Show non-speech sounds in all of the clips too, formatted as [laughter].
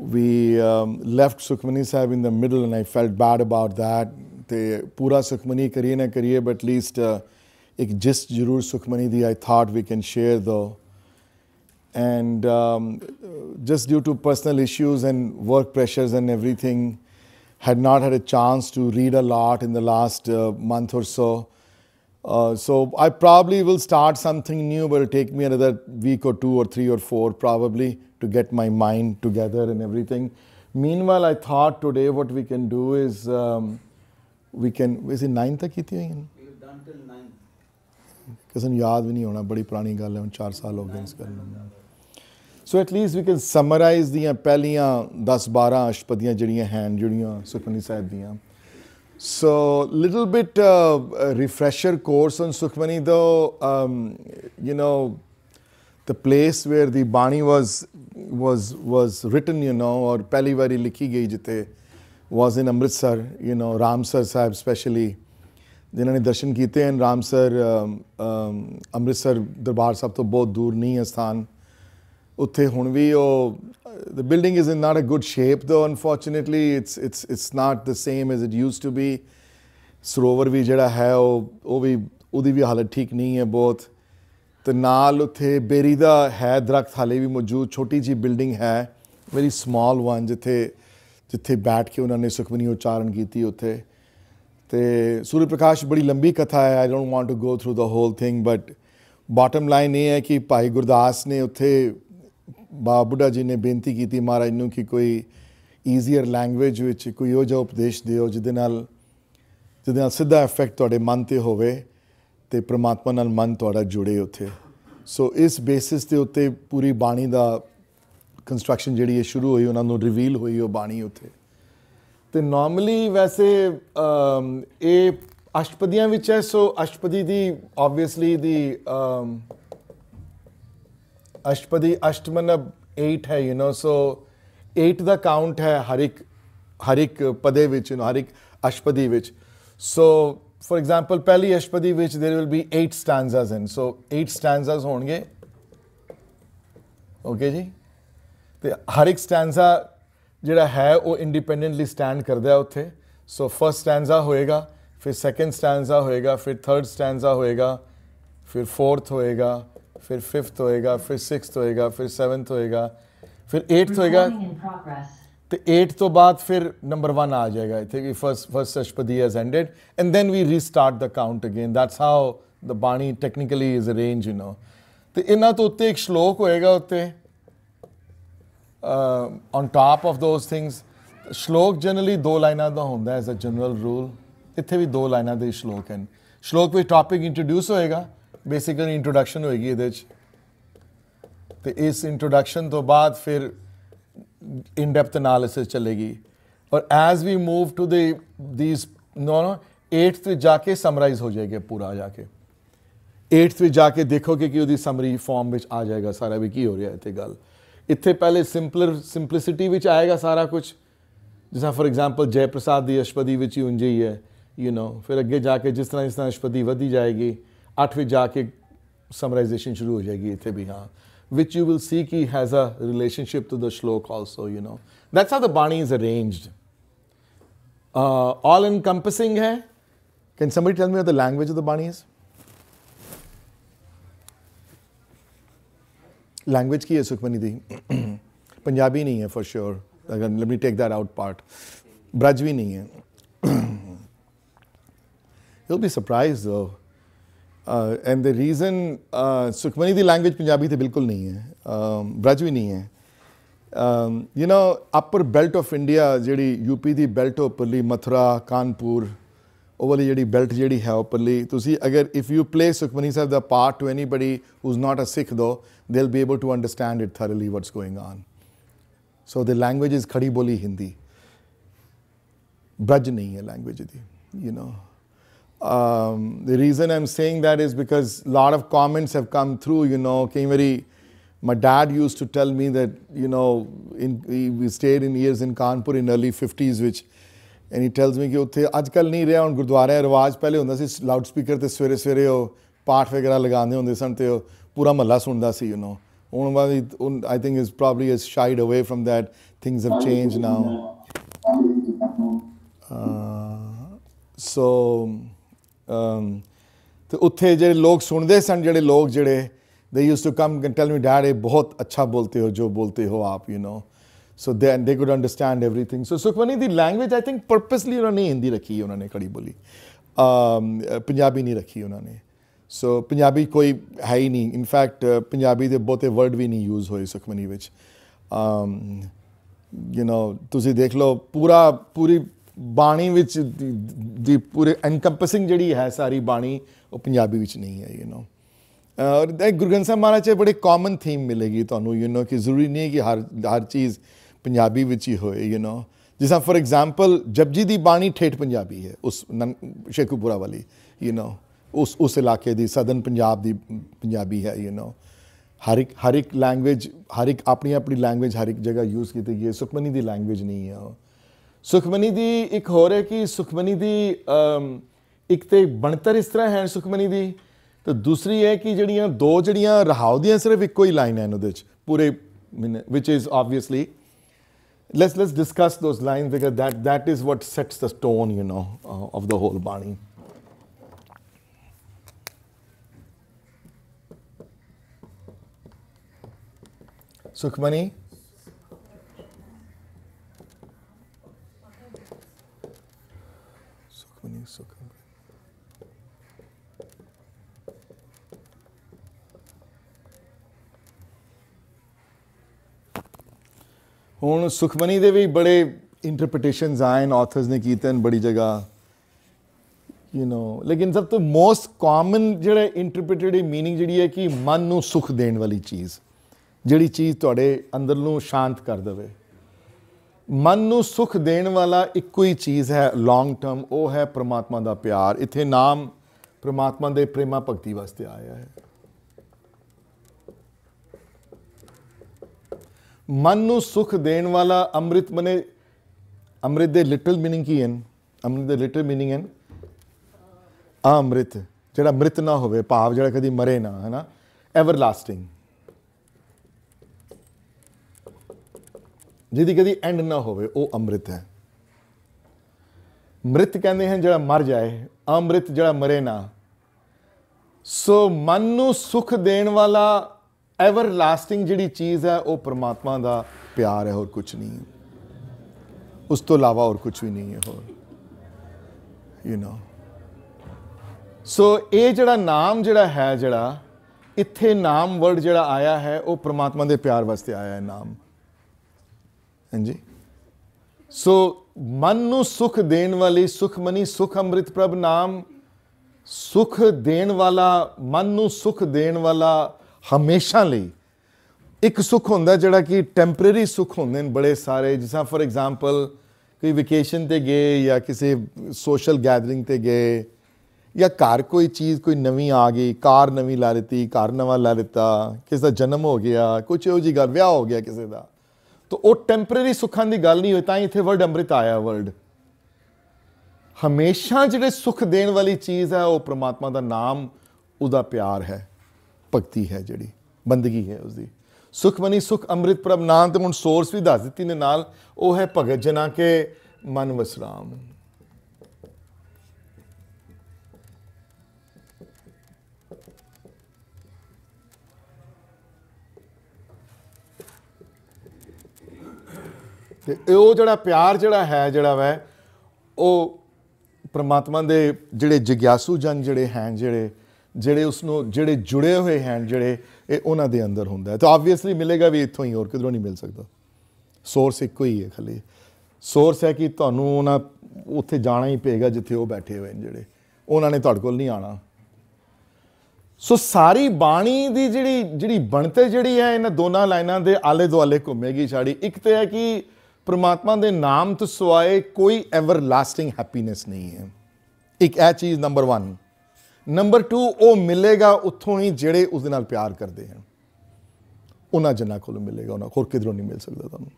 We um, left Sukhmani Sahib in the middle and I felt bad about that. ਤੇ ਪੂਰਾ ਸੁਖਮਨੀ ਕਰੀਏ ਨਾ ਕਰੀਏ ਬਟ ਲੀਸਟ ਇੱਕ ਜਿਸ ਜ਼ਰੂਰ Sukhmani di. I thought we can share though. and um, just due to personal issues and work pressures and everything, had not had a chance to read a lot in the last uh, month or so. Uh, so I probably will start something new, but it'll take me another week or two or three or four probably to get my mind together and everything. Meanwhile, I thought today what we can do is um, we can. Is it ninth? We have done till ninth. Because I don't remember. So at least we can summarize the pehliyan 10 12 ashpadiyan jehdiyan hain jehdiyan Sukhmani Sahib so little bit uh, refresher course on Sukhmani though um, you know the place where the bani was was was written you know or pehli wari likhi gayi jithe was in Amritsar you know Ram sir Sahib specially ਜਿਨ੍ਹਾਂ ਨੇ ਦਰਸ਼ਨ ਕੀਤੇ ਹਨ Ramsar amritsar darbar ਸਾਹਿਬ to bahut dur nahi hai sthan utthe hun vi ਉਹ the building is in not a good shape though unfortunately it's it's it's not the same as it used to be ਸਰੋਵਰ ਵੀ ਜਿਹੜਾ ਹੈ ਉਹ ਉਹ ਵੀ ਉਹਦੀ vi halat theek nahi hai bahut ਤੇ ਨਾਲ ਉੱਥੇ ਬੇਰੀ ਦਾ ਹੈ ਦਰਖਤ ਹਾਲੇ ਵੀ ਮੌਜੂਦ ਛੋਟੀ ਜੀ ਬਿਲਡਿੰਗ ਹੈ ਵੈਰੀ ਸਮਾਲ ਵਨ ਜਿੱਥੇ ਜਿੱਥੇ ਬੈਠ ਕੇ ਉਹਨਾਂ ਨੇ ਸੁਖਮਨੀ ਉਚਾਰਨ ਕੀਤੀ ਉੱਥੇ ਤੇ ਸੂਰਜ ਪ੍ਰਕਾਸ਼ ਬੜੀ ਲੰਬੀ ਕਥਾ ਹੈ I don't want to go through the whole thing but bottom line ਇਹ ਹੈ ਕਿ ਭਾਈ ਗੁਰਦਾਸ ਨੇ ਉੱਥੇ ਬਾਬੂਡਾ ਬੁੱਢਾ ਜੀ ਨੇ ਬੇਨਤੀ ਕੀਤੀ ਮਹਾਰਾਜ ਨੂੰ ਕਿ ਕੋਈ ਈਜ਼ੀਅਰ ਲੈਂਗੁਏਜ ਵਿੱਚ ਕੋਈ ਉਹ ਜਿਹਾ ਉਪਦੇਸ਼ ਦਿਓ ਜਿਹਦੇ ਨਾਲ ਜਿਹਦੇ ਨਾਲ ਸਿੱਧਾ ਇਫੈਕਟ ਤੁਹਾਡੇ ਮਨ ਤੇ ਹੋਵੇ ਤੇ ਪ੍ਰਮਾਤਮਾ ਨਾਲ ਮਨ ਤੁਹਾਡਾ ਜੁੜੇ ਉੱਥੇ ਸੋ ਇਸ ਬੇਸਿਸ ਤੇ ਉੱਤੇ ਪੂਰੀ ਬਾਣੀ ਦਾ ਕੰਸਟਰਕਸ਼ਨ ਜਿਹੜੀ ਇਹ ਸ਼ੁਰੂ ਹੋਈ ਉਹਨਾਂ ਨੂੰ ਰਿਵੀਲ ਹੋਈ ਉਹ ਬਾਣੀ ਉੱਥੇ ਤੇ ਨਾਰਮਲੀ ਵੈਸੇ ਇਹ ਅਸ਼ਟਪਦੀਆਂ ਵਿੱਚ ਹੈ ਸੋ ਅਸ਼ਟਪਦੀ ਦੀ ਆਬਵੀਅਸਲੀ ਦੀ ਅਸ਼ਟਪਦੀ ਅਸ਼ਟਮਨਬ 8 ਹੈ you know so 8 the count ਹੈ ਹਰ ਇੱਕ ਹਰ ਇੱਕ ਪਦੇ ਵਿੱਚ ਹਰ ਇੱਕ ਅਸ਼ਟਪਦੀ ਵਿੱਚ ਸੋ ਫੋਰ ਐਗਜ਼ਾਮਪਲ ਪਹਿਲੀ ਅਸ਼ਪਦੀ ਵਿੱਚ there will be 8 stanzas in so 8 stanzas ਹੋਣਗੇ ਓਕੇ ਜੀ ਤੇ ਹਰ ਇੱਕ ਸਟੈਂਜ਼ਾ ਜਿਹੜਾ ਹੈ ਉਹ ਇੰਡੀਪੈਂਡੈਂਟਲੀ ਸਟੈਂਡ ਕਰਦਾ ਹੈ ਉੱਥੇ ਸੋ ਫਰਸਟ ਸਟੈਂਜ਼ਾ ਹੋਏਗਾ ਫਿਰ ਸੈਕੰਡ ਸਟੈਂਜ਼ਾ ਹੋਏਗਾ ਫਿਰ ਥਰਡ ਸਟੈਂਜ਼ਾ ਹੋਏਗਾ ਫਿਰ ਫੋਰਥ ਹੋਏਗਾ ਫਿਰ ਫਿਫਥ ਹੋਏਗਾ ਫਿਰ ਸਿਕਸਥ ਹੋਏਗਾ ਫਿਰ ਸੈਵਨਥ ਹੋਏਗਾ ਫਿਰ 8th ਹੋਏਗਾ ਤੇ 8 ਤੋਂ ਬਾਅਦ ਫਿਰ ਨੰਬਰ 1 ਆ ਜਾਏਗਾ ਇਥੇ ਵੀ ਫਸਟ ਫਸਟ ਸਸ਼ਪਦੀ has ended and then we restart the count again that's how the bani technically is arrange you know ਤੇ ਇਹਨਾਂ ਤੋਂ ਉੱਤੇ ਇੱਕ ਸ਼ਲੋਕ ਹੋਏਗਾ ਉੱਤੇ uh on top of those things ਸ਼ਲੋਕ ਜਨਰਲੀ ਦੋ ਲਾਈਨਾਂ ਦਾ ਹੁੰਦਾ ਐਜ਼ ਅ ਜਨਰਲ ਰੂਲ ਇੱਥੇ ਵੀ ਦੋ ਲਾਈਨਾਂ ਦੇ ਸ਼ਲੋਕ ਹਨ ਸ਼ਲੋਕ ਵਿੱਚ ਟਾਪਿਕ ਇੰਟਰੋਡਿਊਸ ਹੋਏਗਾ ਬੇਸਿਕਲੀ ਇੰਟਰੋਡਕਸ਼ਨ ਹੋਏਗੀ ਇਹਦੇ ਵਿੱਚ ਤੇ ਇਸ ਇੰਟਰੋਡਕਸ਼ਨ ਤੋਂ ਬਾਅਦ ਫਿਰ ਇਨ ਡੈਪਥ ਅਨਾਲਿਸਿਸ ਚੱਲੇਗੀ ਔਰ as we move to the these no no 8th ਤੇ ਜਾ ਕੇ ਸਮਰਾਈਜ਼ ਹੋ ਜਾਏਗਾ ਪੂਰਾ ਜਾ ਕੇ 8th ਤੇ ਜਾ ਕੇ ਦੇਖੋਗੇ ਕਿ ਉਹਦੀ ਸਮਰੀ ਫਾਰਮ ਵਿੱਚ ਆ ਜਾਏਗਾ ਸਾਰਾ ਵੀ ਕੀ ਹੋ ਰਿਹਾ ਇੱਥੇ ਗੱਲ ਇੱਥੇ ਪਹਿਲੇ ਸਿੰਪਲਰ ਸਿੰਪਲਿਸਿਟੀ ਵਿੱਚ ਆਏਗਾ ਸਾਰਾ ਕੁਝ ਜਿਵੇਂ ਫੋਰ ਐਗਜ਼ਾਮਪਲ ਜੈ ਪ੍ਰਸਾਦ ਦੀ ਅਸ਼ਪਦੀ ਵਿੱਚ ਹੀ ਉੰਜ ਹੀ ਹੈ ਯੂ نو ਫਿਰ ਅੱਗੇ ਜਾ ਕੇ ਜਿਸ ਤਰ੍ਹਾਂ ਇਸ ਤਰ੍ਹਾਂ ਅਸ਼ਪਦੀ ਵਧੀ ਜਾਏਗੀ 8th ਵਿੱਚ ਜਾ ਕੇ ਸਮਰਾਈਜ਼ੇਸ਼ਨ ਸ਼ੁਰੂ ਹੋ ਜਾਏਗੀ ਇੱਥੇ ਵੀ ਹਾਂ which you will see ki has a relationship to the shlok also, you know. That's how the Bani is arranged. Uh, all encompassing hai. Can somebody tell me what the language of the Bani is? Language ki hai Sukhmani di. [clears throat] Punjabi nahi hai for sure. Let me take that out part. Brajvi nahi hai. [clears throat] You'll be surprised though. And the reason Sukhmani दी language Punjabi तो बिल्कुल नहीं है ब्रज भी नहीं है you know upper belt of India जी UP की बेल्ट उपरली मथुरा कानपुर ਉਹ ਵਾਲੀ ਜਿਹੜੀ ਬੈਲਟ ਜਿਹੜੀ ਹੈ ਉੱਪਰਲੀ ਤੁਸੀਂ ਅਗਰ if you play Sukhmani Sahib ਦਾ part to anybody who is not a Sikh though they will be able to understand it thoroughly what's going on so the language is Khari Boli Hindi Braj ਨਹੀਂ ਹੈ ਲੈਂਗੁਏਜ ਦੀ you know um, the reason I'm saying that is because a lot of comments have come through, you know, Kemari, my dad used to tell me that, you know, in, he, we stayed in years in Kanpur in early 50s, which, and he tells me कि today, अजकल नहीं रहा हूँ गुरुद्वारे रिवाज पहले होंदा सी loud speaker ते सवेरे सवेरे ओ ਪਾਠ ਵਗੈਰਾ ਲਗਾਉਂਦੇ ਹੁੰਦੇ ਸਨ ਤੇ ਉਹ ਪੂਰਾ ਮਹੱਲਾ ਸੁਣਦਾ ਸੀ ਯੂ نو ਹੁਣ ਵਾਲੀ ਆਈ ਥਿੰਕ ਇਸ probably is shied away from that things have change now so ਤੇ ਉੱਥੇ ਜਿਹੜੇ ਲੋਕ ਸੁਣਦੇ ਸਨ ਜਿਹੜੇ ਲੋਕ ਜਿਹੜੇ they use to come tell me dad ਇਹ ਬਹੁਤ ਅੱਛਾ ਬੋਲਤੇ ਹੋ ਜੋ ਬੋਲਤੇ ਹੋ ਆਪ you know so they they could understand everything so Sukhmani ਦੀ ਲੈਂਗੁਏਜ ਆਈ ਥਿੰਕ ਪਰਪਸਲੀ ਉਹਨਾਂ ਨੇ ਹਿੰਦੀ ਰੱਖੀ ਉਹਨਾਂ ਨੇ ਕੜੀ ਬੋਲੀ ਪੰਜਾਬੀ ਨਹੀਂ ਰੱਖੀ ਉਹਨਾਂ ਨੇ ਸੋ ਪੰਜਾਬੀ ਕੋਈ ਹੈ ਹੀ ਨਹੀਂ ਇਨਫੈਕਟ ਪੰਜਾਬੀ ਦੇ ਬਹੁਤੇ ਵਰਡ ਵੀ ਨਹੀਂ ਯੂਜ਼ ਹੋਏ ਸੁਖਮਨੀ ਵਿੱਚ ਯੂ نو ਤੁਸੀਂ ਦੇਖ ਲਓ ਪੂਰਾ ਪੂਰੀ ਬਾਣੀ ਵਿੱਚ ਦੀ ਪੂਰੇ ਐਨਕੰਪਸਿੰਗ ਜਿਹੜੀ ਹੈ ਸਾਰੀ ਬਾਣੀ ਉਹ ਪੰਜਾਬੀ ਵਿੱਚ ਨਹੀਂ ਹੈ ਯੂ نو ਔਰ ਇਹ ਗ੍ਰੰਥ ਸਾਹਿਬ ਮਹਾਰਾਜ ਦੇ ਬੜੇ ਕਾਮਨ ਥੀਮ ਮਿਲੇਗੀ ਤੁਹਾਨੂੰ ਯੂ نو ਕਿ ਜ਼ਰੂਰੀ ਨਹੀਂ ਹੈ ਕਿ ਹਰ ਹਰ ਚੀਜ਼ ਪੰਜਾਬੀ ਵਿੱਚ ਹੀ ਹੋਏ ਯੂ نو ਜਿਸਾ ਫੋਰ ਐਗਜ਼ਾਮਪਲ ਜਪਜੀ ਦੀ ਬਾਣੀ ਠੇਠ ਪੰਜਾਬੀ ਹੈ ਉਸ ਸ਼ੇਖੂਪੁਰਾ ਵਾਲੀ ਯੂ نو ਉਸ ਉਸ ਇਲਾਕੇ ਦੀ ਸਦਨ ਪੰਜਾਬ ਦੀ ਪੰਜਾਬੀ ਹੈ ਯੂ نو ਹਰ ਇੱਕ ਹਰ ਇੱਕ ਲੈਂਗੁਏਜ ਹਰ ਇੱਕ ਆਪਣੀ ਆਪਣੀ ਲੈਂਗੁਏਜ ਹਰ ਇੱਕ ਜਗ੍ਹਾ ਯੂਜ਼ ਕੀਤੀ ਗਈ ਹੈ ਸੁਖਮਨੀ ਦੀ ਲੈਂਗੁਏਜ ਨਹੀਂ ਹੈ ਸੁਖਮਨੀ ਦੀ ਇੱਕ ਹੋਰ ਹੈ ਕਿ ਸੁਖਮਨੀ ਦੀ ਇੱਕ ਤੇ ਬਣਤਰ ਇਸ ਤਰ੍ਹਾਂ ਹੈ ਸੁਖਮਨੀ ਦੀ ਤੇ ਦੂਸਰੀ ਹੈ ਕਿ ਜਿਹੜੀਆਂ ਦੋ ਜਿਹੜੀਆਂ ਰਹਾਉ ਦੀਆਂ ਸਿਰਫ ਇੱਕੋ ਹੀ ਲਾਈਨ ਹੈ ਇਹਨਾਂ ਦੇ ਵਿੱਚ ਪੂਰੇ which is obviously let's let's discuss those lines because that that is what sets the tone you know uh, of the whole bani sukhmani When you so ਹੁਣ ਸੁਖਮਨੀ ਦੇ ਵੀ ਬੜੇ ਇੰਟਰਪ੍ਰੀਟੇਸ਼ਨਸ ਆਏ ਆਥਰਸ ਨੇ ਕੀਤੇ ਹਨ ਬੜੀ ਜਗ੍ਹਾ ਯੂ نو ਲੇਕਿਨ ਸਭ ਤੋਂ ਮੋਸਟ ਕਾਮਨ ਜਿਹੜਾ ਇੰਟਰਪ੍ਰੀਟਡ ਮੀਨਿੰਗ ਜਿਹੜੀ ਹੈ ਕਿ ਮਨ ਨੂੰ ਸੁਖ ਦੇਣ ਵਾਲੀ ਚੀਜ਼ ਜਿਹੜੀ ਚੀਜ਼ ਤੁਹਾਡੇ ਅੰਦਰ ਨੂੰ ਸ਼ਾਂਤ ਕਰ ਦੇਵੇ ਮਨ ਨੂੰ ਸੁਖ ਦੇਣ ਵਾਲਾ ਇੱਕੋ ਹੀ ਚੀਜ਼ ਹੈ ਲੌਂਗ ਟਰਮ ਉਹ ਹੈ ਪ੍ਰਮਾਤਮਾ ਦਾ ਪਿਆਰ ਇੱਥੇ ਨਾਮ ਪ੍ਰਮਾਤਮਾ ਦੇ ਪ੍ਰੇਮਾ ਭਗਤੀ ਵਾਸਤੇ ਆਇਆ ਹੈ ਮਨ ਨੂੰ ਸੁਖ ਦੇਣ ਵਾਲਾ ਅੰਮ੍ਰਿਤ ਮਨੇ ਅੰਮ੍ਰਿਤ ਦੇ ਲਿਟਲ ਮੀਨਿੰਗ ਕੀ ਹੈ ਅੰਮ੍ਰਿਤ ਦੇ ਲਿਟਲ ਮੀਨਿੰਗ ਹੈ ਅੰਮ੍ਰਿਤ ਜਿਹੜਾ ਮ੍ਰਿਤ ਨਾ ਹੋਵੇ ਭਾਵ ਜਿਹੜਾ ਕਦੀ ਮਰੇ ਨਾ ਹੈ ਨਾ ਐਵਰਲਾਸਟਿੰਗ ਜਿਹਦੀ ਕਦੀ ਐਂਡ ਨਾ ਹੋਵੇ ਉਹ ਅੰਮ੍ਰਿਤ ਹੈ ਮ੍ਰਿਤ ਕਹਿੰਦੇ ਹਨ ਜਿਹੜਾ ਮਰ ਜਾਏ ਅੰਮ੍ਰਿਤ ਜਿਹੜਾ ਮਰੇ ਨਾ ਸੋ ਮਨ ਨੂੰ ਸੁਖ ਦੇਣ ਵਾਲਾ ਐਵਰ ਲਾਸਟਿੰਗ ਜਿਹੜੀ ਚੀਜ਼ ਹੈ ਉਹ ਪ੍ਰਮਾਤਮਾ ਦਾ ਪਿਆਰ ਹੈ ਹੋਰ ਕੁਝ ਨਹੀਂ ਹੈ ਉਸ ਤੋਂ ਇਲਾਵਾ ਹੋਰ ਕੁਝ ਵੀ ਨਹੀਂ ਹੈ ਹੋਰ ਯੂ نو ਸੋ ਇਹ ਜਿਹੜਾ ਨਾਮ ਜਿਹੜਾ ਹੈ ਜਿਹੜਾ ਇੱਥੇ ਨਾਮ ਵਰਡ ਜਿਹੜਾ ਆਇਆ ਹੈ ਉਹ ਪ੍ਰਮਾਤਮਾ ਦੇ ਪਿਆਰ ਵਾਸਤੇ ਆਇਆ ਹੈ ਨਾਮ ਹਾਂਜੀ ਸੋ ਮਨ ਨੂੰ ਸੁਖ ਦੇਣ ਵਾਲੀ ਸੁਖਮਨੀ ਸੁਖ ਅੰਮ੍ਰਿਤ ਪ੍ਰਭ ਨਾਮ ਸੁਖ ਦੇਣ ਵਾਲਾ ਮਨ ਨੂੰ ਸੁਖ ਦੇਣ ਵਾਲਾ ਹਮੇਸ਼ਾ ਲਈ ਇੱਕ ਸੁਖ ਹੁੰਦਾ ਜਿਹੜਾ ਕਿ ਟੈਂਪਰੇਰੀ ਸੁਖ ਹੁੰਦੇ ਨੇ ਬੜੇ ਸਾਰੇ ਜਿਸਾ ਫੋਰ ਐਗਜ਼ਾਮਪਲ ਕੋਈ ਵਕੇਸ਼ਨ ਤੇ ਗਏ ਜਾਂ ਕਿਸੇ ਸੋਸ਼ਲ ਗੈਦਰਿੰਗ ਤੇ ਗਏ ਜਾਂ ਘਰ ਕੋਈ ਚੀਜ਼ ਕੋਈ ਨਵੀਂ ਆ ਗਈ ਕਾਰ ਨਵੀਂ ਲਾ ਲਈ ਘਰ ਨਵਾਂ ਲਾ ਲਿੱਤਾ ਕਿਸੇ ਦਾ ਜਨਮ ਹੋ ਗਿਆ ਕੁਝ ਉਹ ਜੀ ਗੱਲ ਵਿਆਹ ਹੋ ਗਿਆ ਕਿਸੇ ਦਾ ਤੋ ਉਹ ਟੈਂਪਰੇਰੀ ਸੁੱਖਾਂ ਦੀ ਗੱਲ ਨਹੀਂ ਹੋਈ ਤਾਂ ਇੱਥੇ ਵਰਡ ਅੰਮ੍ਰਿਤ ਆਇਆ ਵਰਡ ਹਮੇਸ਼ਾ ਜਿਹੜੇ ਸੁੱਖ ਦੇਣ ਵਾਲੀ ਚੀਜ਼ ਹੈ ਉਹ ਪ੍ਰਮਾਤਮਾ ਦਾ ਨਾਮ ਉਹਦਾ ਪਿਆਰ ਹੈ ਭਗਤੀ ਹੈ ਜਿਹੜੀ ਬੰਦਗੀ ਹੈ ਉਸ ਦੀ ਸੁਖਮਨੀ ਸੁਖ ਅੰਮ੍ਰਿਤ ਪ੍ਰਭ ਨਾਮ ਤੇ ਹੁਣ ਸੋਰਸ ਵੀ ਦੱਸ ਦਿੱਤੀ ਨੇ ਨਾਲ ਉਹ ਹੈ ਭਗਤ ਜਨਾ ਕੇ ਮਨ ਵਸਰਾਮ ਤੇ ਉਹ ਜਿਹੜਾ ਪਿਆਰ ਜਿਹੜਾ ਹੈ ਜਿਹੜਾ ਵੈ ਉਹ ਪ੍ਰਮਾਤਮਾ ਦੇ ਜਿਹੜੇ ਜਿਗਿਆਸੂ ਜਨ ਜਿਹੜੇ ਹਨ ਜਿਹੜੇ ਜਿਹੜੇ ਉਸ ਨੂੰ ਜਿਹੜੇ ਜੁੜੇ ਹੋਏ ਹਨ ਜਿਹੜੇ ਇਹ ਉਹਨਾਂ ਦੇ ਅੰਦਰ ਹੁੰਦਾ ਹੈ ਤਾਂ ਆਬਵੀਅਸਲੀ ਮਿਲੇਗਾ ਵੀ ਇੱਥੋਂ ਹੀ ਹੋਰ ਕਿਧਰੋਂ ਨਹੀਂ ਮਿਲ ਸਕਦਾ ਸੋਰਸ ਇੱਕੋ ਹੀ ਹੈ ਖਾਲੀ ਸੋਰਸ ਹੈ ਕਿ ਤੁਹਾਨੂੰ ਉਹਨਾਂ ਉੱਥੇ ਜਾਣਾ ਹੀ ਪਏਗਾ ਜਿੱਥੇ ਉਹ ਬੈਠੇ ਹੋਏ ਨੇ ਜਿਹੜੇ ਉਹਨਾਂ ਨੇ ਤੁਹਾਡੇ ਕੋਲ ਨਹੀਂ ਆਣਾ ਸੋ ਸਾਰੀ ਬਾਣੀ ਦੀ ਜਿਹੜੀ ਜਿਹੜੀ ਬਣਤੇ ਜਿਹੜੀ ਹੈ ਇਹਨਾਂ ਦੋਨਾਂ ਲਾਈਨਾਂ ਦੇ ਆਲੇ ਦੁਆਲੇ ਘੁੰਮੇਗੀ ਛਾੜੀ ਇੱਕ ਤੇ ਹੈ ਕਿ ਪ੍ਰਮਾਤਮਾ ਦੇ ਨਾਮ ਤੋਂ ਸਿਵਾਏ ਕੋਈ ਐਵਰਲਾਸਟਿੰਗ ਹੈਪੀਨੈਸ ਨਹੀਂ ਹੈ ਇੱਕ ਇਹ ਚੀਜ਼ ਨੰਬਰ 1 ਨੰਬਰ 2 ਉਹ ਮਿਲੇਗਾ ਉੱਥੋਂ ਹੀ ਜਿਹੜੇ ਉਸ ਦੇ ਨਾਲ ਪਿਆਰ ਕਰਦੇ ਹਨ ਉਹਨਾਂ ਜਨਾਂ ਕੋਲੋਂ ਮਿਲੇਗਾ ਉਹਨਾਂ ਹੋਰ ਕਿਧਰੋਂ ਨਹੀਂ ਮਿਲ ਸਕਦਾ ਤੁਹਾਨੂੰ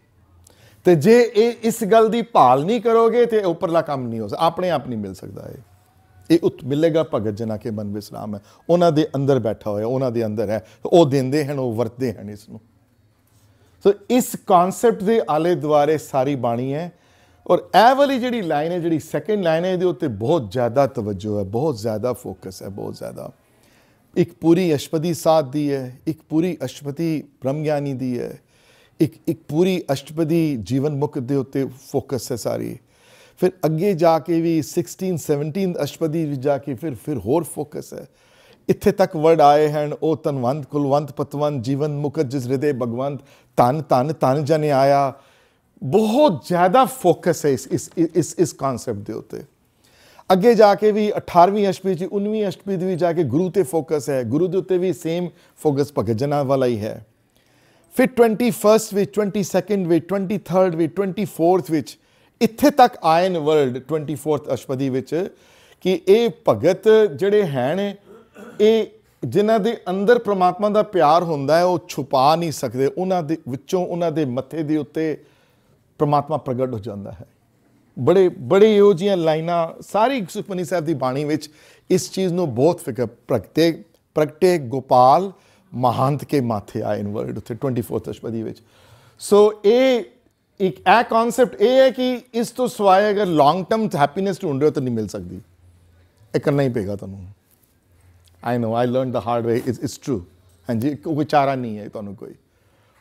ਤੇ ਜੇ ਇਹ ਇਸ ਗੱਲ ਦੀ ਭਾਲ ਨਹੀਂ ਕਰੋਗੇ ਤੇ ਉੱਪਰਲਾ ਕੰਮ ਨਹੀਂ ਹੋ ਸਕਦਾ ਆਪਣੇ ਆਪ ਨਹੀਂ ਮਿਲ ਸਕਦਾ ਇਹ ਇਹ ਉਤ ਮਿਲੇਗਾ ਭਗਤ ਜਨਾਂ ਕੇ ਮਨ ਵਿੱਚ ਸਲਾਮ ਹੈ ਉਹਨਾਂ ਦੇ ਅੰਦਰ ਬੈਠਾ ਹੋਇਆ ਉਹਨਾਂ ਦੇ ਅੰਦਰ ਹੈ ਉਹ ਦਿੰਦੇ ਹਨ ਉਹ ਵਰਤਦੇ ਹਨ ਇਸ ਨੂੰ ਸੋ ਇਸ ਕਨਸੈਪਟ ਦੇ ਆਲੇ ਦੁਆਰੇ ਸਾਰੀ ਬਾਣੀ ਹੈ ਔਰ ਇਹ ਵਾਲੀ ਜਿਹੜੀ ਲਾਈਨ ਹੈ ਜਿਹੜੀ ਸੈਕੰਡ ਲਾਈਨ ਹੈ ਇਹਦੇ ਉੱਤੇ ਬਹੁਤ ਜ਼ਿਆਦਾ ਤਵੱਜੋ ਹੈ ਬਹੁਤ ਜ਼ਿਆਦਾ ਫੋਕਸ ਹੈ ਬਹੁਤ ਜ਼ਿਆਦਾ ਇੱਕ ਪੂਰੀ ਅਸ਼ਪਦੀ ਸਾਧ ਦੀ ਹੈ ਇੱਕ ਪੂਰੀ ਅਸ਼ਪਦੀ ਬ੍ਰਹਮਗਿਆਨੀ ਦੀ ਹੈ ਇੱਕ ਇੱਕ ਪੂਰੀ ਅਸ਼ਟਪਦੀ ਜੀਵਨ ਮੁਕਤ ਦੇ ਉੱਤੇ ਫੋਕਸ ਹੈ ਸਾਰੀ ਫਿਰ ਅੱਗੇ ਜਾ ਕੇ ਵੀ 16 17 ਅਸ਼ਟਪਦੀ ਵਿੱਚ ਜਾ ਕੇ ਫਿਰ ਫਿਰ ਹੋਰ ਫੋਕਸ ਹੈ ਇੱਥੇ ਤੱਕ ਵਰਡ ਆਏ ਹਨ ਉਹ ਤਨਵੰਦ ਕੁਲਵੰਤ ਪਤਵੰਤ ਜੀਵਨ ਮੁਕਤ ਜਿਸ ਰਿਦੇ ਭਗਵੰਤ ਤਨ ਤਨ ਤਨ ਜਨ ਆਇਆ ਬਹੁਤ ਜ਼ਿਆਦਾ ਫੋਕਸ ਹੈ ਇਸ ਇਸ ਇਸ ਇਸ ਕਨਸੈਪਟ ਦੇ ਉੱਤੇ ਅੱਗੇ ਜਾ ਕੇ ਵੀ 18ਵੀਂ ਅਸ਼ਟਪਦੀ ਜੀ 19ਵੀਂ ਅਸ਼ਟਪਦੀ ਦੇ ਵੀ ਜਾ ਕੇ ਗੁਰੂ ਤੇ ਫੋਕਸ ਹੈ ਗੁਰੂ ਦੇ ਉੱਤੇ ਵੀ ਸੇਮ ਫੋਕਸ ਭਗਤ ਜਨਾਂ ਵਾਲਾ ਹੀ ਹੈ ਫਿਰ 21st ਵਿੱਚ 22nd ਵਿੱਚ 23rd ਵਿੱਚ 24th ਵਿੱਚ ਇੱਥੇ ਤੱਕ ਆਇਨ ਵਰਲਡ 24th ਅਸ਼ਟਪਦੀ ਵਿੱਚ ਕਿ ਇਹ ਭਗਤ ਜਿਹੜੇ ਹੈ ਨੇ ਇਹ ਜਿਨ੍ਹਾਂ ਦੇ ਅੰਦਰ ਪ੍ਰਮਾਤਮਾ ਦਾ ਪਿਆਰ ਹੁੰਦਾ ਹੈ ਉਹ ਛੁਪਾ ਨਹੀਂ ਸਕਦੇ ਉਹਨਾਂ ਦੇ ਵਿੱਚੋਂ ਉਹਨਾਂ ਦੇ ਮੱਥੇ ਦੇ ਉੱਤੇ ਪ੍ਰਮਾਤਮਾ ਪ੍ਰਗਟ ਹੋ ਜਾਂਦਾ ਹੈ ਬੜੇ ਬੜੇ ਇਹੋ ਜੀਆਂ ਲਾਈਨਾਂ ਸਾਰੀ ਸੁਖਮਨੀ ਸਾਹਿਬ ਦੀ ਬਾਣੀ ਵਿੱਚ ਇਸ ਚੀਜ਼ ਨੂੰ ਬਹੁਤ ਫਿਕਰ ਪ੍ਰਗਟੇ ਪ੍ਰਗਟੇ ਗੋਪਾਲ ਮਹੰਤ ਕੇ ਮਾਥੇ ਆਇਨ ਵਰਡ ਉੱਥੇ 24th ਅਸ਼ਪਦੀ ਵਿੱਚ ਸੋ ਇਹ ਇੱਕ ਐ ਕਨਸੈਪਟ ਇਹ ਹੈ ਕਿ ਇਸ ਤੋਂ ਸਵਾਏ ਅਗਰ ਲੌਂਗ ਟਰਮ ਹੈਪੀਨੈਸ ਢੂੰਡ ਰਹੇ ਹੋ ਤਾਂ ਨਹੀਂ ਮਿਲ ਸਕਦੀ ਇਹ ਕਰਨਾ ਹੀ ਪਏਗਾ ਤੁਹਾਨੂੰ I know I learn the hard way it's is true ਹਾਂਜੀ ਕੋਈ ਚਾਰਾ ਨਹੀਂ ਹੈ ਤੁਹਾਨੂੰ ਕੋਈ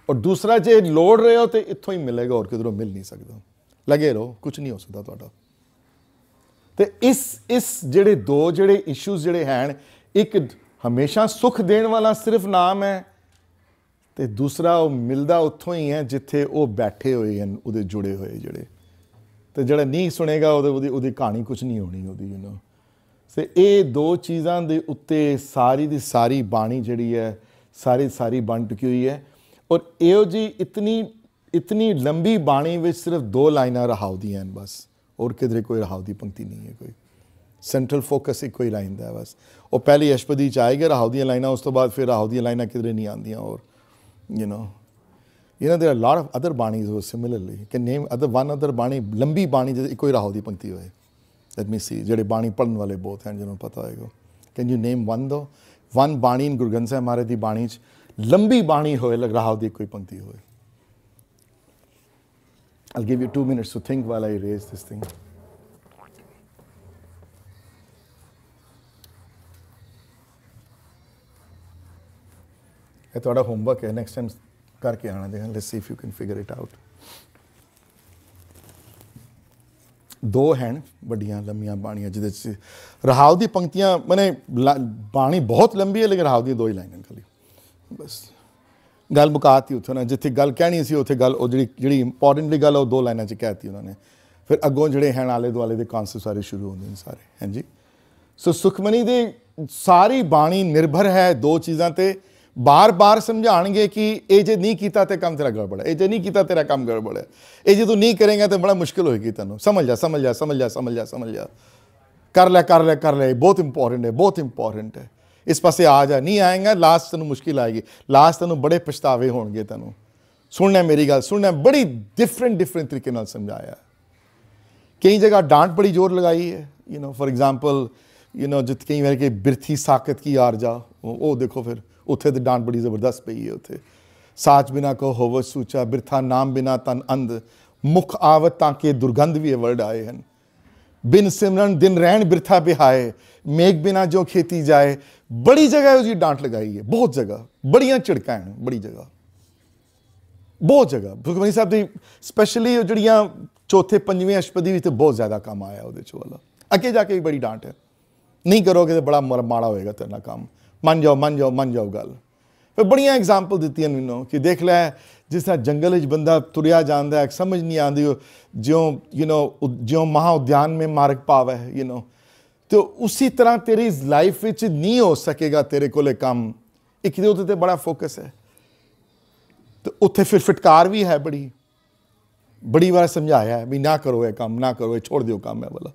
ਔਰ ਦੂਸਰਾ ਜੇ ਲੋੜ ਰਹੇ ਹੋ ਤੇ ਇੱਥੋਂ ਹੀ ਮਿਲੇਗਾ ਔਰ ਕਿਧਰੋਂ ਮਿਲ ਨਹੀਂ ਸਕਦਾ ਲਗੇ ਰਹੋ ਕੁਝ ਨਹੀਂ ਹੋ ਸਕਦਾ ਤੁਹਾਡਾ ਤੇ ਇਸ ਇਸ ਜਿਹੜੇ ਦੋ ਜਿਹੜੇ ਇਸ਼ੂਜ਼ ਜਿਹੜੇ ਹਨ ਇੱਕ ਹਮੇਸ਼ਾ ਸੁਖ ਦੇਣ ਵਾਲਾ ਸਿਰਫ ਨਾਮ ਹੈ ਤੇ ਦੂਸਰਾ ਉਹ ਮਿਲਦਾ ਉੱਥੋਂ ਹੀ ਹੈ ਜਿੱਥੇ ਉਹ ਬੈਠੇ ਹੋਏ ਹਨ ਉਹਦੇ ਜੁੜੇ ਹੋਏ ਜਿਹੜੇ ਤੇ ਜਿਹੜਾ ਨਹੀਂ ਸੁਣੇਗਾ ਉਹਦੇ ਉਹਦੀ ਕਹਾਣੀ ਕੁਝ ਨਹੀਂ ਹੋਣੀ ਉਹਦੀ ਯੂ نو ਸੇ ਇਹ ਦੋ ਚੀਜ਼ਾਂ ਦੇ ਉੱਤੇ ਸਾਰੀ ਦੀ ਸਾਰੀ ਬਾਣੀ ਜਿਹੜੀ ਹੈ ਸਾਰੀ ਸਾਰੀ ਬਣ ਟੁਕੀ ਹੋਈ ਹੈ ਔਰ ਇਹੋ ਜੀ ਇਤਨੀ ਇਤਨੀ ਲੰਬੀ ਬਾਣੀ ਵਿੱਚ ਸਿਰਫ ਦੋ ਲਾਈਨਾਂ ਰਹਾਉਦੀਆਂ ਹਨ ਬਸ ਔਰ ਕਿਧਰੇ ਕੋਈ ਰਹਾਉਦੀ ਪੰਕਤੀ ਨਹੀਂ ਹੈ ਕੋਈ ਸੈਂਟਰਲ ਫੋਕਸ ਹੀ ਕੋਈ ਲਾਈਨ ਦਾ ਬਸ ਉਹ ਪਹਿਲੀ ਅਸ਼ਪਦੀ ਚ ਆਏਗਾ ਰਹਾਉਦੀਆਂ ਲਾਈਨਾਂ ਉਸ ਤੋਂ ਬਾਅਦ ਫਿਰ ਰਹਾਉਦੀਆਂ ਲਾਈਨਾਂ ਕਿਧਰੇ ਨਹੀਂ ਆਉਂਦੀਆਂ ਔਰ you know you know there a lot of other banis who similarly can name other one other bani ਲੰਬੀ ਬਾਣੀ ਜਿਹਦੇ ਇੱਕੋ ਹੀ ਪੰਕਤੀ ਹੋਏ ਲੈਟ ਮੀ ਸੀ ਜਿਹੜੇ ਬਾਣੀ ਪੜਨ ਵਾਲੇ ਬਹੁਤ ਹਨ ਜਿਹਨਾਂ ਨੂੰ ਪਤਾ ਹੋਏਗਾ ਕੈਨ ਯੂ ਨੇਮ ਵਨ ਦੋ ਵਨ ਬਾਣੀ ਇਨ ਗੁਰੂ ਸਾਹਿਬ ਮਾਰੇ ਦੀ ਬਾਣੀ 'ਚ ਲੰਬੀ ਬਾਣੀ ਹੋਏ ਲੱਗ ਰਹਾ ਉਹਦੀ ਕੋਈ ਪੰਕਤੀ ਹੋਏ I'll give you 2 minutes to think while I raise this thing ਇਹ ਤੁਹਾਡਾ ਹੋਮਵਰਕ ਹੈ ਨੈਕਸਟ ਟਾਈਮ ਕਰਕੇ ਆਣਾ ਦੇਖਾਂ let's see if you can figure it out ਦੋ ਹਨ ਵੱਡੀਆਂ ਲੰਮੀਆਂ ਬਾਣੀਆਂ ਜਿਹਦੇ ਚ ਰਹਾਉ ਦੀ ਪੰਕਤੀਆਂ ਮਨੇ ਬਾਣੀ ਬਹੁਤ ਲੰਬੀ ਹੈ ਲੇਕਿਨ ਰਹਾਉ ਦੀ ਦੋ ਹੀ ਲਾਈਨਾਂ ਖਾਲੀ ਬਸ ਗੱਲ ਮੁਕਾਤੀ ਉੱਥੇ ਨਾ ਜਿੱਥੇ ਗੱਲ ਕਹਿਣੀ ਸੀ ਉੱਥੇ ਗੱਲ ਉਹ ਜਿਹੜੀ ਜਿਹੜੀ ਇੰਪੋਰਟੈਂਟਲੀ ਗੱਲ ਉਹ ਦੋ ਲਾਈਨਾਂ ਚ ਕਹਿਤੀ ਉਹਨਾਂ ਨੇ ਫਿਰ ਅੱਗੋਂ ਜਿਹੜੇ ਹਨ ਆਲੇ ਦੁਆਲੇ ਦੇ ਕਨਸੈਪਟ ਸਾਰੇ ਸ਼ੁਰੂ ਹੁੰਦੇ ਨੇ ਸਾਰੇ ਹਾਂਜੀ ਸੋ ਸੁਖਮਨੀ ਦੀ ਸਾਰੀ ਬਾਣੀ ਨਿਰਭਰ ਹੈ ਦੋ ਚੀਜ਼ਾਂ ਤੇ ਬਾਰ-ਬਾਰ ਸਮਝਾਣਗੇ ਕਿ ਇਹ ਜੇ ਨਹੀਂ ਕੀਤਾ ਤੇ ਕੰਮ ਤੇਰਾ ਗੜਬੜ ਹੈ ਇਹ ਜੇ ਨਹੀਂ ਕੀਤਾ ਤੇਰਾ ਕੰਮ ਗੜਬੜ ਹੈ ਇਹ ਜੇ ਤੂੰ ਨਹੀਂ ਕਰੇਗਾ ਤੇ ਬੜਾ ਮੁਸ਼ਕਲ ਹੋਏਗੀ ਤੈਨੂੰ ਸਮਝ ਜਾ ਸਮਝ ਜਾ ਸਮਝ ਜਾ ਸਮਝ ਜਾ ਸਮਝ ਜਾ ਕਰ ਲੈ ਕਰ ਲੈ ਕਰ ਲੈ ਬਹੁਤ ਇੰਪੋਰਟੈਂਟ ਹੈ ਬਹੁਤ ਇੰਪੋਰਟੈਂਟ ਹੈ ਇਸ ਪਾਸੇ ਆ ਜਾ ਨਹੀਂ ਆਏਗਾ ਲਾਸਟ ਤੈਨੂੰ ਮੁਸ਼ਕਿਲ ਆਏਗੀ ਲਾਸਟ ਤੈਨੂੰ ਬੜੇ ਪਛਤਾਵੇ ਹੋਣਗੇ ਤੈਨੂੰ ਸੁਣਨਾ ਮੇਰੀ ਗੱਲ ਸੁਣਨਾ ਬੜੀ ਡਿਫਰੈਂਟ ਡਿਫਰੈਂਟ ਤਰੀਕੇ ਨਾਲ ਸਮਝਾਇਆ ਕਈ ਜਗ੍ਹਾ ਡਾਂਟ ਬੜੀ ਜ਼ੋਰ ਲਗਾਈ ਹੈ you know for example you know ਜਿਤ ਕਈ ਵਾਰ ਕਿ ਬਿਰਥੀ ਸਾਖਤ ਕੀ ਯਾਰ ਜਾ ਉਹ ਦੇਖੋ ਫਿਰ ਉੱਥੇ ਤੇ ਡਾਂਟ ਬੜੀ ਜ਼ਬਰਦਸਤ ਪਈ ਹੈ ਉੱਥੇ ਸਾਚ ਬਿਨਾ ਕੋ ਹੋਵ ਸੂਚਾ ਬਿਰਥਾ ਨਾਮ ਬਿਨਾ ਤਨ ਅੰਧ ਮੁਖ ਆਵਤ ਤਾਂ ਕੇ ਦੁਰਗੰਧ ਵੀ ਵਰਡ ਆਏ ਹਨ ਬਿਨ ਸਿਮਰਨ ਦਿਨ ਰਹਿਣ ਬਿਰਥਾ ਬਿਹਾਏ ਮੇਕ ਬਿਨਾ ਜੋ ਖੇਤੀ ਜਾਏ ਬੜੀ ਜਗ੍ਹਾ ਦੀ ਡਾਂਟ ਲਗਾਈ ਹੈ ਬਹੁਤ ਜਗ੍ਹਾ ਬੜੀਆਂ ਝੜਕਾਂ ਹਨ ਬੜੀ ਜਗ੍ਹਾ ਬਹੁਤ ਜਗ੍ਹਾ ਭਗਵਾਨੀ ਸਾਹਿਬ ਦੀ ਸਪੈਸ਼ਲੀ ਉਹ ਜਿਹੜੀਆਂ ਚੌਥੇ ਪੰਜਵੇਂ ਅਸ਼ਪਦੀ ਵਿੱਚ ਬਹੁਤ ਜ਼ਿਆਦਾ ਕੰਮ ਆਇਆ ਉਹਦੇ ਚ ਵਾਲਾ ਅੱਗੇ ਜਾ ਕੇ ਵੀ ਬੜੀ ਡਾਂਟ ਹੈ ਨਹੀਂ ਕਰੋਗੇ ਤਾਂ ਬੜਾ ਮਾੜਾ ਹੋਏਗਾ ਤੇਰਾ ਕੰਮ ਮੰਨ ਜਾਓ ਮੰਨ ਜਾਓ ਮੰਨ ਜਾਓ ਗੱਲ ਫਿਰ ਬੜੀਆਂ ਐਗਜ਼ਾਮਪਲ ਦਿੱਤੀਆਂ ਨੂੰ ਕਿ ਦੇਖ ਲੈ ਜਿਸ ਤਰ੍ਹਾਂ ਜੰਗਲ ਵਿੱਚ ਬੰਦਾ ਤੁਰਿਆ ਜਾਂਦਾ ਹੈ ਸਮਝ ਨਹੀਂ ਆਉਂਦੀ ਜਿਉਂ ਯੂ نو ਜਿਉਂ ਮਹਾ ਉਦਿਆਨ ਮੇ ਮਾਰਗ ਪਾਵੇ ਯੂ نو ਤੇ ਉਸੇ ਤਰ੍ਹਾਂ ਤੇਰੀ ਲਾਈਫ ਵਿੱਚ ਨਹੀਂ ਹੋ ਸਕੇਗਾ ਤੇਰੇ ਕੋਲੇ ਕੰਮ ਇੱਕ ਦੇ ਉੱਤੇ ਤੇ ਬੜਾ ਫੋਕਸ ਹੈ ਤੇ ਉੱਥੇ ਫਿਰ ਫਟਕਾਰ ਵੀ ਹੈ ਬੜੀ ਬੜੀ ਵਾਰ ਸਮਝਾਇਆ ਵੀ ਨਾ ਕਰੋ ਇਹ ਕੰਮ ਨਾ ਕਰੋ ਇਹ ਛੋੜ ਦਿਓ ਕੰਮ ਹੈ ਬਲਾ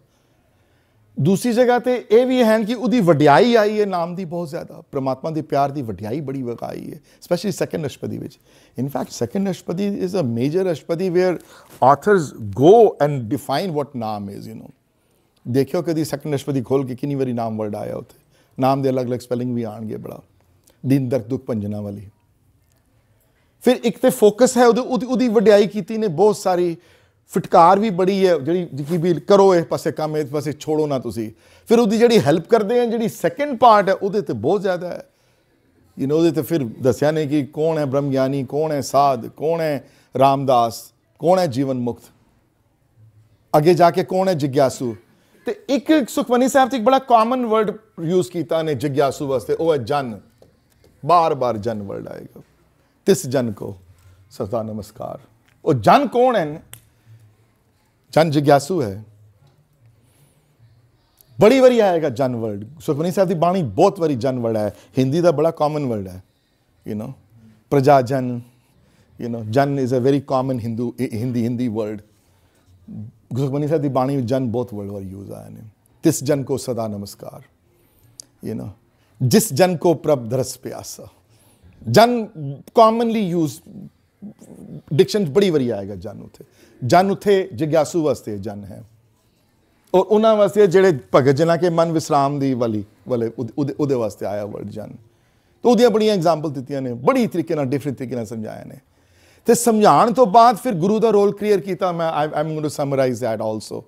ਦੂਸਰੀ ਜਗ੍ਹਾ ਤੇ ਇਹ ਵੀ ਹੈ ਕਿ ਉਹਦੀ ਵਡਿਆਈ ਆਈ ਹੈ ਨਾਮ ਦੀ ਬਹੁਤ ਜ਼ਿਆਦਾ ਪ੍ਰਮਾਤਮਾ ਦੇ ਪਿਆਰ ਦੀ ਵਡਿਆਈ ਬੜੀ ਵਗਾਈ ਹੈ ਸਪੈਸ਼ਲੀ ਸੈਕੰਡ ਅਸ਼ਪਦੀ ਵਿੱਚ in fact second ashtapadi is a major ashtapadi where authors go and define what naam is you know ਦੇਖਿਓ ਕਦੀ ਸੈਕੰਡ ਅਸ਼ਪਦੀ ਖੋਲ ਕੇ ਕਿੰਨੀ ਵਾਰੀ ਨਾਮ ਵਰਡ ਆਇਆ ਉੱਥੇ ਨਾਮ ਦੇ ਅਲੱਗ-ਅਲੱਗ ਸਪੈਲਿੰਗ ਵੀ ਆਣਗੇ ਬੜਾ ਦਿਨ ਦਰਦ ਦੁਖ ਪੰਜਨਾ ਵਾਲੀ ਫਿਰ ਇੱਕ ਤੇ ਫੋਕਸ ਹੈ ਉਹਦੀ ਉਹਦੀ ਵਡਿਆਈ ਕੀਤੀ ਨੇ ਬਹੁਤ ਸਾਰੀ ਫਟਕਾਰ ਵੀ ਬੜੀ ਹੈ ਜਿਹੜੀ ਜਿੱਕੀ ਵੀ ਕਰੋ ਇਸ ਪਾਸੇ ਕੰਮ ਇਸ ਪਾਸੇ ਛੋੜੋ ਨਾ ਤੁਸੀਂ ਫਿਰ ਉਹਦੀ ਜਿਹੜੀ ਹੈਲਪ ਕਰਦੇ ਆ ਜਿਹੜੀ ਸੈਕੰਡ ਪਾਰਟ ਹੈ ਉਹਦੇ ਤੇ ਬਹੁਤ ਜ਼ਿਆਦਾ ਹੈ ਯੂ نو ਉਹਦੇ ਤੇ ਫਿਰ ਦੱਸਿਆ ਨਹੀਂ ਕਿ ਕੌਣ ਹੈ ਬ੍ਰਹਮ ਗਿਆਨੀ ਕੌਣ ਹੈ ਸਾਧ ਕੌਣ ਹੈ ਰਾਮਦਾਸ ਕੌਣ ਹੈ ਜੀਵਨ ਮੁਕਤ ਅੱਗੇ ਜਾ ਕੇ ਕੌਣ ਹੈ ਜਿਗਿਆਸੂ ਤੇ ਇੱਕ ਸੁਖਮਨੀ ਸਾਹਿਬ ਤੇ ਇੱਕ ਬੜਾ ਕਾਮਨ ਵਰਡ ਯੂਜ਼ ਕੀਤਾ ਨੇ ਜਿਗਿਆਸੂ ਵਾਸਤੇ ਉਹ ਹੈ ਜਨ ਬਾਰ-ਬਾਰ ਜਨ ਵਰਡ ਆਏਗਾ ਤਿਸ ਜਨ ਕੋ ਸਦਾ ਨਮਸਕਾਰ ਉਹ ਜਨ ਕੌਣ ਹੈ चंद जिज्ञासु है बड़ी बारी आएगा जन वर्ड सुखमनी साहब की बाणी बहुत वारी जन वर्ड है हिंदी का बड़ा कॉमन वर्ड है you know jan you know jan is a very common Hindu Hindi Hindi word Sukhmani Sahib की बाणी जन बहुत वर्ड वार यूज आया हैं तिस जन को सदा नमस्कार यू नो जिस जन को प्रभ धरस प्यासा जन कॉमनली यूज डिक्शन बड़ी बारी आएगा जन उसे ਜਨ ਉਥੇ ਜਿਗਿਆਸੂ ਵਾਸਤੇ ਜਨ ਹੈ ਔਰ ਉਹਨਾਂ ਵਾਸਤੇ ਜਿਹੜੇ ਭਗਤ ਜਨਾਂ ਕੇ ਮਨ ਵਿਸਰਾਮ ਦੀ ਵਾਲੀ ਵਾਲੇ ਉਹਦੇ ਵਾਸਤੇ ਆਇਆ ਵਰਡ ਜਨ ਤੋ ਉਹਦੀਆਂ ਬੜੀਆਂ ਐਗਜ਼ਾਮਪਲ ਦਿੱਤੀਆਂ ਨੇ ਬੜੀ ਤਰੀਕੇ ਨਾਲ ਡਿਫਰੈਂਟ ਤਰੀਕੇ ਨਾਲ ਸਮਝਾਇਆ ਨੇ ਤੇ ਸਮਝਾਉਣ ਤੋਂ ਬਾਅਦ ਫਿਰ ਗੁਰੂ ਦਾ ਰੋਲ ਕਲੀਅਰ ਕੀਤਾ ਮੈਂ I am going to summarise that also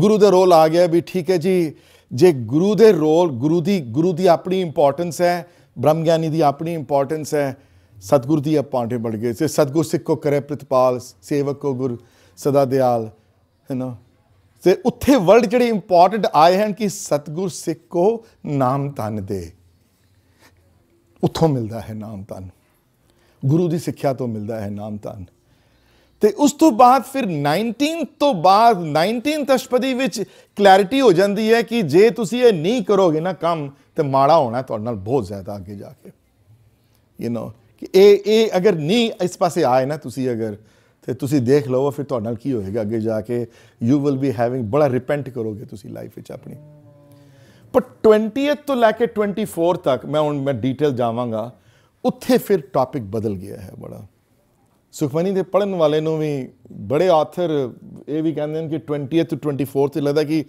Guru ਦਾ ਰੋਲ ਆ ਗਿਆ ਵੀ ਠੀਕ ਹੈ ਜੀ ਜੇ ਗੁਰੂ ਦੇ ਰੋਲ ਗੁਰੂ ਦੀ ਗੁਰੂ ਦੀ ਆਪਣੀ ਇੰਪੋਰਟੈਂਸ ਹੈ ਬ੍ਰਹਮ ਗਿਆਨੀ ਦੀ ਆਪਣੀ ਇੰਪੋਰਟੈਂਸ ਹੈ ਸਤਗੁਰ ਦੀ ਆਪਾਂਟੇ ਬਣ ਗਏ ਸੇ ਸਤਗੁਰ ਸਿੱਖ ਕੋ ਕਰੇ ਪ੍ਰਤਪਾਲ ਸੇਵਕ ਕੋ ਗੁਰ ਸਦਾ ਦਿਆਲ ਹੈ ਨਾ ਤੇ ਉੱਥੇ ਵਰਡ ਜਿਹੜੇ ਇੰਪੋਰਟੈਂਟ ਆਏ ਹਨ ਕਿ ਸਤਗੁਰ ਸਿੱਖ ਕੋ ਨਾਮ ਤਨ ਦੇ ਉੱਥੋਂ ਮਿਲਦਾ ਹੈ ਨਾਮ ਤਨ ਗੁਰੂ ਦੀ ਸਿੱਖਿਆ ਤੋਂ ਮਿਲਦਾ ਹੈ ਨਾਮ ਤਨ ਤੇ ਉਸ ਤੋਂ ਬਾਅਦ ਫਿਰ 19 ਤੋਂ ਬਾਅਦ 19 ਤਸ਼ਪਦੀ ਵਿੱਚ ਕਲੈਰਿਟੀ ਹੋ ਜਾਂਦੀ ਹੈ ਕਿ ਜੇ ਤੁਸੀਂ ਇਹ ਨਹੀਂ ਕਰੋਗੇ ਨਾ ਕੰਮ ਤੇ ਮਾੜਾ ਹੋਣਾ ਤੁਹਾਡੇ ਨਾਲ ਬਹੁਤ ਜ਼ਿਆਦਾ ਅੱਗੇ ਜਾ ਕੇ ਯੂ نو ਕਿ ਇਹ ਇਹ ਅਗਰ ਨਹੀਂ ਇਸ ਪਾਸੇ ਆਏ ਨਾ ਤੁਸੀਂ ਅਗਰ ਤੇ ਤੁਸੀਂ ਦੇਖ ਲਓ ਫਿਰ ਤੁਹਾਡੇ ਨਾਲ ਕੀ ਹੋਏਗਾ ਅੱਗੇ ਜਾ ਕੇ ਯੂ ਵਿਲ ਬੀ ਹੈਵਿੰਗ ਬੜਾ ਰਿਪੈਂਟ ਕਰੋਗੇ ਤੁਸੀਂ ਲਾਈਫ ਵਿੱਚ ਆਪਣੀ ਪਰ 20th ਤੋਂ ਲੈ ਕੇ 24 ਤੱਕ ਮੈਂ ਹੁਣ ਮੈਂ ਡੀਟੇਲ ਜਾਵਾਂਗਾ ਉੱਥੇ ਫਿਰ ਟਾਪਿਕ ਬਦਲ ਗਿਆ ਹੈ ਬੜਾ ਸੁਖਮਨੀ ਦੇ ਪੜਨ ਵਾਲੇ ਨੂੰ ਵੀ ਬੜੇ ਆਥਰ ਇਹ ਵੀ ਕਹਿੰਦੇ ਨੇ ਕਿ 20th ਤੋਂ 24 ਤੇ ਲੱਗਦਾ ਕਿ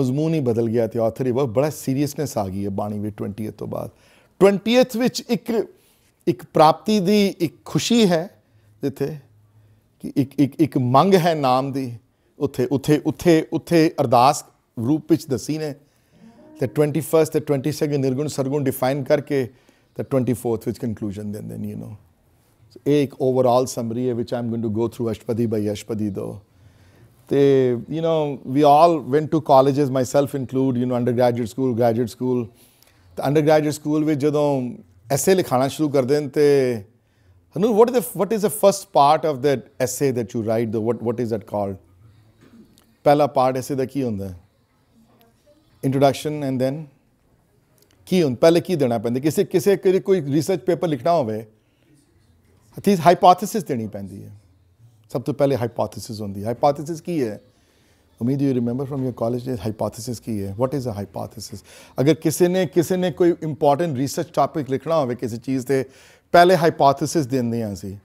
ਮਜ਼ਮੂਨ ਹੀ ਬਦਲ ਗਿਆ ਤੇ ਆਥਰ ਹੀ ਬਹੁਤ ਬੜਾ ਸੀਰੀਅਸਨੈਸ ਆ ਗਈ ਹੈ ਬਾਣੀ ਵਿੱਚ 20th ਤੋਂ ਬਾਅਦ 20th ਵਿੱਚ ਇੱਕ ਇੱਕ ਪ੍ਰਾਪਤੀ ਦੀ ਇੱਕ ਖੁਸ਼ੀ ਹੈ ਜਿੱਥੇ ਕਿ ਇੱਕ ਇੱਕ ਇੱਕ ਮੰਗ ਹੈ ਨਾਮ ਦੀ ਉੱਥੇ ਉੱਥੇ ਉੱਥੇ ਉੱਥੇ ਅਰਦਾਸ ਰੂਪ ਵਿੱਚ ਦਸੀ ਨੇ ਤੇ 21st ਤੇ 22nd ਨਿਰਗੁਣ ਸਰਗੁਣ ਡਿਫਾਈਨ ਕਰਕੇ ਤੇ 24th ਵਿੱਚ ਕਨਕਲੂਜਨ ਦਿੰਦੇ ਨੇ ਯੂ نو ਇਹ ਇੱਕ ਓਵਰਆਲ ਸਮਰੀ ਹੈ which I'm going to go through ashtapadi by ashtapadi though ਤੇ you know we all went to colleges myself include you know undergraduate school graduate school ਤੇ ਅੰਡਰਗ੍ਰੈਜੂਏਟ ਸਕੂਲ ਵਿੱਚ ਜਦੋਂ essay likhana shuru kar dein te Hanu, what, the, what is the first part of that essay that you write? The, what, what is that called? ਪਹਿਲਾ part essay ਦਾ ਕੀ ਹੁੰਦਾ introduction and then ਕੀ ਹੁੰਦਾ ਪਹਿਲੇ ਕੀ ਦੇਣਾ ਪੈਂਦਾ ਕਿਸੇ ਕਿਸੇ ਕੋਈ ਰਿਸਰਚ ਪੇਪਰ ਲਿਖਣਾ ਹੋਵੇ ਹਥੀ ਹਾਈਪੋਥੈਸਿਸ ਦੇਣੀ ਪੈਂਦੀ ਹੈ ਸਭ ਤੋਂ ਪਹਿਲੇ ਹਾਈਪੋਥੈਸਿਸ ਹੁੰਦੀ ਹੈ ਹਾਈਪੋਥੈਸਿਸ ਕੀ ਹੈ ਉਮੀਦ you remember from your college ਨੇ ਹਾਈਪੋਥੈਸਿਸ ਕੀ ਹੈ ਵਾਟ ਇਜ਼ ਅ ਹਾਈਪੋਥੈਸਿਸ ਅਗਰ ਕਿਸੇ ਨੇ ਕਿਸੇ ਨੇ ਕੋਈ ਇੰਪੋਰਟੈਂਟ ਰਿਸਰਚ ਟਾਪਿਕ ਲਿਖਣਾ ਹੋਵੇ ਕਿਸੇ ਚੀਜ਼ ਤੇ ਪਹਿਲੇ ਹਾਈਪੋਥੈਸਿਸ ਦਿੰਦੇ ਆ ਅਸੀਂ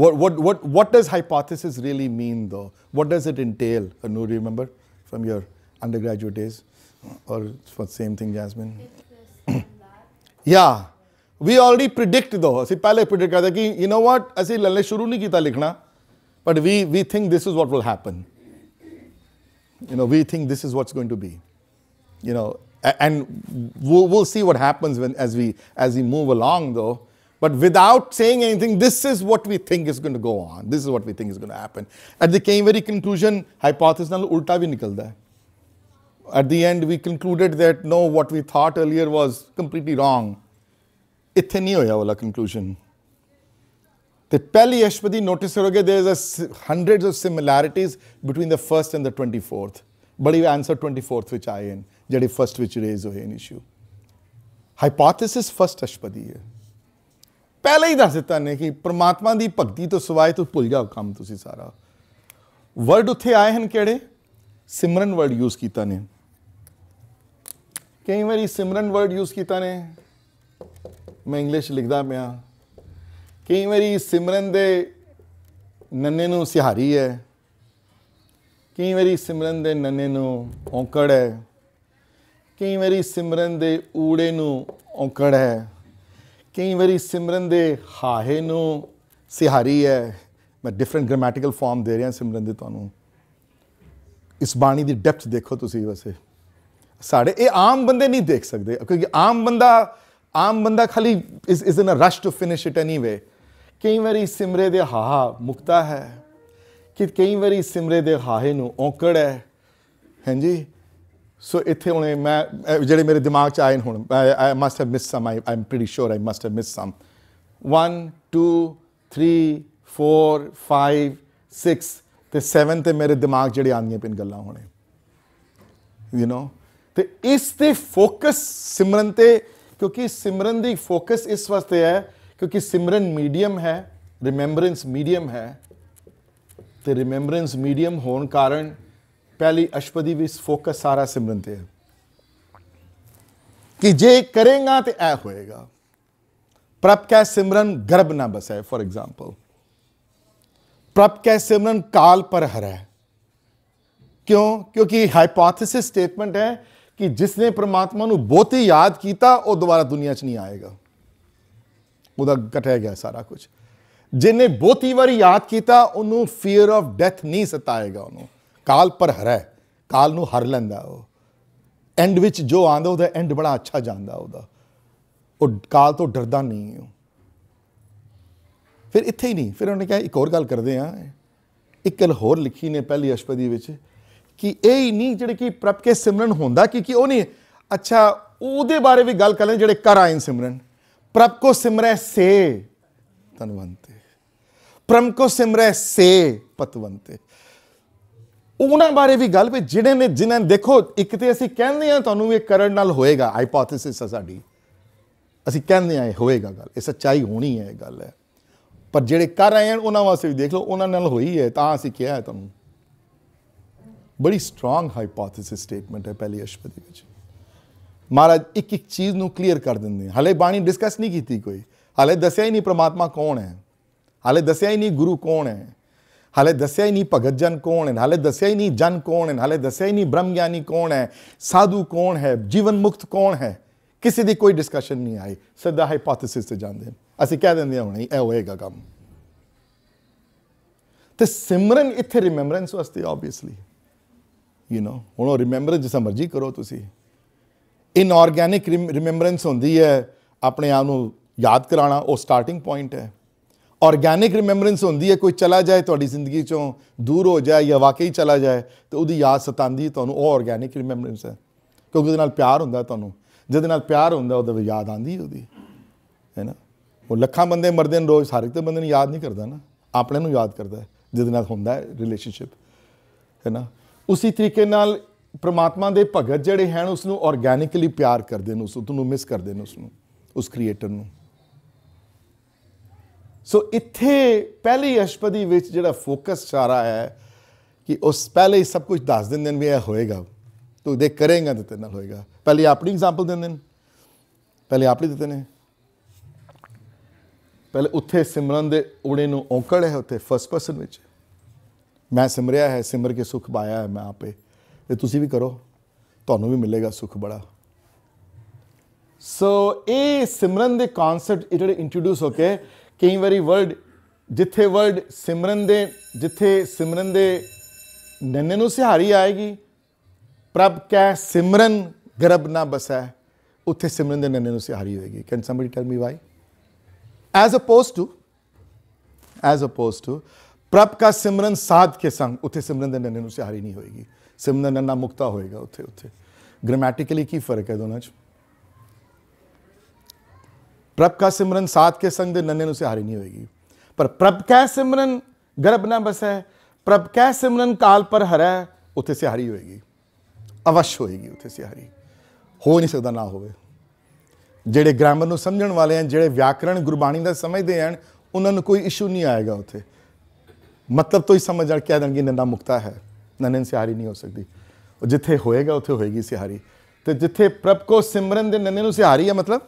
what what what what does hypothesis really mean though what does it entail anu remember from your undergraduate days or for same thing jasmine yeah we already predict though ਅਸੀਂ ਪਹਿਲੇ predict ਕਰਦੇ ਕਿ you know what ਅਸੀਂ ਲੱਲੇ ਸ਼ੁਰੂ ਨਹੀਂ ਕੀਤਾ ਲਿਖਣਾ but we we think this is what will happen you know, we think this is what's going to be. You know, and we'll, we'll see what happens when, as, we, as we move along, though. But without saying anything, this is what we think is going to go on. This is what we think is going to happen. At the came very conclusion, hypothesis ulta bhi nikalda At the end, we concluded that no, what we thought earlier was completely wrong. Itne nahi hoya wala conclusion. The Peli Ashwadi notice karoge there is hundreds of similarities between the first and the 24th. ਬੜੀ you 24th which I in ਜਿਹੜੀ first ਵਿੱਚ raise ਹੋਏ ਨੇ issue ਹਾਈਪੋਥੈਸਿਸ first ਅਸ਼ਪਦੀ ਹੈ ਪਹਿਲੇ ਹੀ ਦੱਸ ਦਿੱਤਾ ਨੇ ਕਿ ਪ੍ਰਮਾਤਮਾ ਦੀ ਭਗਤੀ ਤੋਂ ਸਿਵਾਏ ਤੁਸੀਂ ਭੁੱਲ ਜਾਓ ਕੰਮ ਤੁਸੀਂ ਸਾਰਾ ਵਰਡ ਉੱਥੇ ਆਏ ਹਨ ਕਿਹੜੇ ਸਿਮਰਨ ਵਰਡ ਯੂਜ਼ ਕੀਤਾ ਨੇ ਕਈ ਵਾਰੀ ਸਿਮਰਨ ਵਰਡ ਯੂਜ਼ ਕੀਤਾ ਨੇ ਮੈਂ ਇੰਗਲਿਸ਼ ਲਿਖਦਾ ਪਿਆ ਕਈ ਵਾਰੀ ਸਿਮਰਨ ਦੇ ਨੰਨੇ ਨੂੰ ਸਿਹਾਰੀ ਹੈ ਕਈ ਵਾਰੀ ਸਿਮਰਨ ਦੇ ਨੰਨੇ ਨੂੰ ਔਂਕੜ ਹੈ ਕਈ ਵਾਰੀ ਸਿਮਰਨ ਦੇ ਊੜੇ ਨੂੰ ਔਂਕੜ ਹੈ ਕਈ ਵਾਰੀ ਸਿਮਰਨ ਦੇ ਹਾਹੇ ਨੂੰ ਸਿਹਾਰੀ ਹੈ ਮੈਂ ਡਿਫਰੈਂਟ ਗ੍ਰਾਮੈਟੀਕਲ ਫਾਰਮ ਦੇ ਰਿਹਾ ਸਿਮਰਨ ਦੇ ਤੁਹਾਨੂੰ ਇਸ ਬਾਣੀ ਦੀ ਡੈਪਥ ਦੇਖੋ ਤੁਸੀਂ ਵਸੇ ਸਾਡੇ ਇਹ ਆਮ ਬੰਦੇ ਨਹੀਂ ਦੇਖ ਸਕਦੇ ਕਿਉਂਕਿ ਆਮ ਬੰਦਾ ਆਮ ਬੰਦਾ ਖਾਲੀ is is in a rush to finish it anyway ਕਈ ਵਾਰੀ ਸਿਮਰੇ ਦੇ ਹਾਹਾ ਮੁਕਤਾ ਹੈ ਕਿ ਕਈ ਵਾਰੀ ਸਿਮਰੇ ਦੇ ਹਾਹੇ ਨੂੰ ਔਕੜ ਹੈ ਹਾਂਜੀ ਸੋ ਇੱਥੇ ਹੁਣੇ ਮੈਂ ਜਿਹੜੇ ਮੇਰੇ ਦਿਮਾਗ 'ਚ ਆਏ ਹੁਣ I must have miss some I am pretty sure I must have miss some 1 2 3 4 5 6 ਤੇ 7 ਤੇ ਮੇਰੇ ਦਿਮਾਗ ਜਿਹੜੇ ਆਉਂਦੀਆਂ ਪਿੰਨ ਗੱਲਾਂ ਹੋਣੇ ਯੂ نو ਤੇ ਇਸ ਤੇ ਫੋਕਸ ਸਿਮਰਨ ਤੇ ਕਿਉਂਕਿ ਸਿਮਰਨ ਦੀ ਫੋਕਸ ਇਸ ਵਾਸਤੇ ਹੈ ਕਿਉਂਕਿ ਸਿਮਰਨ ਮੀਡੀਅਮ ਹੈ ਰਿਮੈਂਬਰੈਂਸ ਮੀਡੀਅਮ ਹੈ ਤੇ ਰਿਮੈਂਬਰੈਂਸ ਮੀਡੀਅਮ ਹੋਣ ਕਾਰਨ ਪਹਿਲੀ ਅਸ਼ਪਦੀ ਵਿੱਚ ਫੋਕਸ ਸਾਰਾ ਸਿਮਰਨ ਤੇ ਹੈ ਕਿ ਜੇ ਕਰੇਗਾ ਤੇ ਐ ਹੋਏਗਾ ਪ੍ਰਭ ਕੈ ਸਿਮਰਨ ਗਰਭ ਨਾ ਬਸੈ ਫੋਰ ਐਗਜ਼ਾਮਪਲ ਪ੍ਰਭ ਕੈ ਸਿਮਰਨ ਕਾਲ ਪਰ ਹਰੈ ਕਿਉਂ ਕਿਉਂਕਿ ਹਾਈਪੋਥੇਸਿਸ ਸਟੇਟਮੈਂਟ ਹੈ ਕਿ ਜਿਸ ਨੇ ਪ੍ਰਮਾਤਮਾ ਨੂੰ ਬਹੁਤੀ ਯਾਦ ਕੀਤਾ ਉਹ ਦੁਬਾਰਾ ਦੁਨੀਆ 'ਚ ਨਹੀਂ ਆਏਗਾ ਉਹਦਾ ਘਟਿਆ ਗਿਆ ਸਾਰਾ ਕੁਝ ਜਿਨੇ ਬਹੁਤੀ ਵਾਰੀ ਯਾਦ ਕੀਤਾ ਉਹਨੂੰ ਫੀਅਰ ਆਫ ਡੈਥ ਨਹੀਂ ਸਤਾਏਗਾ ਉਹਨੂੰ ਕਾਲ ਪਰ ਹਰੈ ਕਾਲ ਨੂੰ ਹਰ ਲੈਂਦਾ ਉਹ ਐਂਡ ਵਿੱਚ ਜੋ ਆਂਦਾ ਉਹਦਾ ਐਂਡ ਬੜਾ ਅੱਛਾ ਜਾਂਦਾ ਉਹਦਾ ਉਹ ਕਾਲ ਤੋਂ ਡਰਦਾ ਨਹੀਂ ਉਹ ਫਿਰ ਇੱਥੇ ਹੀ ਨਹੀਂ ਫਿਰ ਉਹਨੇ ਕਿਹਾ ਇੱਕ ਹੋਰ ਗੱਲ ਕਰਦੇ ਆ ਇੱਕ ਗੱਲ ਹੋਰ ਲਿਖੀ ਨੇ ਪਹਿਲੀ ਅਸ਼ਪਦੀ ਵਿੱਚ ਕਿ ਇਹ ਹੀ ਨਹੀਂ ਜਿਹੜੇ ਕਿ ਪ੍ਰਭ ਕੇ ਸਿਮਰਨ ਹੁੰਦਾ ਕਿ ਕਿ ਉਹ ਨਹੀਂ ਅੱਛਾ ਉਹਦੇ ਬਾਰੇ ਵੀ ਗੱਲ ਕਰ ਲੈ ਜਿਹੜੇ ਕਰ ਆਇਨ ਸਿਮਰਨ ਪ੍ਰਭ ਕੋ ਸਿਮਰੈ ਸੇ ਤਨਵੰਤੇ ਪ੍ਰਮ ਕੋ ਸਿਮਰੈ ਸੇ ਪਤਵੰਤੇ ਉਹਨਾਂ ਬਾਰੇ ਵੀ ਗੱਲ ਵੀ ਜਿਹੜੇ ਨੇ ਜਿਨ੍ਹਾਂ ਦੇਖੋ ਇੱਕ ਤੇ ਅਸੀਂ ਕਹਿੰਦੇ ਆ ਤੁਹਾਨੂੰ ਇਹ ਕਰਨ ਨਾਲ ਹੋਏਗਾ ਹਾਈਪੋਥੇਸਿਸ ਆ ਸਾਡੀ ਅਸੀਂ ਕਹਿੰਦੇ ਆ ਇਹ ਹੋਏਗਾ ਗੱਲ ਇਹ ਸੱਚਾਈ ਹੋਣੀ ਹੈ ਇਹ ਗੱਲ ਹੈ ਪਰ ਜਿਹੜੇ ਕਰ ਰਹੇ ਹਨ ਉਹਨਾਂ ਵਾਸਤੇ ਵੀ ਦੇਖ ਲਓ ਉਹਨਾਂ ਨਾਲ ਹੋਈ ਹੈ ਤਾਂ ਅਸੀਂ ਕਿਹਾ ਹੈ ਤੁਹਾਨੂੰ ਬੜੀ ਸਟਰੋਂਗ ਹਾਈਪੋਥੇਸਿਸ ਸਟੇਟਮੈਂਟ ਹੈ ਪਹਿਲੀ ਅਸ਼ਪਦੀ ਵਿੱਚ ਮਹਾਰਾਜ ਇੱਕ ਇੱਕ ਚੀਜ਼ ਨੂੰ ਕਲੀਅਰ ਕਰ ਦਿੰਦੇ ਨੇ ਹਲੇ ਬਾਣੀ ਡਿਸਕਸ ਨਹੀਂ ਕੀਤੀ ਕੋਈ ਹਲੇ ਦੱਸਿਆ ਹੀ ਨਹੀਂ ਪ੍ਰਮਾਤਮਾ ਕੌਣ ਹੈ ਹਲੇ ਦੱਸਿਆ ਹੀ ਨਹੀਂ ਗੁਰੂ ਕੌਣ ਹੈ ਹਲੇ ਦੱਸਿਆ ਹੀ ਨਹੀਂ ਭਗਤ ਜਨ ਕੌਣ ਹੈ ਹਲੇ ਦੱਸਿਆ ਹੀ ਨਹੀਂ ਜਨ ਕੌਣ ਹੈ ਹਲੇ ਦੱਸਿਆ ਹੀ ਨਹੀਂ ਬ੍ਰਹਮ ਗਿਆਨੀ ਕੌਣ ਹੈ ਸਾਧੂ ਕੌਣ ਹੈ ਜੀਵਨ ਮੁਕਤ ਕੌਣ ਹੈ ਕਿਸੇ ਦੀ ਕੋਈ ਡਿਸਕਸ਼ਨ ਨਹੀਂ ਆਈ ਸਿੱਧਾ ਹਾਈਪੋਥੇਸਿਸ ਤੇ ਜਾਂਦੇ ਅਸੀਂ ਕਹਿ ਦਿੰਦੇ ਹਾਂ ਹੁਣ ਇਹ ਹੋਏਗਾ ਕੰਮ ਤੇ ਸਿਮਰਨ ਇੱਥੇ ਰਿਮੈਂਬਰੈਂਸ ਵਾਸਤੇ ਆਬਵੀਅਸਲੀ ਯੂ نو ਹੁਣ ਰਿਮੈਂਬਰ ਜਿਸ ਮਰਜ਼ੀ ਕਰੋ ਤੁਸੀਂ ਇਨਆਰਗੈਨਿਕ ਰਿਮੈਂਬਰੈਂਸ ਹੁੰਦੀ ਹੈ ਆਪਣੇ ਆਪ ਨੂੰ ਯਾਦ ਕਰਾਣਾ ਉਹ ਸਟਾਰਟਿੰਗ ਪੁਆਇੰਟ ਹੈ ਆਰਗੈਨਿਕ ਰਿਮੈਂਬਰੈਂਸ ਹੁੰਦੀ ਹੈ ਕੋਈ ਚਲਾ ਜਾਏ ਤੁਹਾਡੀ ਜ਼ਿੰਦਗੀ ਚੋਂ ਦੂਰ ਹੋ ਜਾਏ ਜਾਂ ਵਾਕਈ ਚਲਾ ਜਾਏ ਤੇ ਉਹਦੀ ਯਾਦ ਸਤਾਉਂਦੀ ਤੁਹਾਨੂੰ ਉਹ ਆਰਗੈਨਿਕ ਰਿਮੈਂਬਰੈਂਸ ਹੈ ਕਿਉਂਕਿ ਉਹਦੇ ਨਾਲ ਪਿਆਰ ਹੁੰਦਾ ਤੁਹਾਨੂੰ ਜਿਹਦੇ ਨਾਲ ਪਿਆਰ ਹੁੰਦਾ ਉਹਦੇ ਵਿੱਚ ਯਾਦ ਆਂਦੀ ਉਹਦੀ ਹੈ ਨਾ ਉਹ ਲੱਖਾਂ ਬੰਦੇ ਮਰਦੇ ਨੇ ਰੋਜ਼ ਸਾਰੇ ਤੇ ਬੰਦੇ ਨੂੰ ਯਾਦ ਨਹੀਂ ਕਰਦਾ ਨਾ ਆਪਣੇ ਨੂੰ ਯਾਦ ਕਰਦਾ ਜਿਹਦੇ ਨਾਲ ਹੁੰਦਾ ਹੈ ਰਿਲੇਸ਼ਨਸ਼ਿਪ ਹੈ ਨਾ ਉਸੇ ਤਰੀਕੇ ਨਾਲ ਪ੍ਰਮਾਤਮਾ ਦੇ ਭਗਤ ਜਿਹੜੇ ਹਨ ਉਸ ਨੂੰ ਆਰਗੈਨਿਕਲੀ ਪਿਆਰ ਕਰਦੇ ਨੇ ਉਸ ਨੂੰ ਮਿਸ ਕਰਦੇ ਨੇ ਉਸ ਨੂੰ ਉਸ ਕ੍ਰੀਏਟਰ ਨੂੰ ਸੋ ਇੱਥੇ ਪਹਿਲੀ ਅਸ਼ਪਦੀ ਵਿੱਚ ਜਿਹੜਾ ਫੋਕਸ ਸਾਰਾ ਹੈ ਕਿ ਉਸ ਪਹਿਲੇ ਸਭ ਕੁਝ ਦੱਸ ਦਿੰਦੇ ਨੇ ਵੀ ਇਹ ਹੋਏਗਾ ਤੂੰ ਦੇਖ ਕਰੇਗਾ ਤੇ ਤੇਰੇ ਨਾਲ ਹੋਏਗਾ ਪਹਿਲੇ ਆਪਣੀ ਐਗਜ਼ਾਮਪਲ ਦਿੰਦੇ ਨੇ ਪਹਿਲੇ ਆਪਣੀ ਦਿੰਦੇ ਨੇ ਪਹਿਲੇ ਉੱਥੇ ਸਿਮਰਨ ਦੇ ਉੜੇ ਨੂੰ ਔਂਕੜ ਹੈ ਉੱਥੇ ਫਸਟ ਪਰਸਨ ਵਿੱਚ ਮੈਂ ਸਿਮਰਿਆ ਹੈ ਸਿਮਰ ਕੇ ਸੁਖ ਪਾਇਆ ਹੈ ਮੈਂ ਆਪੇ ਤੇ ਤੁਸੀਂ ਵੀ ਕਰੋ ਤੁਹਾਨੂੰ ਵੀ ਮਿਲੇਗਾ ਸੁਖ ਬੜਾ ਸੋ ਇਹ ਸਿਮਰਨ ਦੇ ਕਨਸੈਪਟ ਜਿਹੜੇ ਇੰਟਰੋਡਿਊਸ ਹੋ ਕੇ ਕਈ ਵਾਰੀ ਵਰਲਡ ਜਿੱਥੇ ਵਰਲਡ ਸਿਮਰਨ ਦੇ ਜਿੱਥੇ ਸਿਮਰਨ ਦੇ ਨੰਨੇ ਨੂੰ ਸਿਹਾਰੀ ਆਏਗੀ ਪ੍ਰਭ ਕੈ ਸਿਮਰਨ ਗਰਬ ਨਾ ਬਸੈ ਉੱਥੇ ਸਿਮਰਨ ਦੇ ਨੰਨੇ ਨੂੰ ਸਿਹਾਰੀ ਹੋਏਗੀ can somebody tell me why as opposed to as opposed to ਪ੍ਰਭ ਕਾ ਸਿਮਰਨ ਸਾਧ ਕੇ ਸੰਗ ਉੱਥੇ ਸਿਮਰਨ ਦੇ ਨੰਨੇ ਨੂੰ ਸਿਹਾਰੀ ਨਹੀਂ ਹੋਏਗੀ ਸਿਮਨ ਨੰਨਾ ਮੁਕਤਾ ਹੋਏਗਾ ਉੱਥੇ ਉੱਥੇ ਗ੍ਰਾਮੈਟਿਕਲੀ ਕੀ ਫਰਕ ਹੈ ਦੋਨਾਂ 'ਚ ਪ੍ਰਭ ਕਾ ਸਿਮਰਨ ਸਾਥ ਕੇ ਸੰਗ ਦੇ ਨੰਨੇ ਨੂੰ ਸਿਹਾਰੀ ਨਹੀਂ ਹੋਏਗੀ ਪਰ ਪ੍ਰਭ ਕੈ ਸਿਮਰਨ ਗਰਭ ਨਾ ਬਸੈ ਪ੍ਰਭ ਕੈ ਸਿਮਰਨ ਕਾਲ ਪਰ ਹਰੈ ਉੱਥੇ ਸਿਹਾਰੀ ਹੋਏਗੀ ਅਵਸ਼ ਹੋਏਗੀ ਉੱਥੇ ਸਿਹਾਰੀ ਹੋ ਨਹੀਂ ਸਕਦਾ ਨਾ ਹੋਵੇ ਜਿਹੜੇ ਗ੍ਰਾਮਰ ਨੂੰ ਸਮਝਣ ਵਾਲੇ ਹਨ ਜਿਹੜੇ ਵਿਆਕਰਣ ਗੁਰਬਾਣੀ ਦਾ ਸਮਝਦੇ ਹਨ ਉਹਨਾਂ ਨੂੰ ਕੋਈ ਇਸ਼ੂ ਨਹੀਂ ਆਏਗਾ ਉੱਥੇ ਮਤਲਬ ਤੋਂ ਹੀ ਸਮਝ ਆ ਕਹਿ ਦੇਣਗੇ ਨੰਦਾ ਮੁਕਤਾ ਹੈ ਨਨਨ ਸਿਹਾਰੀ ਨਹੀਂ ਹੋ ਸਕਦੀ ਉਹ ਜਿੱਥੇ ਹੋਏਗਾ ਉੱਥੇ ਹੋਏਗੀ ਸਿਹਾਰੀ ਤੇ ਜਿੱਥੇ ਪ੍ਰਭ ਕੋ ਸਿਮਰਨ ਦੇ ਨੰਨੇ ਨੂੰ ਸਿਹਾਰੀ ਹੈ ਮਤਲਬ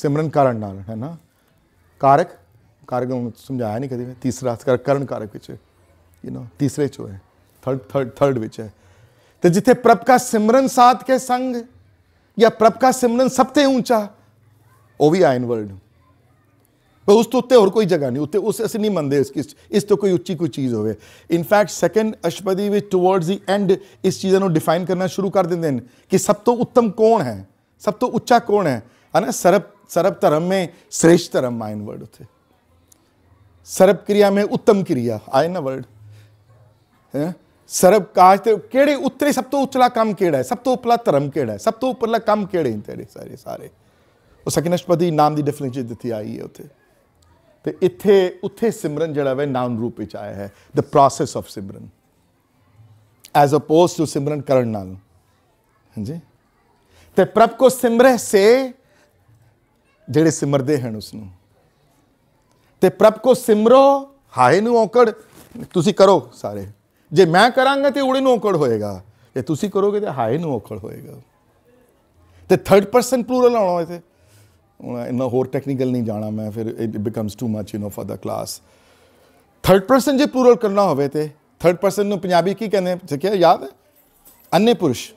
ਸਿਮਰਨ ਕਰਨ ਨਾਲ ਹੈ ਨਾ ਕਾਰਕ ਕਾਰਕ ਨੂੰ ਸਮਝਾਇਆ ਨਹੀਂ ਕਦੇ ਤੀਸਰਾ ਕਰਨ ਕਾਰਕ ਵਿੱਚ ਯੂ نو ਤੀਸਰੇ ਚ ਹੈ ਥਰਡ ਥਰਡ ਥਰਡ ਵਿੱਚ ਹੈ ਤੇ ਜਿੱਥੇ ਪ੍ਰਭ ਦਾ ਸਿਮਰਨ ਸਾਥ ਕੇ ਸੰਗ ਜਾਂ ਪ੍ਰਭ ਦਾ ਸਿਮਰਨ ਸਭ ਤੋਂ ਉੱਚਾ ਉਹ ਵੀ ਆਇਨ ਵਰਡ ਪਰ ਉਸ ਤੋਂ ਉੱਤੇ ਹੋਰ ਕੋਈ ਜਗ੍ਹਾ ਨਹੀਂ ਉੱਤੇ ਉਸ ਅਸੀਂ ਨਹੀਂ ਮੰਨਦੇ ਇਸ ਕਿਸ ਇਸ ਤੋਂ ਕੋਈ ਉੱਚੀ ਕੋਈ ਚੀਜ਼ ਹੋਵੇ ਇਨਫੈਕਟ ਸੈਕੰਡ ਅਸ਼ਪਦੀ ਵਿੱਚ ਟੁਵਰਡਸ ਦੀ ਐਂਡ ਇਸ ਚੀਜ਼ਾਂ ਨੂੰ ਡਿਫਾਈਨ ਕਰਨਾ ਸ਼ੁਰੂ ਕਰ ਦਿੰਦੇ ਨੇ ਕਿ ਸਭ ਤੋਂ ਉੱਤਮ ਕੌਣ ਹੈ ਸਭ ਤੋਂ ਉੱਚਾ ਕੌਣ ਹੈ ਹਨਾ ਸਰਬ ਸਰਬ ਧਰਮ ਮੇ ਸ੍ਰੇਸ਼ਟ ਧਰਮ ਮਾਈਨ ਵਰਡ ਉੱਤੇ ਸਰਬ ਕਿਰਿਆ ਮੇ ਉੱਤਮ ਕਿਰਿਆ ਆਏ ਨਾ ਵਰਡ ਹੈ ਸਰਬ ਕਾਜ ਤੇ ਕਿਹੜੇ ਉੱਤਰੇ ਸਭ ਤੋਂ ਉੱਚਲਾ ਕੰਮ ਕਿਹੜਾ ਹੈ ਸਭ ਤੋਂ ਉਪਲਾ ਧਰਮ ਕਿਹੜਾ ਹੈ ਸਭ ਤੋਂ ਉਪਰਲਾ ਕੰਮ ਕਿਹੜੇ ਨੇ ਤੇਰੇ ਸਾਰੇ ਸਾਰੇ ਉਹ ਸਕਨਸ਼ਪਤੀ ਨਾਮ ਦੀ ਡੈਫੀਨੇਸ਼ਨ ਦਿੱਤੀ ਆਈ ਹੈ ਉਥੇ ਤੇ ਇੱਥੇ ਉੱਥੇ ਸਿਮਰਨ ਜਿਹੜਾ ਵੈ ਨਾਮ ਰੂਪ ਵਿੱਚ ਆਇਆ ਹੈ the process of simran as opposed to simran ਕਰਨ ਨਾਲ ਹਾਂਜੀ ਤੇ ਪ੍ਰਭ ਕੋ ਸਿਮਰਹਿ ਸੇ ਜਿਹੜੇ ਸਿਮਰਦੇ ਹਨ ਉਸ ਨੂੰ ਤੇ ਪ੍ਰਭ ਕੋ ਸਿਮਰੋ ਹਾਏ ਨੂੰ ਔਕੜ ਤੁਸੀਂ ਕਰੋ ਸਾਰੇ ਜੇ ਮੈਂ ਕਰਾਂਗਾ ਤੇ ਉੜੇ ਨੂੰ ਔਕੜ ਹੋਏਗਾ ਜੇ ਤੁਸੀਂ ਕਰੋਗੇ ਤੇ ਹਾਏ ਨੂੰ ਔਕੜ ਹੋਏਗਾ ਤੇ ਥਰਡ ਪਰਸਨ ਪਲੂਰਲ ਆਉਣਾ ਤੇ ਇੰਨਾ ਹੋਰ ਟੈਕਨੀਕਲ ਨਹੀਂ ਜਾਣਾ ਮੈਂ ਫਿਰ it becomes too much you know for the class third person ਜੇ ਪੂਰਲ ਕਰਨਾ ਹੋਵੇ ਤੇ ਥਰਡ ਪਰਸਨ ਨੂੰ ਪੰਜਾਬੀ ਕੀ ਕਹਿੰਦੇ ਸਿੱਖਿਆ ਯਾਦ ਹੈ ਅੰਨੇ ਪੁਰਸ਼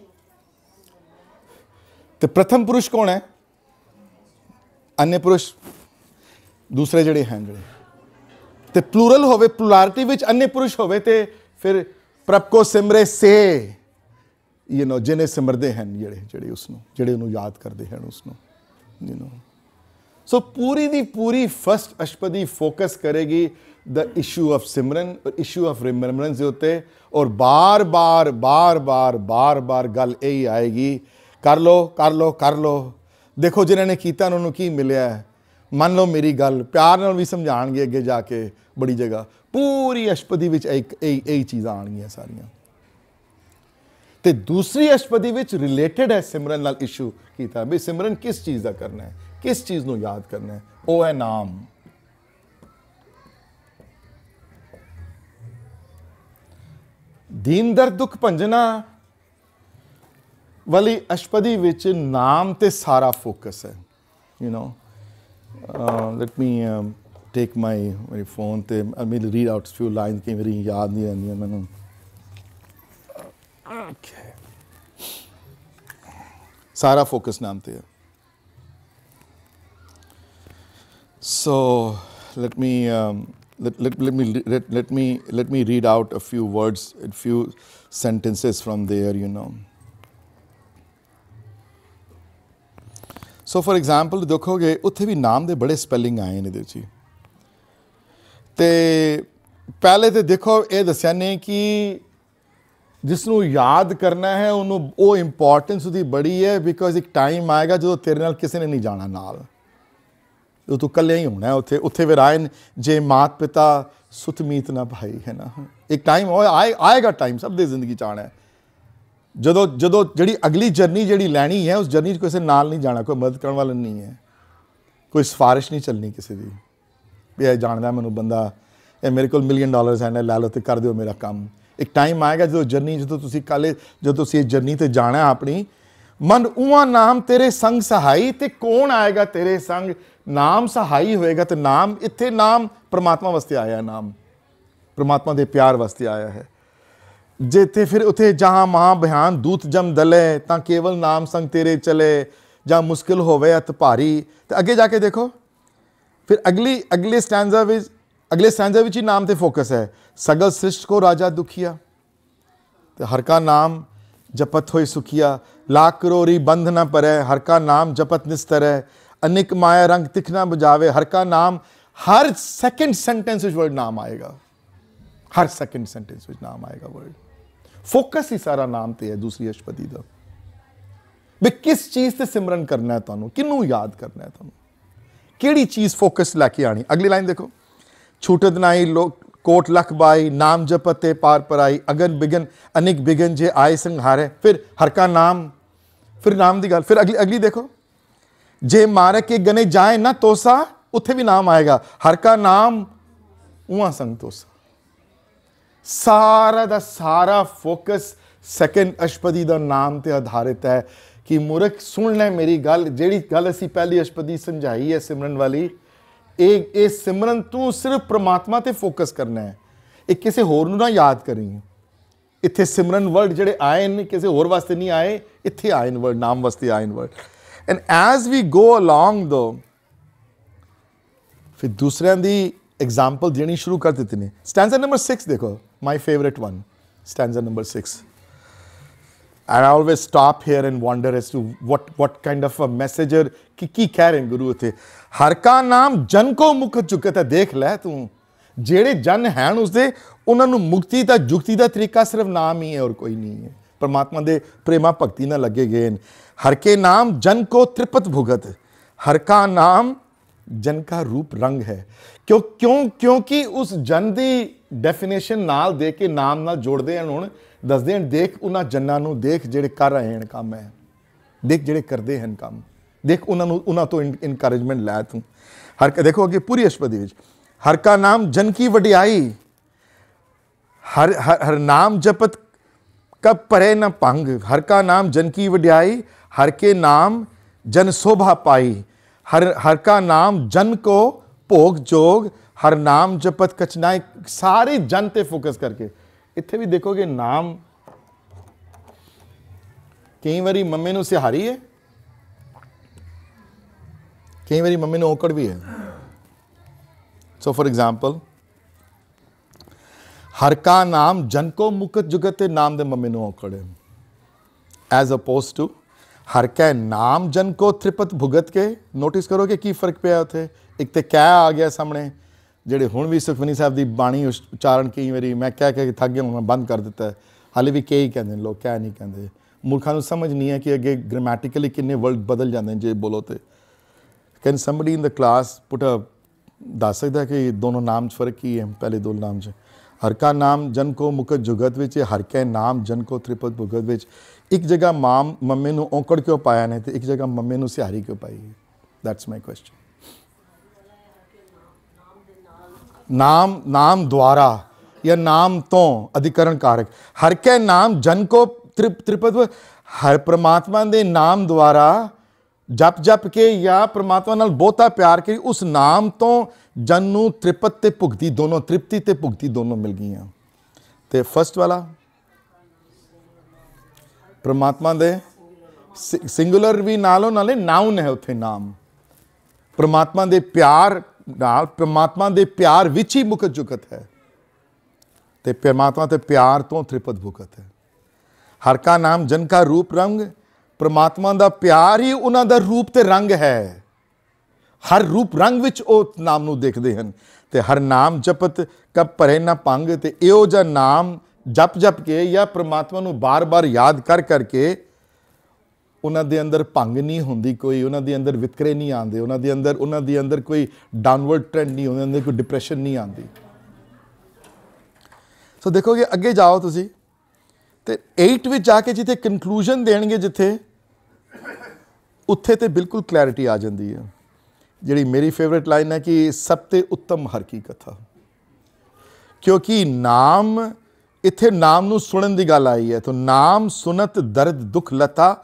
ਤੇ ਪ੍ਰਥਮ ਪੁਰਸ਼ ਕੌਣ ਹੈ ਅੰਨੇ ਪੁਰਸ਼ ਦੂਸਰੇ ਜਿਹੜੇ ਹਨ ਜਿਹੜੇ ਤੇ ਪਲੂਰਲ ਹੋਵੇ ਪਲੂਰਲਿਟੀ ਵਿੱਚ ਅੰਨੇ ਪੁਰਸ਼ ਹੋਵੇ ਤੇ ਫਿਰ ਪ੍ਰਭ ਕੋ ਸਿਮਰੇ ਸੇ ਯੂ نو ਜਿਹਨੇ ਸਿਮਰਦੇ ਹਨ ਜਿਹੜੇ ਜਿਹੜੇ ਉਸ ਨੂੰ ਜਿਹੜੇ ਉਹਨੂੰ ਯਾਦ ਕਰਦੇ ਹਨ ਉਸ ਨੂੰ ਯੂ نو ਸੋ ਪੂਰੀ ਦੀ ਪੂਰੀ ਫਸਟ ਅਸ਼ਪਦੀ ਫੋਕਸ ਕਰੇਗੀ the issue of simran issue of remembrance ਦੇ ਉੱਤੇ ਔਰ ਬਾਰ-ਬਾਰ ਬਾਰ-ਬਾਰ ਬਾਰ-ਬਾਰ ਗੱਲ ਇਹ ਹੀ ਆਏਗੀ ਕਰ ਲੋ ਕਰ ਲੋ ਕਰ ਲੋ ਦੇਖੋ ਜਿਨ੍ਹਾਂ ਨੇ ਕੀਤਾ ਉਹਨਾਂ ਨੂੰ ਕੀ ਮਿਲਿਆ ਮੰਨ ਲਓ ਮੇਰੀ ਗੱਲ ਪਿਆਰ ਨਾਲ ਵੀ ਸਮਝਾਣਗੇ ਅੱਗੇ ਜਾ ਕੇ ਬੜੀ ਜਗ੍ਹਾ ਪੂਰੀ ਅਸ਼ਪਦੀ ਵਿੱਚ ਇੱਕ ਇਹ ਇਹ ਚੀਜ਼ਾਂ ਆਣਗੀਆਂ ਸਾਰੀਆਂ ਤੇ ਦੂਸਰੀ ਅਸ਼ਪਦੀ ਵਿੱਚ ਰਿਲੇਟਡ ਹੈ ਸਿਮਰਨ ਨਾਲ ਇਸ਼ੂ ਕੀਤਾ ਵੀ ਸਿਮਰਨ ਕਿਸ ਚੀਜ਼ ਦਾ ਕਰਨਾ ਹੈ ਕਿਸ ਚੀਜ਼ ਨੂੰ ਯਾਦ ਕਰਨਾ ਹੈ ਉਹ ਹੈ ਨਾਮ ਦੀਨ ਦਰ ਦੁਖ ਭੰਜਨਾ ਵਾਲੀ ਅਸ਼ਪਦੀ ਵਿੱਚ ਨਾਮ ਤੇ ਸਾਰਾ ਫੋਕਸ ਹੈ ਯੂ نو ਲੈਟ ਮੀ ਟੇਕ ਮਾਈ ਮੇਰੇ ਫੋਨ ਤੇ I mean read out few lines ਕਿ ਮੇਰੀ ਯਾਦ ਨਹੀਂ ਆਉਂਦੀ ਮੈਨੂੰ ਓਕੇ ਸਾਰਾ ਫੋਕਸ ਨਾਮ ਤੇ ਹੈ So let me um, let, let, let, me let, let me let me read out a few words, a few sentences from there. You know. So for example ਦੇਖੋਗੇ ਉੱਥੇ ਵੀ ਨਾਮ ਦੇ ਬੜੇ ਸਪੈਲਿੰਗ ਆਏ ਨੇ ਇਹਦੇ 'ਚ ਤੇ ਪਹਿਲੇ ਤੇ ਦੇਖੋ ਇਹ ਦੱਸਿਆ ਨੇ ਕਿ ਜਿਸ ਨੂੰ ਯਾਦ ਕਰਨਾ ਹੈ ਉਹਨੂੰ ਉਹ ਇੰਪੋਰਟੈਂਸ ਉਹਦੀ ਬੜੀ ਹੈ ਬਿਕੋਜ਼ ਇੱਕ ਟਾਈਮ ਆਏਗਾ ਜਦੋਂ ਤੇਰੇ ਨਾਲ ਕਿਸੇ ਨੇ ਨਹੀਂ ਜਾਣਾ ਨਾਲ ਉਹ ਤੂੰ ਕੱਲੇ ਹੀ ਹੋਣਾ ਉੱਥੇ ਉੱਥੇ ਵਿਰਾਇਨ ਜੇ ਮਾਤ ਪਿਤਾ ਸੁਤਮੀਤ ਨਾ ਭਾਈ ਹੈ ਨਾ ਇੱਕ ਟਾਈਮ ਹੋਏ ਆਏਗਾ ਟਾਈਮ ਸਭ ਦੀ ਜ਼ਿੰਦਗੀ ਚਾਣਾ ਜਦੋਂ ਜਦੋਂ ਜਿਹੜੀ ਅਗਲੀ ਜਰਨੀ ਜਿਹੜੀ ਲੈਣੀ ਹੈ ਉਸ ਜਰਨੀ 'ਚ ਕਿਸੇ ਨਾਲ ਨਹੀਂ ਜਾਣਾ ਕੋਈ ਮਦਦ ਕਰਨ ਵਾਲਾ ਨਹੀਂ ਹੈ ਕੋਈ ਸਫਾਰਿਸ਼ ਨਹੀਂ ਚੱਲਣੀ ਕਿਸੇ ਦੀ ਵੀ ਇਹ ਜਾਣਦਾ ਮੈਨੂੰ ਬੰਦਾ ਇਹ ਮੇਰੇ ਕੋਲ ਮਿਲੀਅਨ ਡਾਲਰਸ ਹੈ ਲੈ ਲਓ ਤੇ ਕਰ ਦਿਓ ਮੇਰਾ ਕੰਮ ਇੱਕ ਟਾਈਮ ਆਏਗਾ ਜਦੋਂ ਜਰਨੀ ਜਦੋਂ ਤੁਸੀਂ ਕਾਲੇ ਜਦੋਂ ਤੁਸੀਂ ਇਹ ਜਰਨੀ ਤੇ ਜਾਣਾ ਆਪਣੀ ਮਨ ਉਹਾਂ ਨਾਮ ਤੇਰੇ ਸੰਗ ਸਹਾਈ ਤੇ ਕੌਣ ਆਏਗਾ ਤੇਰੇ ਸੰਗ नाम सहाई होएगा तो नाम इतने नाम परमात्मा वास्ते आया नाम परमात्मा के प्यार वास्ते आया है जे ते फिर उथे जहां महाभयान दूत जम दले ता केवल नाम संग तेरे चले ज मुश्किल होवे अत भारी तो अगे जाके देखो फिर अगली अगले स्टैंजा विच अगले स्टैंजा विच ही नाम ते फोकस है सगल सृष्ट को राजा दुखिया तो हर का नाम जपत हो सुखिया लाख करोरी बंध न परे हर का नाम जपत निस्तर है अनिक ਮਾਇਆ ਰੰਗ तिखना बुझावे ਹਰ ਕਾ ਨਾਮ ਹਰ ਸੈਕਿੰਡ ਸੈਂਟੈਂਸ ਵਿੱਚ वर्ड ਨਾਮ ਆਏਗਾ ਹਰ ਸੈਕਿੰਡ ਸੈਂਟੈਂਸ ਵਿੱਚ ਨਾਮ ਆਏਗਾ ਵਰਡ ਫੋਕਸ ਹੀ ਸਾਰਾ ਨਾਮ ਤੇ ਹੈ ਦੂਸਰੀ ਅਸ਼ਪਤੀ ਦਾ ਵੀ ਕਿਸ ਚੀਜ਼ ਤੇ ਸਿਮਰਨ ਕਰਨਾ ਹੈ ਤੁਹਾਨੂੰ ਕਿੰਨੂੰ ਯਾਦ ਕਰਨਾ ਹੈ ਤੁਹਾਨੂੰ ਕਿਹੜੀ ਚੀਜ਼ ਫੋਕਸ ਲੈ ਕੇ ਆਣੀ ਅਗਲੀ ਲਾਈਨ ਦੇਖੋ ਛੂਟਦ ਨਾਈ ਲੋਕ ਕੋਟ ਲਖ ਬਾਈ ਨਾਮ ਜਪਤੇ ਪਾਰ ਪਰਾਈ ਅਗਨ ਬਿਗਨ ਅਨਿਕ ਬਿਗਨ ਜੇ ਆਏ ਸੰਘਾਰੇ ਫਿਰ ਹਰ ਕਾ ਨਾਮ ਫਿਰ ਨਾਮ ਦੀ ਗੱਲ ਫਿਰ ਅਗਲੀ ਅਗਲੀ ਦੇਖੋ ਜੇ ਮਾਰ ਕੇ ਗਨੇ ਜਾਏ ਨਾ ਤੋਸਾ ਉੱਥੇ ਵੀ ਨਾਮ ਆਏਗਾ ਹਰ ਕਾ ਨਾਮ ਉਹਾਂ ਸੰਗ ਸਾਰਾ ਦਾ ਸਾਰਾ ਫੋਕਸ ਸੈਕੰਡ ਅਸ਼ਪਦੀ ਦਾ ਨਾਮ ਤੇ ਆਧਾਰਿਤ ਹੈ ਕਿ ਮੁਰਖ ਸੁਣ ਲੈ ਮੇਰੀ ਗੱਲ ਜਿਹੜੀ ਗੱਲ ਅਸੀਂ ਪਹਿਲੀ ਅਸ਼ਪਦੀ ਸਮਝਾਈ ਹੈ ਸਿਮਰਨ ਵਾਲੀ ਇਹ ਇਹ ਸਿਮਰਨ ਤੂੰ ਸਿਰਫ ਪ੍ਰਮਾਤਮਾ ਤੇ ਫੋਕਸ ਕਰਨਾ ਹੈ ਇਹ ਕਿਸੇ ਹੋਰ ਨੂੰ ਨਾ ਯਾਦ ਕਰੀਂ ਇੱਥੇ ਸਿਮਰਨ ਵਰਡ ਜਿਹੜੇ ਆਏ ਨੇ ਕਿਸੇ ਹੋਰ ਵਾਸਤੇ ਨਹੀਂ ਆਏ ਇੱਥੇ ਆਏ ਨੇ ਵਰਡ ਨਾਮ ਵਾਸਤੇ ਆਏ ਨੇ word and as we go along though ਫਿਰ ਦੂਸਰਿਆਂ ਦੀ ਐਗਜ਼ਾਮਪਲ ਦੇਣੀ ਸ਼ੁਰੂ ਕਰ ਦਿੱਤੀ ਨੇ ਸਟੈਂਜ਼ਾ ਨੰਬਰ 6 ਦੇਖੋ my favourite one stanza number 6 and always stop here and wonder as to what what kind of a messenger ਕਿ ਕੀ ਕਹਿ ਰਹੇ ਗੁਰੂ ਇਥੇ ਹਰ ਕਾ ਨਾਮ ਜਨ ਕੋ ਮੁਕਤ ਚੁਕਤ ਹੈ ਦੇਖ ਲੈ ਤੂੰ ਜਿਹੜੇ ਜਨ ਹਨ ਉਸਦੇ ਉਹਨਾਂ ਨੂੰ ਮੁਕਤੀ ਦਾ ਜੁਗਤੀ ਦਾ ਤਰੀਕਾ ਸਿਰਫ ਨਾਮ ਹੀ ਹੈ ਔਰ ਕੋਈ ਨਹੀਂ ਹੈ ਪਰਮਾਤਮਾ ਦੇ ਪ੍ਰੇਮਾ ਭਗਤੀ ਨਾਲ ਲੱਗੇ ਗਏ ਨੇ हर के नाम जन को त्रिपत भुगत हर का नाम ਜਨ ਦਾ ਰੂਪ ਰੰਗ ਹੈ ਕਿਉਂ ਕਿਉਂ ਕਿਉਂਕਿ ਉਸ ਜਨ ਦੀ ਡੈਫੀਨੇਸ਼ਨ ਨਾਲ ਦੇ ਕੇ ਨਾਮ ਨਾਲ ਜੋੜਦੇ ਹਨ ਹੁਣ ਦੱਸਦੇ ਹਨ ਦੇਖ ਉਹਨਾਂ ਜੰਨਾਂ ਨੂੰ ਦੇਖ ਜਿਹੜੇ ਕਰ ਰਹੇ ਹਨ ਕੰਮ ਹੈ ਦੇਖ ਜਿਹੜੇ ਕਰਦੇ ਹਨ ਕੰਮ ਦੇਖ ਉਹਨਾਂ ਨੂੰ ਉਹਨਾਂ ਤੋਂ ਇਨਕਰੇਜਮੈਂਟ ਲੈ ਤੂੰ ਹਰ ਦੇਖੋ ਅੱਗੇ ਪੂਰੀ ਅਸ਼ਪਦੀ ਵਿੱਚ ਹਰ ਕਾ ਨਾਮ ਜਨ ਕੀ ਵਡਿਆਈ ਹਰ ਹਰ ਨਾਮ ਜਪਤ ਕਬ ਪਰੇ ਨਾ ਭੰਗ ਹਰ ਕਾ ਨਾਮ ਜਨ ਕੀ ਵਡਿਆਈ हर के नाम जन शोभा पाई हर हर का नाम जन को ਭੋਗ ਜੋਗ ਹਰ ਨਾਮ ਜਪਤ ਕਚਨਾਏ ਸਾਰੇ ਜਨ ਤੇ ਫੋਕਸ ਕਰਕੇ ਇੱਥੇ ਵੀ ਦੇਖੋਗੇ ਨਾਮ ਕਈ ਵਾਰੀ ਮੰਮੇ ਨੂੰ ਸਿਹਾਰੀ ਹੈ ਕਈ ਵਾਰੀ ਮੰਮੇ ਨੂੰ ਔਕੜ ਵੀ ਹੈ ਸੋ ਫॉर ਐਗਜ਼ਾਮਪਲ ਹਰ ਕਾ ਨਾਮ ਜਨ ਕੋ ਮੁਕਤ ਜੁਗਤ ਤੇ ਨਾਮ ਦੇ ਮੰਮੇ ਨੂੰ ਔਕੜ ਹੈ ਐਜ਼ ਅਪੋਜ਼ਡ ਟੂ ਹਰ ਕੈ ਨਾਮ ਜਨ ਕੋ ਤ੍ਰਿਪਤ ਭੁਗਤ ਕੇ ਨੋਟਿਸ ਕਰੋ ਕਿ ਕੀ ਫਰਕ ਪਿਆ ਉਥੇ ਇੱਕ ਤੇ ਕਹਿ ਆ ਗਿਆ ਸਾਹਮਣੇ ਜਿਹੜੇ ਹੁਣ ਵੀ ਸੁਖਮਨੀ ਸਾਹਿਬ ਦੀ ਬਾਣੀ ਉਚਾਰਨ ਕਈ ਵਾਰੀ ਮੈਂ ਕਹਿ ਕੇ ਥੱਕ ਗਿਆ ਮੈਂ ਬੰਦ ਕਰ ਦਿੱਤਾ ਹਾਲੇ ਵੀ ਕਈ ਕਹਿੰਦੇ ਲੋਕ ਕਹਿ ਨਹੀਂ ਕਹਿੰਦੇ ਮੂਰਖਾਂ ਨੂੰ ਸਮਝ ਨਹੀਂ ਆ ਕਿ ਅੱਗੇ ਗ੍ਰਾਮੈਟਿਕਲੀ ਕਿੰਨੇ ਵਰਡ ਬਦਲ ਜਾਂਦੇ ਜੇ ਬੋਲੋ ਤੇ can somebody in the class put a ਦੱਸ ਸਕਦਾ ਕਿ ਦੋਨੋਂ ਨਾਮ 'ਚ ਫਰਕ ਕੀ ਹੈ ਪਹਿਲੇ ਦੋ ਨਾਮ 'ਚ ਹਰ ਕਾ ਨਾਮ ਜਨ ਕੋ ਮੁਕਤ ਜੁਗਤ ਵਿੱਚ ਹਰ ਕੈ ਨਾਮ ਜਨ ਕੋ ਤ੍ਰਿਪਤ ਭੁਗਤ ਵਿੱਚ ਇੱਕ ਜਗ੍ਹਾ ਮਾਮ ਮੰਮੇ ਨੂੰ ਔਂਕੜ ਕਿਉਂ ਪਾਇਆ ਨੇ ਤੇ ਇੱਕ ਜਗ੍ਹਾ ਮੰਮੇ ਨੂੰ ਸਿਹਾਰੀ ਕਿਉਂ ਪਾਈ ਹੈ ਦੈਟਸ ਮਾਈ ਕੁਐਸਚਨ ਨਾਮ ਨਾਮ ਦੁਆਰਾ ਜਾਂ ਨਾਮ ਤੋਂ ਅਧਿਕਰਨ ਕਾਰਕ ਹਰ ਕੈ ਨਾਮ ਜਨ ਕੋ ਤ੍ਰਿਪ ਤ੍ਰਿਪਦ ਹਰ ਪ੍ਰਮਾਤਮਾ ਦੇ ਨਾਮ ਦੁਆਰਾ ਜਪ ਜਪ ਕੇ ਜਾਂ ਪ੍ਰਮਾਤਮਾ ਨਾਲ ਬਹੁਤਾ ਪਿਆਰ ਕਰੀ ਉਸ ਨਾਮ ਤੋਂ ਜਨ ਨੂੰ ਤ੍ਰਿਪਤ ਤੇ ਭੁਗਤੀ ਦੋਨੋਂ ਤ੍ਰਿਪਤੀ ਤੇ ਭੁਗਤੀ ਦੋਨੋਂ ਮਿਲ ਗਈਆਂ ਤੇ ਫਸਟ ਵਾਲਾ ਪ੍ਰਮਾਤਮਾ ਦੇ ਸਿੰਗੂਲਰ ਵੀ ਨਾਲੋਂ ਨਾਲੇ ਨਾਉਨ ਹੈ ਉੱਥੇ ਨਾਮ ਪ੍ਰਮਾਤਮਾ ਦੇ ਪਿਆਰ ਨਾਲ ਪ੍ਰਮਾਤਮਾ ਦੇ ਪਿਆਰ ਵਿੱਚ ਹੀ ਮੁਕਤ ਜੁਗਤ ਹੈ ਤੇ ਪ੍ਰਮਾਤਮਾ ਤੇ ਪਿਆਰ ਤੋਂ ਤ੍ਰਿਪਦ ਭੁਗਤ ਹੈ ਹਰ ਕਾ ਨਾਮ ਜਨ ਕਾ ਰੂਪ ਰੰਗ ਪ੍ਰਮਾਤਮਾ ਦਾ ਪਿਆਰ ਹੀ ਉਹਨਾਂ ਦਾ ਰੂਪ ਤੇ ਰੰਗ ਹੈ ਹਰ ਰੂਪ ਰੰਗ ਵਿੱਚ ਉਹ ਨਾਮ ਨੂੰ ਦੇਖਦੇ ਹਨ ਤੇ ਹਰ ਨਾਮ ਜਪਤ ਕਬ ਪਰੇ ਨਾ ਪੰਗ ਤੇ ਇਹੋ ਜਿਹਾ ਨਾਮ ਜਪ ਜਪ ਕੇ ਜਾਂ ਪ੍ਰਮਾਤਮਾ ਨੂੰ ਬਾਰ-ਬਾਰ ਯਾਦ ਕਰ ਕਰਕੇ ਉਹਨਾਂ ਦੇ ਅੰਦਰ ਭੰਗ ਨਹੀਂ ਹੁੰਦੀ ਕੋਈ ਉਹਨਾਂ ਦੇ ਅੰਦਰ ਵਿਤਕਰੇ ਨਹੀਂ ਆਉਂਦੇ ਉਹਨਾਂ ਦੇ ਅੰਦਰ ਉਹਨਾਂ ਦੇ ਅੰਦਰ ਕੋਈ ਡਾਊਨਵਰਡ ਟ੍ਰੈਂਡ ਨਹੀਂ ਉਹਨਾਂ ਦੇ ਕੋਈ ਡਿਪਰੈਸ਼ਨ ਨਹੀਂ ਆਉਂਦੀ ਸੋ ਦੇਖੋਗੇ ਅੱਗੇ ਜਾਓ ਤੁਸੀਂ ਤੇ 8 ਵਿੱਚ ਜਾ ਕੇ ਜਿੱਥੇ ਕਨਕਲੂਜਨ ਦੇਣਗੇ ਜਿੱਥੇ ਉੱਥੇ ਤੇ ਬਿਲਕੁਲ ਕਲੈਰਿਟੀ ਆ ਜਾਂਦੀ ਹੈ ਜਿਹੜੀ ਮੇਰੀ ਫੇਵਰਿਟ ਲਾਈਨ ਹੈ ਕਿ ਸਭ ਤੇ ਉੱਤਮ ਹਰ ਕੀ ਕਥਾ ਕਿਉਂਕਿ ਨਾਮ ਇੱਥੇ ਨਾਮ ਨੂੰ ਸੁਣਨ ਦੀ ਗੱਲ ਆਈ ਹੈ ਤਾਂ ਨਾਮ ਸੁਨਤ ਦਰਦ ਦੁਖ ਲਤਾ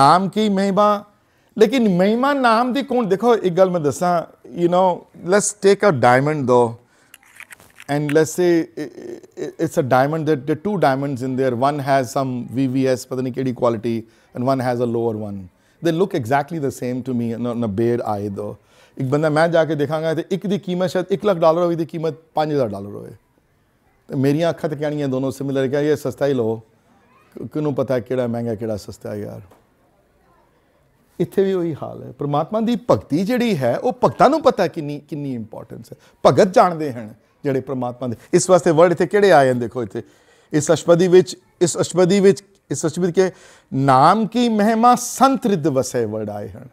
ਨਾਮ ਕੀ ਮਹਿਮਾ ਲੇਕਿਨ ਮਹਿਮਾ ਨਾਮ ਦੀ ਕੋਣ ਦੇਖੋ ਇੱਕ ਗੱਲ ਮੈਂ ਦੱਸਾਂ you know let's take a diamond though and let's say it's a diamond that they two diamonds in there one has some VVS ਪਤਾ ਨਹੀਂ ਕਿਹੜੀ quality and one has a lower one they look exactly the same to me ਨਾ ਨਾ bear ਆਈ ਇੱਕ ਬੰਦਾ ਮੈਂ ਜਾ ਕੇ ਦੇਖਾਂਗਾ ਤੇ ਇੱਕ ਦੀ ਕੀਮਤ ਸ਼ਾਇਦ 1 ਲੱਖ ਡਾਲਰ ਹੋਵੇ ਦੀ ਕੀਮਤ 5000 ਡਾਲਰ ਹੋਵੇ ਤੇ ਮੇਰੀਆਂ ਅੱਖਾਂ ਤੇ ਕਹਿਣੀਆਂ ਦੋਨੋਂ ਸਿਮਿਲਰ ਕਿ ਇਹ ਸਸਤਾ ਹੀ ਲਓ ਕਿਨੂੰ ਪਤਾ ਕਿਹੜਾ ਮਹਿੰਗਾ ਕਿਹੜਾ ਸਸਤਾ ਯਾਰ ਇੱਥੇ ਵੀ ਉਹੀ ਹਾਲ ਹੈ ਪ੍ਰਮਾਤਮਾ ਦੀ ਭਗਤੀ ਜਿਹੜੀ ਹੈ ਉਹ ਭਗਤਾਂ ਨੂੰ ਪਤਾ ਕਿੰਨੀ ਕਿੰਨੀ ਇੰਪੋਰਟੈਂਸ ਹੈ ਭਗਤ ਜਾਣਦੇ ਹਨ ਜਿਹੜੇ ਪ੍ਰਮਾਤਮਾ ਦੇ ਇਸ ਵਾਸਤੇ ਵਰਡ ਇੱਥੇ ਕਿਹੜੇ ਆਏ ਹਨ ਦੇਖੋ ਇੱਥੇ ਇਸ ਅਸ਼ਵਦੀ ਵਿੱਚ ਇਸ ਅਸ਼ਵਦੀ ਵਿੱਚ ਇਸ ਅਸ਼ਵਦੀ ਕੇ ਨਾਮ ਕੀ ਮਹਿਮਾ ਸੰਤ ਰਿਦ ਵਸੇ ਵਰਡ ਆਏ ਹਨ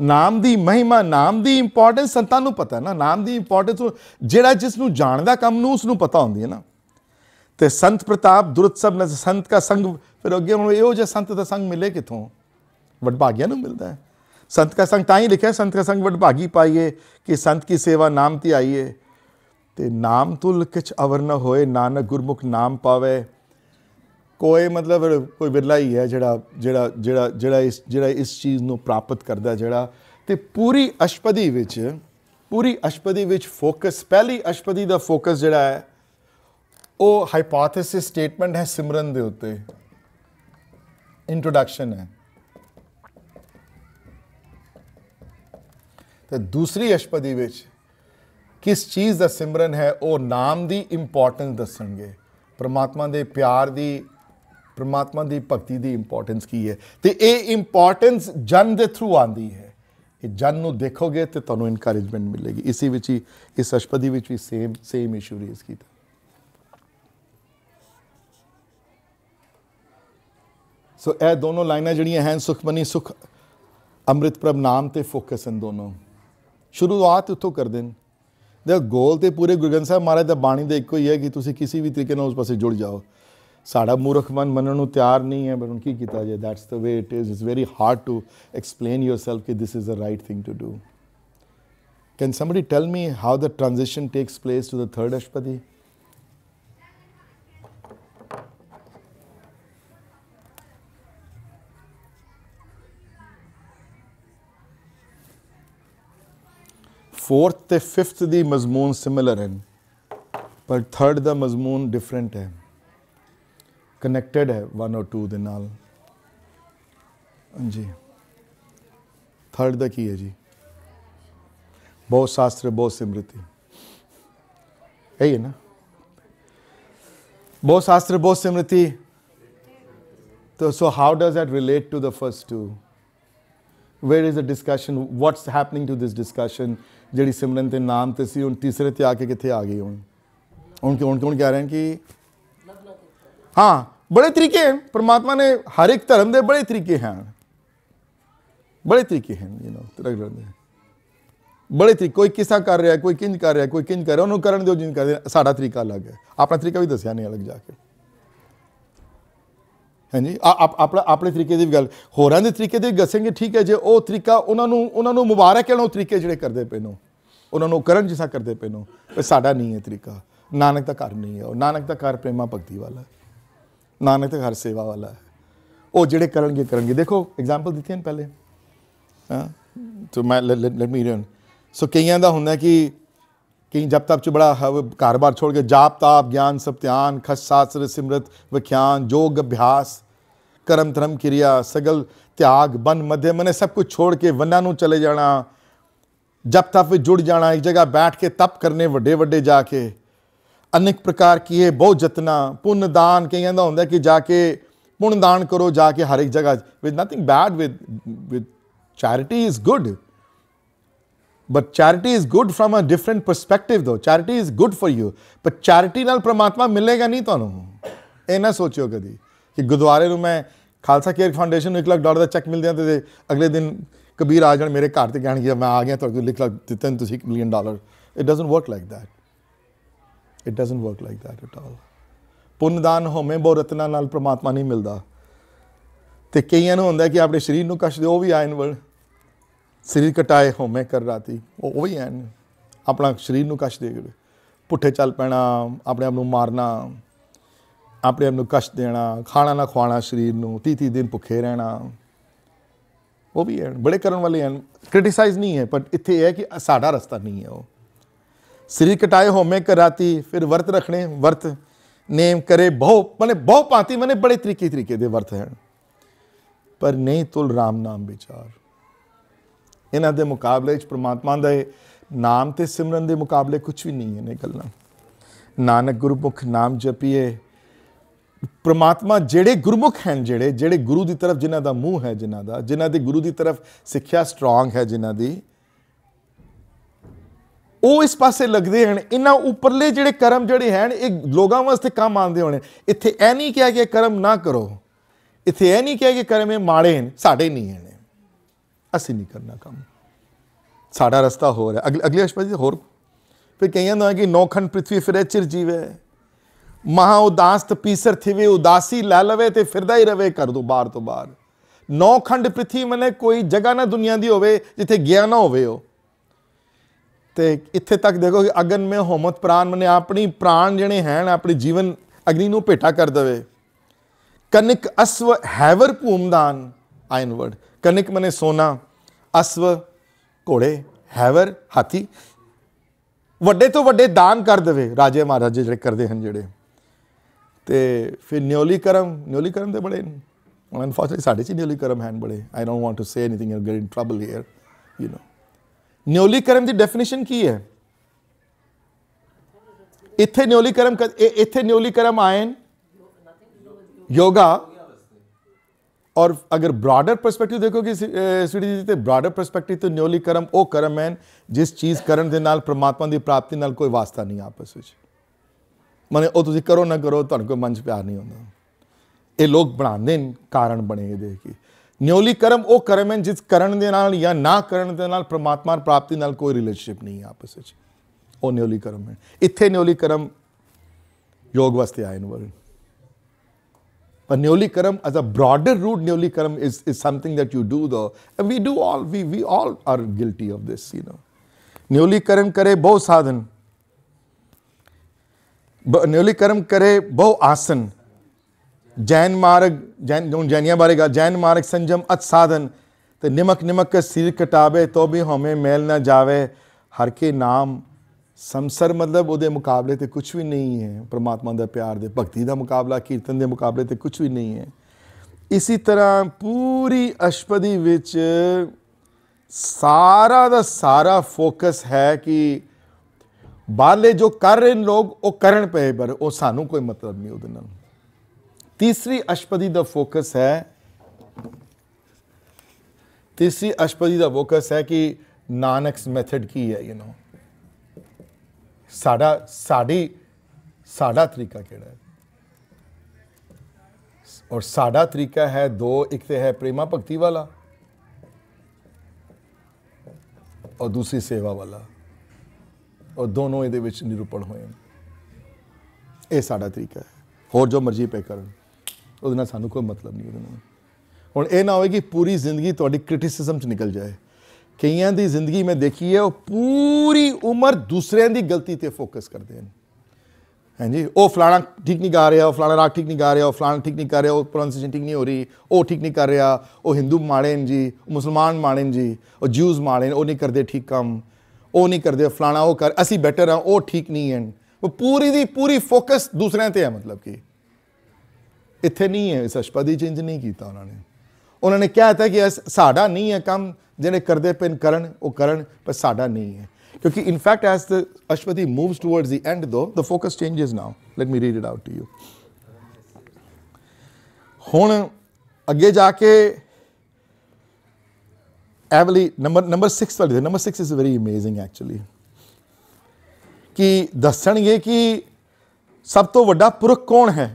ਨਾਮ ਦੀ ਮਹਿਮਾ ਨਾਮ ਦੀ ਇੰਪੋਰਟੈਂਸ ਸੰਤਾਂ ਨੂੰ ਪਤਾ ਨਾ ਨਾਮ ਦੀ ਇੰਪੋਰਟੈਂਸ ਜਿਹੜਾ ਜਿਸ ਨੂੰ ਜਾਣਦਾ ਕੰਮ ਨੂੰ ਉਸ ਨੂੰ ਪਤਾ ਹੁੰਦੀ ਹੈ ਨਾ ਤੇ ਸੰਤ ਪ੍ਰਤਾਪ ਦੁਰਤ ਸਭ ਨੇ ਸੰਤ ਦਾ ਸੰਗ ਫਿਰ ਅੱਗੇ ਹੁਣ ਇਹੋ ਜਿਹਾ ਸੰਤ ਦਾ ਸੰਗ ਮਿਲੇ ਕਿਥੋਂ ਭਾਗਿਆ ਨੂੰ ਮਿਲਦਾ ਹੈ ਸੰਤ ਦਾ ਸੰਗ ਤਾਂ ਹੀ ਲਿਖਿਆ ਸੰਤ ਦਾ ਸੰਗ ਭਾਗੀ ਪਾਈਏ ਕਿ ਸੰਤ ਕੀ ਸੇਵਾ ਨਾਮ ਤੇ ਆਈਏ ਤੇ ਨਾਮ ਤੁਲ ਕਿਛ ਅਵਰ ਨ ਹੋਏ ਨਾਨਕ ਗੁਰਮੁਖ ਨਾਮ ਪਾਵੇ ਕੋਈ ਮਤਲਬ ਕੋਈ ਵਿਰਲਾ ਹੀ ਹੈ ਜਿਹੜਾ ਜਿਹੜਾ ਜਿਹੜਾ ਜਿਹੜਾ ਇਸ ਜਿਹੜਾ ਇਸ ਚੀਜ਼ ਨੂੰ ਪ੍ਰਾਪਤ ਕਰਦਾ ਜਿਹੜਾ ਤੇ ਪੂਰੀ ਅਸ਼ਪਦੀ ਵਿੱਚ ਪੂਰੀ ਅਸ਼ਪਦੀ ਵਿੱਚ ਫੋਕਸ ਪਹਿਲੀ ਅਸ਼ਪਦੀ ਦਾ ਫੋਕਸ ਜਿਹੜਾ ਹੈ ਉਹ ਹਾਈਪੋਥੇਸਿਸ ਸਟੇਟਮੈਂਟ ਹੈ ਸਿਮਰਨ ਦੇ ਉੱਤੇ ਇੰਟਰੋਡਕਸ਼ਨ ਹੈ ਤੇ ਦੂਸਰੀ ਅਸ਼ਪਦੀ ਵਿੱਚ ਕਿਸ ਚੀਜ਼ ਦਾ ਸਿਮਰਨ ਹੈ ਉਹ ਨਾਮ ਦੀ ਇੰਪੋਰਟੈਂਸ ਦੱਸਣਗੇ ਪਰਮਾਤਮਾ ਦੇ ਪਿਆਰ ਦੀ ਪਰਮਾਤਮਾ ਦੀ ਭਗਤੀ ਦੀ ਇੰਪੋਰਟੈਂਸ ਕੀ ਹੈ ਤੇ ਇਹ ਇੰਪੋਰਟੈਂਸ ਜਨ ਦੇ ਥਰੂ ਆਂਦੀ ਹੈ ਇਹ ਜਨ ਨੂੰ ਦੇਖੋਗੇ ਤੇ ਤੁਹਾਨੂੰ ਇਨਕਰੇਜਮੈਂਟ ਮਿਲੇਗੀ ਇਸੇ ਵਿੱਚ ਹੀ ਇਸ ਅਸ਼ਪਦੀ ਵਿੱਚ ਵੀ ਸੇਮ ਸੇਮ ਇਸ਼ੂ ਰੇਜ਼ ਕੀਤਾ ਸੋ ਇਹ ਦੋਨੋਂ ਲਾਈਨਾਂ ਜਿਹੜੀਆਂ ਹਨ ਸੁਖਮਨੀ ਸੁਖ ਅੰਮ੍ਰਿਤ ਪ੍ਰਭ ਨਾਮ ਤੇ ਫੋਕਸ ਹਨ ਦੋਨੋਂ ਸ਼ੁਰੂਆਤ ਉੱਥੋਂ ਕਰ ਦੇਣ ਦੇ ਗੋਲ ਤੇ ਪੂਰੇ ਗੁਰੂ ਸਾਹਿਬ ਮਹਾਰਾਜ ਦਾ ਬਾਣੀ ਦਾ ਇੱਕੋ ਹੀ ਹੈ ਕਿ ਤੁਸੀਂ ਕਿਸੇ ਵੀ ਤਰੀਕੇ ਨਾਲ ਉਸ ਪਾਸੇ ਜੁੜ ਜਾਓ ਸਾਡਾ ਮੂਰਖ ਮਨ ਮੰਨਣ ਨੂੰ ਤਿਆਰ ਨਹੀਂ ਹੈ ਬਟ ਹੁਣ ਕੀ ਕੀਤਾ ਜਾਏ that's the way it is it's very hard to explain yourself ਕਿ this is the right thing to do can somebody tell me how the transition takes place to the third ashtapadi fourth ते fifth दी मजमून similar हैं पर third दा मजमून different है connected ਹੈ 102 ਦੇ ਨਾਲ ਹਾਂਜੀ ਥਰਡ ਦਾ ਕੀ ਹੈ ਜੀ ਬਹੁਤ ਸ਼ਾਸਤਰ ਬਹੁਤ ਸਿਮ੍ਰਿਤੀ ਇਹੀ ਹੈ ਨਾ ਬਹੁਤ ਸ਼ਾਸਤਰ ਬਹੁਤ ਸਿਮ੍ਰਿਤੀ ਤੋ so how does that relate to the first two where is the discussion what's happening to this discussion ਜਿਹੜੀ ਸਿਮਰਨ ਤੇ ਨਾਮ ਤੇ ਸੀ ਹੁਣ ਤੀਸਰੇ ਤੇ ਆ ਕੇ ਕਿੱਥੇ ਆ ਗਈ ਹੁਣ ਹੁਣ ਕਿਉਂ ਕਿਉਂ ਕਹਿ ਰਹੇ ਹਨ ਕਿ ਹਾਂ ਬੜੇ ਤਰੀਕੇ ਹਨ ਪਰਮਾਤਮਾ ਨੇ ਹਰ ਇੱਕ ਧਰਮ ਦੇ ਬੜੇ ਤਰੀਕੇ ਹਨ ਬੜੇ ਤਰੀਕੇ ਹਨ ਯੂ نو ਤਰਕ ਰੰਦੇ ਬੜੇ ਤਰੀਕੇ ਕੋਈ ਕਿਸਾ ਕਰ ਰਿਹਾ ਕੋਈ ਕਿੰਜ ਕਰ ਰਿਹਾ ਕੋਈ ਕਿੰਜ ਕਰ ਰਿਹਾ ਉਹਨੂੰ ਕਰਨ ਦਿਓ ਜਿੰਨ ਕਰਦੇ ਸਾਡਾ ਤਰੀਕਾ ਅਲੱਗ ਹੈ ਆਪਣਾ ਤਰੀਕਾ ਵੀ ਦੱਸਿਆ ਨਹੀਂ ਅਲੱਗ ਜਾ ਕੇ ਹਾਂਜੀ ਆਪਣਾ ਆਪਣੇ ਤਰੀਕੇ ਦੀ ਗੱਲ ਹੋਰਾਂ ਦੇ ਤਰੀਕੇ ਦੇ ਦੱਸਣਗੇ ਠੀਕ ਹੈ ਜੇ ਉਹ ਤਰੀਕਾ ਉਹਨਾਂ ਨੂੰ ਉਹਨਾਂ ਨੂੰ ਮੁਬਾਰਕ ਹੈ ਉਹ ਤਰੀਕੇ ਜਿਹੜੇ ਕਰਦੇ ਪਏ ਨੂੰ ਉਹਨਾਂ ਨੂੰ ਕਰਨ ਜਿਸਾ ਕਰਦੇ ਪਏ ਨੂੰ ਪਰ ਸਾਡਾ ਨਹੀਂ ਹੈ ਤਰੀਕਾ ਨਾਨਕ ਦਾ ਘਰ ਨਹੀਂ ਹੈ ਉਹ ਨਾਨਕ ਦਾ ਘਰ ਪ੍ਰੇਮਾ ਭਗਤੀ ਵਾਲਾ ਹੈ ਨਾਨਕ ਤੇ ਹਰ ਸੇਵਾ ਵਾਲਾ ਹੈ ਉਹ ਜਿਹੜੇ ਕਰਨਗੇ ਕਰਨਗੇ ਦੇਖੋ ਐਗਜ਼ਾਮਪਲ ਦਿੱਤੀ ਨੇ ਪਹਿਲੇ ਹਾਂ ਤੋ ਮੈਂ ਲੈਟ ਮੀ ਰਨ ਸੋ ਕਈਆਂ ਦਾ ਹੁੰਦਾ ਕਿ ਕਿ ਜਬ ਤੱਕ ਚ ਬੜਾ ਘਰ-ਬਾਰ ਛੋੜ ਕੇ ਜਾਪ ਤਾਪ ਗਿਆਨ ਸਭ ਧਿਆਨ ਖਸ ਸਾਸਰ ਸਿਮਰਤ ਵਿਖਿਆਨ ਜੋਗ ਅਭਿਆਸ ਕਰਮ ਧਰਮ ਕਿਰਿਆ ਸਗਲ ਤਿਆਗ ਬਨ ਮਧਿ ਮਨੇ ਸਭ ਕੁਝ ਛੋੜ ਕੇ ਵੰਨਾਂ ਨੂੰ ਚਲੇ ਜਾਣਾ ਜਬ ਤੱਕ ਜੁੜ ਜਾਣਾ ਇੱਕ ਜਗ੍ਹਾ ਬੈਠ ਕੇ ਤਪ ਕਰਨੇ ਵੱਡੇ ਵੱਡੇ ਜਾ ਕੇ ਅਨੇਕ ਪ੍ਰਕਾਰ ਕੀਏ ਬਹੁ ਜਤਨਾ ਪੁੰਨ ਦਾਨ ਕਈਆਂ ਜਾਂਦਾ ਹੁੰਦਾ ਕਿ ਜਾ ਕੇ ਪੁੰਨ ਦਾਨ ਕਰੋ ਜਾ ਕੇ ਹਰ ਇੱਕ ਜਗ੍ਹਾ with nothing bad with with charity is good but charity is good from a different perspective though charity is good for you ਪਰ ਚੈਰਿਟੀ ਨਾਲ ਪ੍ਰਮਾਤਮਾ ਮਿਲੇਗਾ ਨਹੀਂ ਤੁਹਾਨੂੰ ਇਹ ਨਾ ਸੋਚਿਓ ਕਦੀ ਕਿ ਗੁਰਦੁਆਰੇ ਨੂੰ ਮੈਂ ਖਾਲਸਾ ਕੇਅਰ ਫਾਊਂਡੇਸ਼ਨ ਨੂੰ 1 ਲੱਖ ਡਾਲਰ ਦਾ ਚੈੱਕ ਮਿਲਦਿਆਂ ਤੇ ਅਗਲੇ ਦਿਨ ਕਬੀਰ ਆ ਜਾਣ ਮੇਰੇ ਘਰ ਤੇ ਕਹਿਣਗੇ ਮੈਂ ਆ ਗਿਆ ਤੁਹਾਨੂੰ 1 ਲੱਖ ਦਿੱਤੇ ਤੁਸੀਂ 1 million dollar it doesn't work like that it doesn't work like that at all ਪੁੰਨਦਾਨ ਹੋਮੇ ਬੋ ਰਤਨਾ ਨਾਲ ਪ੍ਰਮਾਤਮਾ ਨਹੀਂ ਮਿਲਦਾ ਤੇ ਕਈਆਂ ਨੂੰ ਹੁੰਦਾ ਕਿ ਆਪਣੇ ਸਰੀਰ ਨੂੰ ਕਸ਼ਦੇ ਉਹ ਵੀ ਆਇਨ ਵਲ ਸਰੀਰ ਕਟਾਏ ਹੋਮੇ ਕਰ ਰਾਤੀ ਉਹ ਵੀ ਆਇਨ ਆਪਣਾ ਸਰੀਰ ਨੂੰ ਕਸ਼ ਦੇ ਗਏ ਪੁੱਠੇ ਚੱਲ ਪੈਣਾ ਆਪਣੇ ਆਪ ਨੂੰ ਮਾਰਨਾ ਆਪਣੇ ਆਪ ਨੂੰ ਕਸ਼ ਦੇਣਾ ਖਾਣਾ ਨਾ ਖਵਾਣਾ ਸਰੀਰ ਨੂੰ ਤੀਤੀ ਦਿਨ ਭੁੱਖੇ ਰਹਿਣਾ ਉਹ ਵੀ ਹੈ ਬੜੇ ਕਰਨ ਵਾਲੇ ਹਨ ਕ੍ਰਿਟਿਸਾਈਜ਼ ਨਹੀਂ ਹੈ ਪਰ ਇੱਥੇ ਇਹ ਹੈ ਕਿ ਸਾਡਾ ਰਸਤਾ ਨਹੀਂ ਹੈ ਉਹ ਸਰੀਰ ਕਟਾਏ ਹੋਮੇ ਕਰਾਤੀ ਫਿਰ ਵਰਤ ਰਖਣੇ ਵਰਤ ਨੇਮ ਕਰੇ ਬਹੁ ਮਨੇ ਬਹੁ ਪਾਤੀ ਮਨੇ ਬੜੇ ਤਰੀਕੇ ਤਰੀਕੇ ਦੇ ਵਰਤ ਹਨ ਪਰ ਨਹੀਂ ਤੁਲ ਰਾਮ ਨਾਮ ਵਿਚਾਰ ਇਹਨਾਂ ਦੇ ਮੁਕਾਬਲੇ ਵਿੱਚ ਪ੍ਰਮਾਤਮਾ ਦਾ ਨਾਮ ਤੇ ਸਿਮਰਨ ਦੇ ਮੁਕਾਬਲੇ ਕੁਝ ਵੀ ਨਹੀਂ ਹੈ ਨੇ ਗੱਲਾਂ ਨਾਨਕ ਗੁਰਮੁਖ ਨਾਮ ਜਪੀਏ ਪ੍ਰਮਾਤਮਾ ਜਿਹੜੇ ਗੁਰਮੁਖ ਹਨ ਜਿਹੜੇ ਜਿਹੜੇ ਗੁਰੂ ਦੀ ਤਰਫ ਜਿਨ੍ਹਾਂ ਦਾ ਮੂੰਹ ਹੈ ਜਿਨ੍ਹਾਂ ਦਾ ਜਿਨ੍ਹਾਂ ਦੇ ਗੁਰੂ ਦੀ ਤਰਫ ਸਿੱਖਿਆ ਸਟਰੋਂਗ ਹੈ ਜਿਨ੍ਹਾਂ ਦੀ ਉਹ ਇਸ ਪਾਸੇ ਲੱਗਦੇ ਹਨ ਇਹਨਾਂ ਉੱਪਰਲੇ ਜਿਹੜੇ ਕਰਮ ਜਿਹੜੇ ਹਨ ਇਹ ਲੋਕਾਂ ਵਾਸਤੇ ਕੰਮ ਆਉਂਦੇ ਹੋਣੇ ਇੱਥੇ ਐ ਨਹੀਂ ਕਿਹਾ ਕਿ ਕਰਮ ਨਾ ਕਰੋ ਇੱਥੇ ਐ ਨਹੀਂ ਕਿਹਾ ਕਿ ਕਰਮ ਇਹ ਮਾੜੇ ਹਨ ਸਾਡੇ ਨਹੀਂ ਹਨ ਅਸੀਂ ਨਹੀਂ ਕਰਨਾ ਕੰਮ ਸਾਡਾ ਰਸਤਾ ਹੋਰ ਹੈ ਅਗਲੇ ਅਗਲੇ ਅਸ਼ਪਤੀ ਹੋਰ ਫਿਰ ਕਈਆਂ ਨਾ ਕਿ ਨੌਖੰਡ ਪ੍ਰithvi ਫਿਰੇ ਚਿਰ ਜੀਵੇ ਮਹਾ ਉਦਾਸਤ ਪੀਸਰ ਥਿਵੇ ਉਦਾਸੀ ਲੈ ਲਵੇ ਤੇ ਫਿਰਦਾ ਹੀ ਰਵੇ ਕਰ ਦੋ ਬਾਹਰ ਤੋਂ ਬਾਹਰ ਨੌਖੰਡ ਪ੍ਰithvi ਮਨੇ ਕੋਈ ਜਗ੍ਹਾ ਨਾ ਦੁਨੀਆ ਦੀ ਹੋਵੇ ਜਿੱਥੇ ਗਿਆ ਨਾ ਹੋਵੇ ਉਹ ਤੇ ਇੱਥੇ ਤੱਕ ਦੇਖੋ ਕਿ ਅਗਨ ਮੇ ਹੋਮਤ ਪ੍ਰਾਨ ਮਨੇ ਆਪਣੀ ਪ੍ਰਾਨ ਜਿਹੜੇ ਹਨ ਆਪਣੀ ਜੀਵਨ ਅਗਨੀ ਨੂੰ ਭੇਟਾ ਕਰ ਦਵੇ ਕਨਿਕ ਅਸਵ ਹੈਵਰ ਭੂਮਦਾਨ ਆਇਨ ਵਰਡ ਕਨਿਕ ਮਨੇ ਸੋਨਾ ਅਸਵ ਘੋੜੇ ਹੈਵਰ ਹਾਥੀ ਵੱਡੇ ਤੋਂ ਵੱਡੇ ਦਾਨ ਕਰ ਦਵੇ ਰਾਜੇ ਮਹਾਰਾਜੇ ਜਿਹੜੇ ਕਰਦੇ ਹਨ ਜਿਹੜੇ ਤੇ ਫਿਰ ਨਿਉਲੀ ਕਰਮ ਨਿਉਲੀ ਕਰਮ ਦੇ ਬੜੇ ਅਨਫੋਰਚੂਨਟਲੀ ਸਾਡੇ ਚ ਨਿਉਲੀ ਕਰਮ ਹਨ ਬੜੇ I don't want to say anything you get in trouble here you know ਨਿਓਲੀ ਕਰਮ ਦੀ ਡੈਫੀਨੇਸ਼ਨ ਕੀ ਹੈ ਇੱਥੇ ਨਿਓਲੀ ਕਰਮ ਇੱਥੇ ਨਿਓਲੀ ਕਰਮ ਆਇਨ ਯੋਗਾ ਔਰ ਅਗਰ ਬ੍ਰਾਡਰ ਪਰਸਪੈਕਟਿਵ ਦੇਖੋਗੇ ਸਵੀਟੀ ਜੀ ਤੇ ਬ੍ਰਾਡਰ ਪਰਸਪੈਕਟਿਵ ਤੇ ਨਿਓਲੀ ਕਰਮ ਉਹ ਕਰਮ ਹੈ ਜਿਸ ਚੀਜ਼ ਕਰਨ ਦੇ ਨਾਲ ਪ੍ਰਮਾਤਮਾ ਦੀ ਪ੍ਰਾਪਤੀ ਨਾਲ ਕੋਈ ਵਾਸਤਾ ਨਹੀਂ ਆਪਸ ਵਿੱਚ ਮਨੇ ਉਹ ਤੁਸੀਂ ਕਰੋ ਨਾ ਕਰੋ ਤੁਹਾਨੂੰ ਕੋਈ ਮੰਚ ਪਿਆਰ ਨਹੀਂ ਹੁੰਦਾ ਇਹ ਲੋਕ ਬਣਾਉਂਦੇ ਨੇ ਕਾਰਨ ਬਣੇ ਇਹ ਦੇਖ ਕੇ न्योली करम वह करम है जिस करण के नाल या ना करण के नाल परमात्मा प्राप्ति नाल कोई रिलेशनशिप नहीं है आपस में वह न्योली करम है इतने न्योली करम योग वास्ते आए न वर्ण पर न्योली करम as a broader root nyoli karam is is something that you do though we do all we we all are guilty of this you know न्योली करम करे बहु साधन न्योली करम करे बहु आसन ਜੈਨ ਮਾਰਗ ਜੈਨ ਜੋਂ ਜੈਨੀਆਂ ਬਾਰੇ ਗੱਲ ਜੈਨ ਮਾਰਗ ਸੰਜਮ ਅਤ ਸਾਧਨ ਤੇ ਨਿਮਕ ਨਿਮਕ ਸਿਰ ਕਟਾਵੇ ਤੋ ਵੀ ਹਮੇ ਮੈਲ ਨਾ ਜਾਵੇ ਹਰ ਕੇ ਨਾਮ ਸੰਸਰ ਮਤਲਬ ਉਹਦੇ ਮੁਕਾਬਲੇ ਤੇ ਕੁਝ ਵੀ ਨਹੀਂ ਹੈ ਪ੍ਰਮਾਤਮਾ ਦਾ ਪਿਆਰ ਦੇ ਭਗਤੀ ਦਾ ਮੁਕਾਬਲਾ ਕੀਰਤਨ ਦੇ ਮੁਕਾਬਲੇ ਤੇ ਕੁਝ ਵੀ ਨਹੀਂ ਹੈ ਇਸੇ ਤਰ੍ਹਾਂ ਪੂਰੀ ਅਸ਼ਪਦੀ ਵਿੱਚ ਸਾਰਾ ਦਾ ਸਾਰਾ ਫੋਕਸ ਹੈ ਕਿ ਬਾਲੇ ਜੋ ਕਰ ਰਹੇ ਲੋਕ ਉਹ ਕਰਨ ਪਏ ਪਰ ਉਹ ਸਾਨੂੰ ਕੋਈ ਮਤਲਬ ਨਹੀਂ ਉਹਦੇ ਨਾਲ ਤੀਸਰੀ ਅਸ਼ਪਦੀ ਦਾ ਫੋਕਸ ਹੈ ਤੀਸਰੀ ਅਸ਼ਪਦੀ ਦਾ ਫੋਕਸ ਹੈ ਕਿ ਨਾਨਕਸ ਮੈਥਡ ਕੀ ਹੈ ਯੂ نو ਸਾਡਾ ਸਾਡੀ ਸਾਡਾ ਤਰੀਕਾ ਕਿਹੜਾ ਹੈ ਔਰ ਸਾਡਾ ਤਰੀਕਾ ਹੈ ਦੋ ਇੱਕ ਤੇ ਹੈ ਪ੍ਰੇਮਾ ਭਗਤੀ ਵਾਲਾ ਔਰ ਦੂਸਰੀ ਸੇਵਾ ਵਾਲਾ ਔਰ ਦੋਨੋਂ ਇਹਦੇ ਵਿੱਚ ਨਿਰੂਪਣ ਹੋਏ ਨੇ ਇਹ ਸਾਡਾ ਤਰੀਕਾ ਹੈ ਹੋਰ ਜੋ ਮਰਜ਼ੀ ਪੇ ਕਰਨ ਉਹਦੇ ਨਾਲ ਸਾਨੂੰ ਕੋਈ ਮਤਲਬ ਨਹੀਂ ਉਹਦੇ ਨਾਲ ਹੁਣ ਇਹ ਨਾ ਹੋਵੇ ਕਿ ਪੂਰੀ ਜ਼ਿੰਦਗੀ ਤੁਹਾਡੀ ਕ੍ਰਿਟਿਸਿਜ਼ਮ 'ਚ ਨਿਕਲ ਜਾਏ ਕਈਆਂ ਦੀ ਜ਼ਿੰਦਗੀ ਮੈਂ ਦੇਖੀ ਹੈ ਉਹ ਪੂਰੀ ਉਮਰ ਦੂਸਰਿਆਂ ਦੀ ਗਲਤੀ ਤੇ ਫੋਕਸ ਕਰਦੇ ਹਨ ਹਾਂਜੀ ਉਹ ਫਲਾਣਾ ਠੀਕ ਨਹੀਂ ਗਾ ਰਿਹਾ ਉਹ ਫਲਾਣਾ ਰਾਗ ਠੀਕ ਨਹੀਂ ਗਾ ਰਿਹਾ ਉਹ ਫਲਾਣਾ ਠੀਕ ਨਹੀਂ ਕਰ ਰਿਹਾ ਉਹ ਪ੍ਰੋਨਸੀਸ਼ਨ ਠੀਕ ਨਹੀਂ ਹੋ ਰਹੀ ਉਹ ਠੀਕ ਨਹੀਂ ਕਰ ਰਿਹਾ ਉਹ ਹਿੰਦੂ ਮਾੜੇ ਨੇ ਜੀ ਮੁਸਲਮਾਨ ਮਾੜੇ ਨੇ ਜੀ ਉਹ ਜੂਸ ਮਾੜੇ ਨੇ ਉਹ ਨਹੀਂ ਕਰਦੇ ਠੀਕ ਕੰਮ ਉਹ ਨਹੀਂ ਕਰਦੇ ਫਲਾਣਾ ਉਹ ਕਰ ਅਸੀਂ ਬੈਟਰ ਆ ਉਹ ਠੀਕ ਨਹੀਂ ਐਂ ਉਹ ਪੂਰੀ ਦੀ ਪੂਰੀ ਫੋਕਸ ਦੂਸਰਿਆਂ ਤੇ ਹੈ ਮਤਲਬ ਕਿ इतने नहीं है सशपदी चेंज नहीं किया उन्होंने उन्होंने क्या था कि साढ़ा नहीं है कम जेने करते पे कर साढ़ा नहीं है क्योंकि in fact as the ashtapadi moves towards the end though the focus change is now let me read it out to you हूँ अगे जाके एवली नंबर नंबर सिक्स वाली number six is very amazing actually कि दसन कि सब तो व्डा पुरख कौन है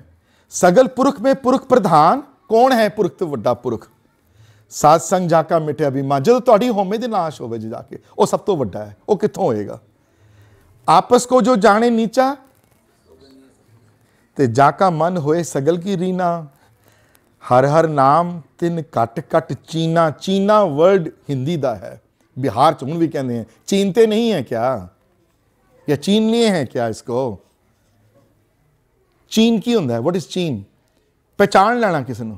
ਸਗਲ ਪੁਰਖ ਮੇ ਪੁਰਖ ਪ੍ਰਧਾਨ ਕੌਣ ਹੈ ਪੁਰਖ ਤੋਂ ਵੱਡਾ ਪੁਰਖ ਸਾਧ ਸੰਗ ਜਾ ਕਾ ਮਿਟੇ ਅਭਿਮਾਨ ਜਦੋਂ ਤੁਹਾਡੀ ਹੋਮੇ ਦੇ ਨਾਸ਼ ਹੋਵੇ ਜੀ ਜਾ ਕੇ ਉਹ ਸਭ ਤੋਂ ਵੱਡਾ ਹੈ ਉਹ ਕਿੱਥੋਂ ਹੋਏਗਾ ਆਪਸ ਕੋ ਜੋ ਜਾਣੇ ਨੀਚਾ ਤੇ ਜਾ ਕਾ ਮਨ ਹੋਏ ਸਗਲ ਕੀ ਰੀਨਾ ਹਰ ਹਰ ਨਾਮ ਤਿੰਨ ਕਟ ਕਟ ਚੀਨਾ ਚੀਨਾ ਵਰਡ ਹਿੰਦੀ ਦਾ ਹੈ ਬਿਹਾਰ ਚ ਹੁਣ ਵੀ ਕਹਿੰਦੇ ਆ ਚੀਨਤੇ ਨਹੀਂ ਹੈ ਕਿਆ ਇਹ ਚੀਨ ਨਹੀਂ ਹੈ ਕਿਆ ਇਸ ਕੋ ਚੀਨ ਕੀ ਹੁੰਦਾ ਹੈ ਵਾਟ ਇਜ਼ ਚੀਨ ਪਛਾਣ ਲੈਣਾ ਕਿਸ ਨੂੰ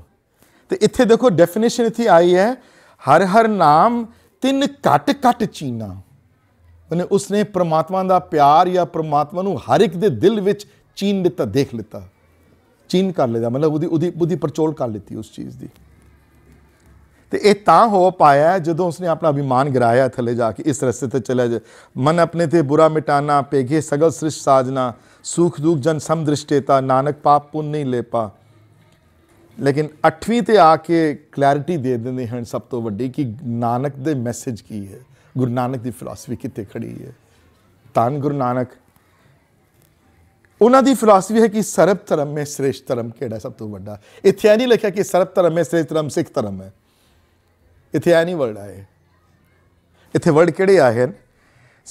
ਤੇ ਇੱਥੇ ਦੇਖੋ ਡੈਫੀਨੇਸ਼ਨ ਇੱਥੇ ਆਈ ਹੈ ਹਰ ਹਰ ਨਾਮ ਤਿੰਨ ਘਟ ਘਟ ਚੀਨਾ ਉਹਨੇ ਉਸਨੇ ਪ੍ਰਮਾਤਮਾ ਦਾ ਪਿਆਰ ਜਾਂ ਪ੍ਰਮਾਤਮਾ ਨੂੰ ਹਰ ਇੱਕ ਦੇ ਦਿਲ ਵਿੱਚ ਚੀਨ ਦਿੱਤਾ ਦੇਖ ਲਿੱਤਾ ਚੀਨ ਕਰ ਲਿਆ ਮਤਲਬ ਉਹਦੀ ਉਹਦੀ ਬੁੱਧੀ ਪਰਚੋਲ ਕਰ ਲਿੱਤੀ ਉਸ ਚੀਜ਼ ਦੀ ਤੇ ਇਹ ਤਾਂ ਹੋ ਪਾਇਆ ਜਦੋਂ ਉਸਨੇ ਆਪਣਾ ਅਭਿਮਾਨ ਗਿਰਾਇਆ ਥੱਲੇ ਜਾ ਕੇ ਇਸ ਰਸਤੇ ਤੇ ਚਲਾ ਜਾ ਮਨ ਆਪਣੇ ਤੇ ਬੁਰਾ ਮਿਟਾਨਾ ਪੇਗੇ ਸਗਲ ਸ੍ਰਿਸ਼ ਸਾਜਨਾ ਸੁਖ ਦੁਖ ਜਨ ਸਮ ਦ੍ਰਿਸ਼ਟੇਤਾ ਨਾਨਕ ਪਾਪ ਪੁੰਨ ਨਹੀਂ ਲੇਪਾ ਲੇਕਿਨ 8ਵੀਂ ਤੇ ਆ ਕੇ ਕਲੈਰਿਟੀ ਦੇ ਦਿੰਦੇ ਹਨ ਸਭ ਤੋਂ ਵੱਡੀ ਕਿ ਨਾਨਕ ਦੇ ਮੈਸੇਜ ਕੀ ਹੈ ਗੁਰੂ ਨਾਨਕ ਦੀ ਫਿਲਾਸਫੀ ਕਿੱਥੇ ਖੜੀ ਹੈ ਤਾਂ ਗੁਰੂ ਨਾਨਕ ਉਹਨਾਂ ਦੀ ਫਿਲਾਸਫੀ ਹੈ ਕਿ ਸਰਬ ਧਰਮ ਮੇ ਸ੍ਰੇਸ਼ਟ ਧਰਮ ਕਿਹੜਾ ਸਭ ਤੋਂ ਵੱਡਾ ਇੱਥੇ ਨਹੀਂ ਲਿਖਿਆ ਕਿ ਸਰਬ ਧਰਮ ਮੇ ਸ੍ਰੇਸ਼ਟ ਧਰਮ ਸਿੱਖ ਧਰਮ ਹੈ ਨਹੀਂ ਵਰਡ ਆਏ आहे ਵਰਡ ਕਿਹੜੇ ਆਏ ਹਨ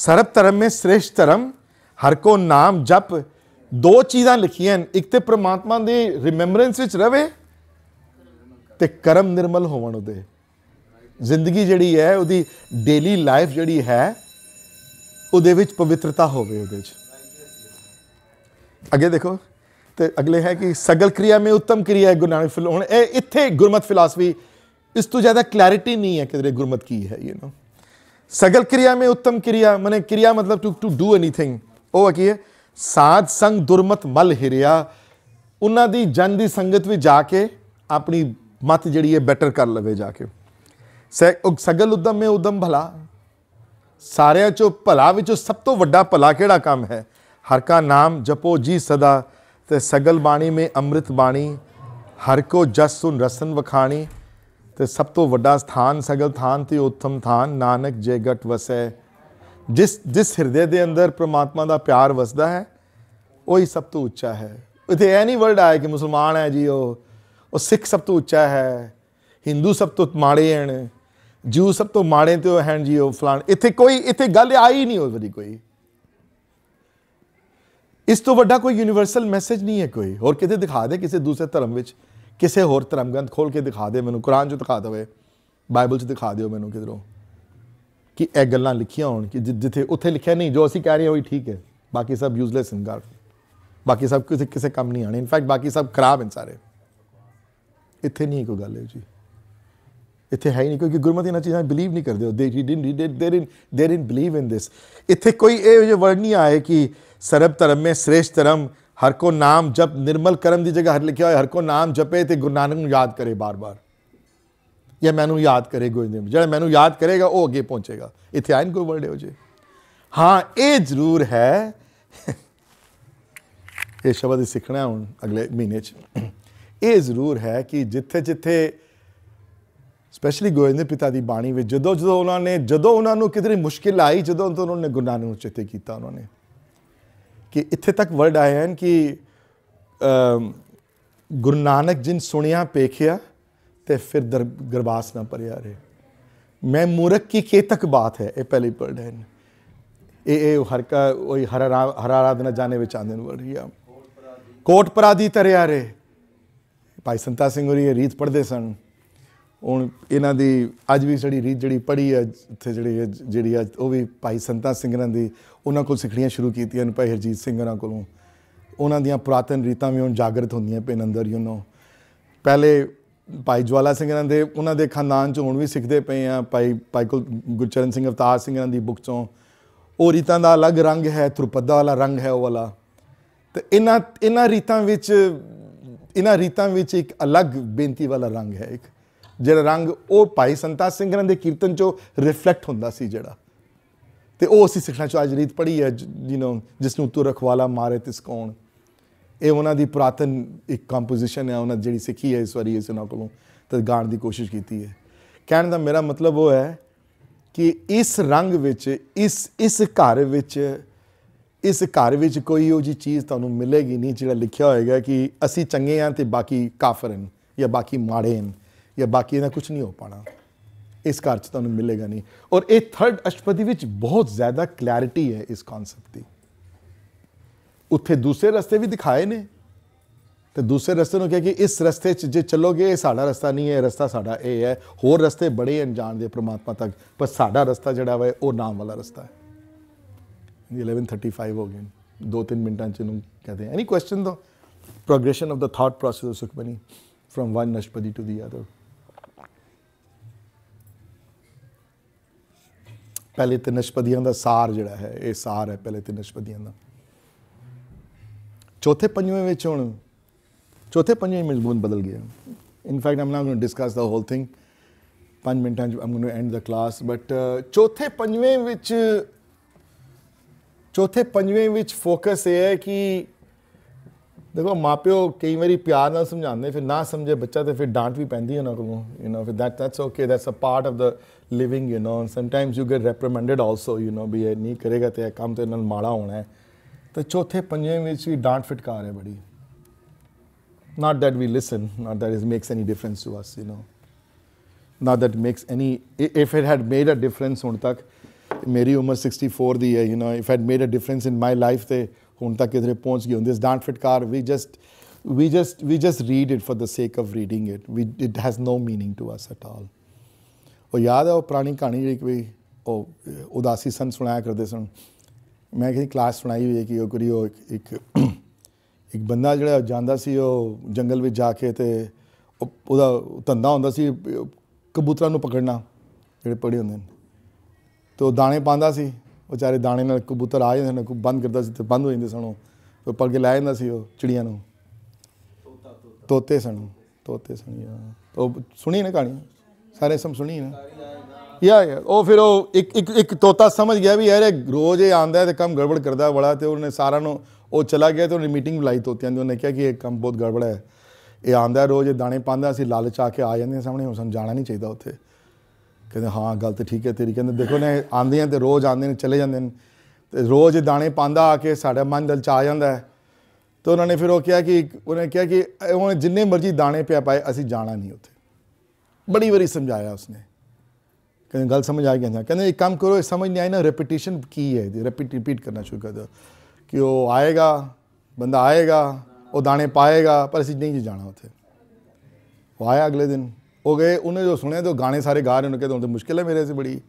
ਸਰਬ ਧਰਮ ਮੇ ਸ੍ਰੇਸ਼ਟ ਧਰਮ ਹਰ ਕੋ ਨਾਮ ਜਪ ਦੋ ਚੀਜ਼ਾਂ ਲਿਖੀਆਂ ਇੱਕ ਤੇ ਪ੍ਰਮਾਤਮਾ ਦੀ ਰਿਮੈਂਬਰੈਂਸ ਵਿੱਚ ਰਵੇ ਤੇ ਕਰਮ ਨਿਰਮਲ ਹੋਵਣ ਉਹਦੇ ਜ਼ਿੰਦਗੀ ਜਿਹੜੀ ਹੈ ਉਹਦੀ ਡੇਲੀ ਲਾਈਫ ਜਿਹੜੀ ਹੈ ਉਹਦੇ ਵਿੱਚ ਪਵਿੱਤਰਤਾ ਹੋਵੇ ਉਹਦੇ ਵਿੱਚ ਅੱਗੇ ਦੇਖੋ ਤੇ ਅਗਲੇ ਹੈ ਕਿ ਸਗਲ ਕਿਰਿਆ ਮੇ ਉੱਤਮ ਕਿਰਿਆ ਹੈ ਗੁਨਾਹ ਫਿਲ ਹੁਣ ਇਹ ਇੱਥੇ ਗੁਰਮਤ ਫਿਲਾਸਫੀ ਇਸ ਤੋਂ ਜ਼ਿਆਦਾ ਕਲੈਰਿਟੀ ਨਹੀਂ ਹੈ किधरे ਗੁਰਮਤ ਕੀ ਹੈ ਯੂ نو ਸਗਲ ਕਿਰਿਆ ਮੇ ਉੱਤਮ ਕਿਰਿਆ ਮਨੇ ਕਿਰਿਆ ਮਤਲਬ ਟੂ ਟੂ ਡੂ ਐਨੀਥਿੰਗ ਉਹ ਕੀ ਹੈ ਸਾਧ ਸੰਗ ਦੁਰਮਤ ਮਲ ਹਿਰਿਆ ਉਹਨਾਂ ਦੀ ਜਨ ਦੀ ਸੰਗਤ ਵਿੱਚ ਜਾ ਕੇ ਆਪਣੀ ਮਤ ਜਿਹੜੀ ਹੈ ਬੈਟਰ ਕਰ ਲਵੇ ਜਾ ਕੇ ਸਗਲ ਉਦਮ ਮੇ ਉਦਮ ਭਲਾ ਸਾਰਿਆਂ ਚੋਂ ਭਲਾ ਵਿੱਚੋਂ ਸਭ ਤੋਂ ਵੱਡਾ ਭਲਾ ਕਿਹੜਾ ਕੰਮ ਹੈ ਹਰ ਕਾ ਨਾਮ ਜਪੋ ਜੀ ਸਦਾ ਤੇ ਸਗਲ ਬਾਣੀ ਮੇ ਅੰਮ੍ਰਿਤ ਬਾਣੀ ਹਰ ਕੋ ਜਸ ਸੁਨ ਰਸਨ ਵਖਾਣੀ ਤੇ ਸਭ ਤੋਂ ਵੱਡਾ ਸਥਾਨ ਸਗਲ ਥਾਨ ਤੇ ਉਤਮ ਥਾਨ ਨਾਨਕ ਜੇ ਗਟ ਵਸੈ ਜਿਸ ਜਿਸ ਹਿਰਦੇ ਦੇ ਅੰਦਰ ਪ੍ਰਮਾਤਮਾ ਦਾ ਪਿਆਰ ਵਸਦਾ ਹੈ ਉਹੀ ਸਭ ਤੋਂ ਉੱਚਾ ਹੈ ਇਥੇ ਐ ਨਹੀਂ ਵਰਡ ਆਇਆ ਕਿ ਮੁਸਲਮਾਨ ਹੈ ਜੀ ਉਹ ਉਹ ਸਿੱਖ ਸਭ ਤੋਂ ਉੱਚਾ ਹੈ ਹਿੰਦੂ ਸਭ ਤੋਂ ਮਾੜੇ ਹਨ ਜੂ ਸਭ ਤੋਂ ਮਾੜੇ ਤੇ ਉਹ ਹਨ ਜੀ ਉਹ ਫਲਾਣ ਇੱਥੇ ਕੋਈ ਇੱਥੇ ਗੱਲ ਆਈ ਨਹੀਂ ਉਸ ਵਰੀ ਕੋਈ ਇਸ ਤੋਂ ਵੱਡਾ ਕੋਈ ਯੂਨੀਵਰਸਲ ਮੈਸੇਜ ਨਹੀਂ ਹੈ ਕੋਈ ਹੋਰ ਕਿਤੇ ਦਿਖਾ ਦੇ ਕਿਸੇ ਦੂਸਰੇ ਧਰਮ ਵਿੱਚ ਕਿਸੇ ਹੋਰ ਧਰਮ ਗ੍ਰੰਥ ਖੋਲ ਕੇ ਦਿਖਾ ਦੇ ਮੈਨੂੰ ਕੁਰਾਨ 'ਚ ਦਿਖਾ ਦੇਵੇ ਬਾਈਬਲ 'ਚ ਦਿਖਾ ਦਿਓ ਮੈਨੂੰ ਕਿਧਰੋਂ ਕਿ ਇਹ ਗੱਲਾਂ ਲਿਖੀਆਂ ਹੋਣ ਕਿ ਜਿੱਥੇ ਉੱਥੇ ਲਿਖਿਆ ਨਹੀਂ ਜੋ ਅਸੀਂ ਕਹਿ ਰਹੇ ਹਾਂ ਠੀਕ ਹੈ ਬਾਕੀ ਸਭ ਇਨ ਗਾਰ ਬਾਕੀ ਸਭ ਕਿਸੇ ਕਿਸੇ ਕੰਮ ਨਹੀਂ ਆਣੇ ਇਨਫੈਕਟ ਬਾਕੀ ਸਭ ਖਰਾਬ ਹਨ ਸਾਰੇ ਇੱਥੇ ਨਹੀਂ ਕੋਈ ਗੱਲ ਹੈ ਜੀ ਇੱਥੇ ਹੈ ਹੀ ਨਹੀਂ ਕਿਉਂਕਿ ਗੁਰਮਤਿ ਇਹਨਾਂ ਚੀਜ਼ਾਂ ਬਿਲੀਵ ਨਹੀਂ ਕਰਦੇ ਦੇ ਹੀ ਡਿਡ ਦੇ ਇਨ ਦੇ ਇਨ ਬਿਲੀਵ ਇਨ ਥਿਸ ਇੱਥੇ ਕੋਈ ਇਹ ਵਰਡ ਨਹੀਂ ਆਏ ਕਿ ਸਰਬ ਧਰਮ ਮੇ ਸ੍ਰੇਸ਼ਟ ਧਰਮ ਹਰ ਕੋ ਨਾਮ ਜਪ ਨਿਰਮਲ ਕਰਮ ਦੀ ਜਗ੍ਹਾ ਹਰ ਲਿਖਿਆ ਹੋਇਆ ਹਰ ਕੋ ਨਾਮ ਜਪੇ ਤੇ ਗੁਰੂ ਨਾਨਕ ਨੂੰ ਯਾਦ ਕਰੇ ਬਾਰ-ਬਾਰ ਇਹ ਮੈਨੂੰ ਯਾਦ ਕਰੇ ਗੋਇੰਦ ਜਿਹੜਾ ਮੈਨੂੰ ਯਾਦ ਕਰੇਗਾ ਉਹ ਅੱਗੇ ਪਹੁੰਚੇਗਾ ਇੱਥੇ ਆਇਨ ਕੋਈ ਵਰਡ ਹੋ ਜੇ ਹਾਂ ਇਹ ਜ਼ਰੂਰ ਹੈ ਇਹ ਸ਼ਬਦ ਸਿੱਖਣਾ ਹੁਣ ਅਗਲੇ ਮਹੀਨੇ 'ਚ ਇਹ ਜ਼ਰੂਰ ਹੈ ਕਿ ਜਿੱਥੇ ਜਿੱਥੇ ਸਪੈਸ਼ਲੀ ਗੋਇੰਦ ਪਿਤਾ ਦੀ ਬਾਣੀ ਵਿੱਚ ਜਦੋਂ ਜਦੋਂ ਉਹਨਾਂ ਨੇ ਜਦੋਂ ਉਹਨਾਂ ਨੂੰ ਕਿਤੇ ਮੁਸ਼ਕਿਲ ਆਈ ਜਦੋਂ ਉਹਨਾਂ ਨੇ ਗੁਰਨਾਨ ਨਾਨਕ ਨੂੰ ਚੇਤੇ ਕੀਤਾ ਉਹਨਾਂ ਨੇ ਕਿ ਇੱਥੇ ਤੱਕ ਵਰਡ ਆਏ ਹਨ ਕਿ ਗੁਰੂ ਨਾਨਕ ਜਿਨ ਸੁਣਿਆ ਪੇਖਿਆ ਤੇ ਫਿਰ ਗਰਬਾਸ ਨਾ ਪਰਿਆ ਰਹੇ ਮੈਂ ਮੂਰਖ ਕੀ ਕੇ ਤੱਕ ਬਾਤ ਹੈ ਇਹ ਪਹਿਲੀ ਵਰਡ ਹੈ ਇਹ ਇਹ ਹਰ ਕਾ ਉਹ ਹਰ ਹਰਾਰਾਧਨਾ ਜਾਣੇ ਵਿੱਚ ਆਂਦੇ ਨੂੰ ਵਰਡ ਗਿਆ ਕੋਟ ਪਰਾਦੀ ਤਰਿਆ ਰਹੇ ਭਾਈ ਸੰਤਾ ਸਿੰਘ ਹੋਰੀ ਇਹ ਰੀਤ ਪੜਦੇ ਸਨ ਹੁਣ ਇਹਨਾਂ ਦੀ ਅੱਜ ਵੀ ਜਿਹੜੀ ਰੀਤ ਜਿਹੜੀ ਪੜੀ ਹੈ ਇੱਥੇ ਜਿਹੜੀ ਜਿਹੜੀ ਅੱਜ ਉਹ ਵੀ ਭਾਈ ਸੰਤਾ ਸਿੰਘਾਂ ਦੀ ਉਹਨਾਂ ਕੋਲ ਸਿੱਖਣੀਆਂ ਸ਼ੁਰੂ ਕੀਤੀਆਂ ਨੇ ਭਾਈ ਹਰਜੀਤ ਸਿੰਘਰਾਂ ਕੋਲੋਂ ਉਹਨਾਂ ਦੀਆਂ ਪ੍ਰਾਤਨ ਰੀਤਾਂ ਵੀ ਹੁਣ ਜਾਗਰਤ ਹੁੰਦੀਆਂ ਪੈਨ ਅੰਦਰ ਯੂ نو ਪਹਿਲੇ ਭਾਈ ਜਵਾਲਾ ਸਿੰਘਾਂ ਦੇ ਉਹਨਾਂ ਦੇ ਖਾਨਦਾਨ ਚ ਹੁਣ ਵੀ ਸਿੱਖਦੇ ਪਏ ਆ ਭਾਈ ਭਾਈ ਕੋਲ ਗੁਰਚਰਨ ਸਿੰਘ ਅਵਤਾਰ ਸਿੰਘਾਂ ਦੀ ਬੁੱਕ ਚੋਂ ਉਹ ਰੀਤਾਂ ਦਾ ਅਲੱਗ ਰੰਗ ਹੈ ਤ੍ਰਿਪਦਾ ਵਾਲਾ ਰੰਗ ਹੈ ਉਹ ਵਾਲਾ ਤੇ ਇਹਨਾਂ ਇਹਨਾਂ ਰੀਤਾਂ ਵਿੱਚ ਇਹਨਾਂ ਰੀਤਾਂ ਵਿੱਚ ਇੱਕ ਅਲੱਗ ਬੇਨਤੀ ਵਾਲਾ ਰੰਗ ਹੈ ਇੱਕ ਜਿਹੜਾ ਰੰਗ ਉਹ ਭਾਈ ਸੰਤਾ ਸਿੰਘਰਾਂ ਦੇ ਕੀਰਤਨ ਚੋਂ ਰਿਫਲੈਕਟ ਹੁੰਦਾ ਸੀ ਜਿਹੜਾ ਤੇ ਉਹ ਅਸੀਂ ਸਿੱਖਣਾ ਚਾਹ ਜਰੀਤ ਪੜੀ ਹੈ ਯੂ نو ਜਿਸ ਨੂੰ ਤੂ ਰਖਵਾਲਾ ਮਾਰੇ ਤਿਸ ਕੌਣ ਇਹ ਉਹਨਾਂ ਦੀ ਪ੍ਰਾਤਨ ਇੱਕ ਕੰਪੋਜੀਸ਼ਨ ਹੈ ਉਹਨਾਂ ਜਿਹੜੀ ਸਿੱਖੀ ਹੈ ਇਸ ਵਾਰੀ ਇਸ ਨਾਲ ਕੋਲੋਂ ਤੇ ਗਾਣ ਦੀ ਕੋਸ਼ਿਸ਼ ਕੀਤੀ ਹੈ ਕਹਿਣ ਦਾ ਮੇਰਾ ਮਤਲਬ ਉਹ ਹੈ ਕਿ ਇਸ ਰੰਗ ਵਿੱਚ ਇਸ ਇਸ ਘਰ ਵਿੱਚ ਇਸ ਘਰ ਵਿੱਚ ਕੋਈ ਉਹ ਜੀ ਚੀਜ਼ ਤੁਹਾਨੂੰ ਮਿਲੇਗੀ ਨਹੀਂ ਜਿਹੜਾ ਲਿਖਿਆ ਹੋਏਗਾ ਕਿ ਅਸੀਂ ਚੰਗੇ ਆ ਤੇ ਬਾਕੀ ਕਾਫਰ ਹਨ ਜਾਂ ਬਾਕੀ ਮਾੜੇ ਹਨ ਜਾਂ ਬਾਕੀ ਨਾ ਕੁਝ ਨਹੀਂ ਹੋ ਪਾਣਾ ਇਸ ਘਰ 'ਚ ਤੁਹਾਨੂੰ ਮਿਲੇਗਾ ਨਹੀਂ ਔਰ ਇਹ ਥਰਡ ਅਸ਼ਟਪਦੀ ਵਿੱਚ ਬਹੁਤ ਜ਼ਿਆਦਾ ਕਲੈਰਿਟੀ ਹੈ ਇਸ ਕਨਸੈਪਟ ਦੀ ਉੱਥੇ ਦੂਸਰੇ ਰਸਤੇ ਵੀ ਦਿਖਾਏ ਨੇ ਤੇ ਦੂਸਰੇ ਰਸਤੇ ਨੂੰ ਕਿਹਾ ਕਿ ਇਸ ਰਸਤੇ 'ਚ ਜੇ ਚੱਲੋਗੇ ਇਹ ਸਾਡਾ ਰਸਤਾ ਨਹੀਂ ਹੈ ਰਸਤਾ ਸਾਡਾ ਇਹ ਹੈ ਹੋਰ ਰਸਤੇ ਬੜੇ ਅਣਜਾਣ ਦੇ ਪ੍ਰਮਾਤਮਾ ਤੱਕ ਪਰ ਸਾਡਾ ਰਸਤਾ ਜਿਹੜਾ ਵਾ ਉਹ ਨਾਮ ਵਾਲਾ ਰਸਤਾ ਹੈ 11:35 ਹੋ ਗਏ ਦੋ ਤਿੰਨ ਮਿੰਟਾਂ 'ਚ ਨੂੰ ਕਹਦੇ any question though progression of the thought process Sukhmani from from ashtapadi to the other ਪਹਿਲੇ ਤਿੰਨ ਸ਼ਬਦੀਆਂ ਦਾ ਸਾਰ ਜਿਹੜਾ ਹੈ ਇਹ ਸਾਰ ਹੈ ਪਹਿਲੇ ਤਿੰਨ ਸ਼ਬਦੀਆਂ ਦਾ ਚੌਥੇ ਪੰਜਵੇਂ ਵਿੱਚ ਹੁਣ ਚੌਥੇ ਪੰਜਵੇਂ ਮਜ਼ਮੂਨ ਬਦਲ ਗਿਆ in fact I'm not going to discuss the whole thing 5 ਮਿੰਟਾਂ 'ਚ I'm going to end the class but ਚੌਥੇ ਪੰਜਵੇਂ ਵਿੱਚ ਚੌਥੇ ਪੰਜਵੇਂ ਵਿੱਚ ਫੋਕਸ ਇਹ ਹੈ ਕਿ ਦੇਖੋ ਮਾਪਿਓ ਕਈ ਵਾਰੀ ਪਿਆਰ ਨਾਲ ਸਮਝਾਉਂਦੇ ਫਿਰ ਨਾ ਸਮਝੇ ਬੱਚਾ ਤੇ ਫਿਰ ਡਾਂਟ ਵੀ ਪੈਂਦੀ ਹੈ ਉਹਨਾਂ ਕੋਲੋਂ ਯੂ نو ਫਿਰ that that's okay that's a part of the living, you know, and sometimes you get reprimanded also, you know, be a ni karega te kam te nal maada hona hai. Ta chothe panje vich vi fit kar hai badi. Not that we listen, not that it makes any difference to us, you know. Not that it makes any, if it had made a difference hun that, meri umar 64 di hai, you know, if it had made a difference in my life the hun that kithre pohunch gi hun, this dant fit kar, we just, we just, we just read it for the sake of reading it. it has no meaning to us at all. ਉਹ ਯਾਦ ਹੈ ਉਹ ਪੁਰਾਣੀ ਕਹਾਣੀ ਜਿਹੜੀ ਕੋਈ ਉਹ ਉਦਾਸੀ ਸੰ ਸੁਣਾਇਆ ਕਰਦੇ ਸਨ ਮੈਂ ਕਿਹਾ ਕਲਾਸ ਸੁਣਾਈ ਹੋਈ ਹੈ ਕਿ ਉਹ ਕੁੜੀ ਉਹ ਇੱਕ ਇੱਕ ਬੰਦਾ ਜਿਹੜਾ ਜਾਂਦਾ ਸੀ ਉਹ ਜੰਗਲ ਵਿੱਚ ਜਾ ਕੇ ਤੇ ਉਹਦਾ ਧੰਦਾ ਹੁੰਦਾ ਸੀ ਕਬੂਤਰਾਂ ਨੂੰ ਪਕੜਨਾ ਜਿਹੜੇ ਪੜੇ ਹੁੰਦੇ ਨੇ ਤੇ ਉਹ ਦਾਣੇ ਪਾਉਂਦਾ ਸੀ ਵਿਚਾਰੇ ਦਾਣੇ ਨਾਲ ਕਬੂਤਰ ਆ ਜਾਂਦੇ ਨੇ ਕੋ ਬੰਦ ਕਰਦਾ ਸੀ ਤੇ ਬੰਦ ਹੋ ਜਾਂਦੇ ਸਨ ਉਹ ਤੇ ਪੜ ਕੇ ਲੈ ਜਾਂਦਾ ਸੀ ਉਹ ਚਿੜੀਆਂ ਨੂੰ ਤੋਤੇ ਸਨ ਤੋਤੇ ਸਨ ਯਾ ਉਹ ਸੁਣੀ ਨਾ ਕਹਾਣੀ ਸਾਰੇ ਸਮ ਸੁਣੀ ਨਾ ਯਾ ਯਾ ਉਹ ਫਿਰ ਉਹ ਇੱਕ ਇੱਕ ਇੱਕ ਤੋਤਾ ਸਮਝ ਗਿਆ ਵੀ ਯਾਰ ਇਹ ਰੋਜ਼ ਇਹ ਆਂਦਾ ਤੇ ਕੰਮ ਗੜਬੜ ਕਰਦਾ ਬੜਾ ਤੇ ਉਹਨੇ ਸਾਰਾ ਨੂੰ ਉਹ ਚਲਾ ਗਿਆ ਤੇ ਉਹਨੇ ਮੀਟਿੰਗ ਬੁਲਾਈ ਤੋਤਿਆਂ ਦੀ ਉਹਨੇ ਕਿਹਾ ਕਿ ਇਹ ਕੰਮ ਬਹੁਤ ਗੜਬੜ ਹੈ ਇਹ ਆਂਦਾ ਰੋਜ਼ ਇਹ ਦਾਣੇ ਪਾਉਂਦਾ ਅਸੀਂ ਲਾਲਚ ਆ ਕੇ ਆ ਜਾਂਦੇ ਸਾਹਮਣੇ ਹੁਣ ਜਾਣਾ ਨਹੀਂ ਚਾਹੀਦਾ ਉੱਥੇ ਕਹਿੰਦੇ ਹਾਂ ਗਲਤ ਠੀਕ ਹੈ ਤੇਰੀ ਕਹਿੰਦੇ ਦੇਖੋ ਨੇ ਆਂਦੇ ਆ ਤੇ ਰੋਜ਼ ਆਂਦੇ ਨੇ ਚਲੇ ਜਾਂਦੇ ਨੇ ਤੇ ਰੋਜ਼ ਇਹ ਦਾਣੇ ਪਾਉਂਦਾ ਆ ਕੇ ਸਾਡਾ ਮਨ ਦਿਲ ਚ ਆ ਜਾਂਦਾ ਹੈ ਤੇ ਉਹਨਾਂ ਨੇ ਫਿਰ ਉਹ ਕਿਹਾ ਕਿ ਉਹਨੇ ਕਿਹਾ ਕਿ ਉਹਨੇ ਜਿੰਨੇ ਮਰਜ਼ੀ ਦਾਣੇ ਪਿਆ ਪਾਏ ਅਸੀਂ ਜਾਣਾ ਨਹੀਂ ਉੱਥੇ ਬੜੀ ਵਾਰੀ ਸਮਝਾਇਆ ਉਸਨੇ ਕਹਿੰਦੇ ਗੱਲ ਸਮਝ ਆ ਗਈ ਨਾ ਕਹਿੰਦੇ ਇੱਕ ਕੰਮ ਕਰੋ ਸਮਝ ਨਹੀਂ ਆਈ ਨਾ ਰਿਪੀਟੀਸ਼ਨ ਕੀ ਹੈ ਇਹਦੀ ਰਿਪੀਟ ਰਿਪੀਟ ਕਰਨਾ ਸ਼ੁਰੂ ਕਰ ਦਿਓ ਕਿ ਉਹ ਆਏਗਾ ਬੰਦਾ ਆਏਗਾ ਉਹ ਦਾਣੇ ਪਾਏਗਾ ਪਰ ਅਸੀਂ ਨਹੀਂ ਜਾਣਾ ਉੱਥੇ ਉਹ ਆਇਆ ਅਗਲੇ ਦਿਨ ਉਹ ਗਏ ਉਹਨੇ ਜੋ ਸੁਣਿਆ ਤੇ ਗਾਣੇ ਸਾਰੇ ਗਾ ਰਹੇ ਉਹਨੇ ਕਹਿੰਦੇ ਉਹਨਾਂ ਤਾਂ ਮੁਸ਼ਕਿਲ ਹੈ ਮੇਰੇ ਸੇ ਬੜੀ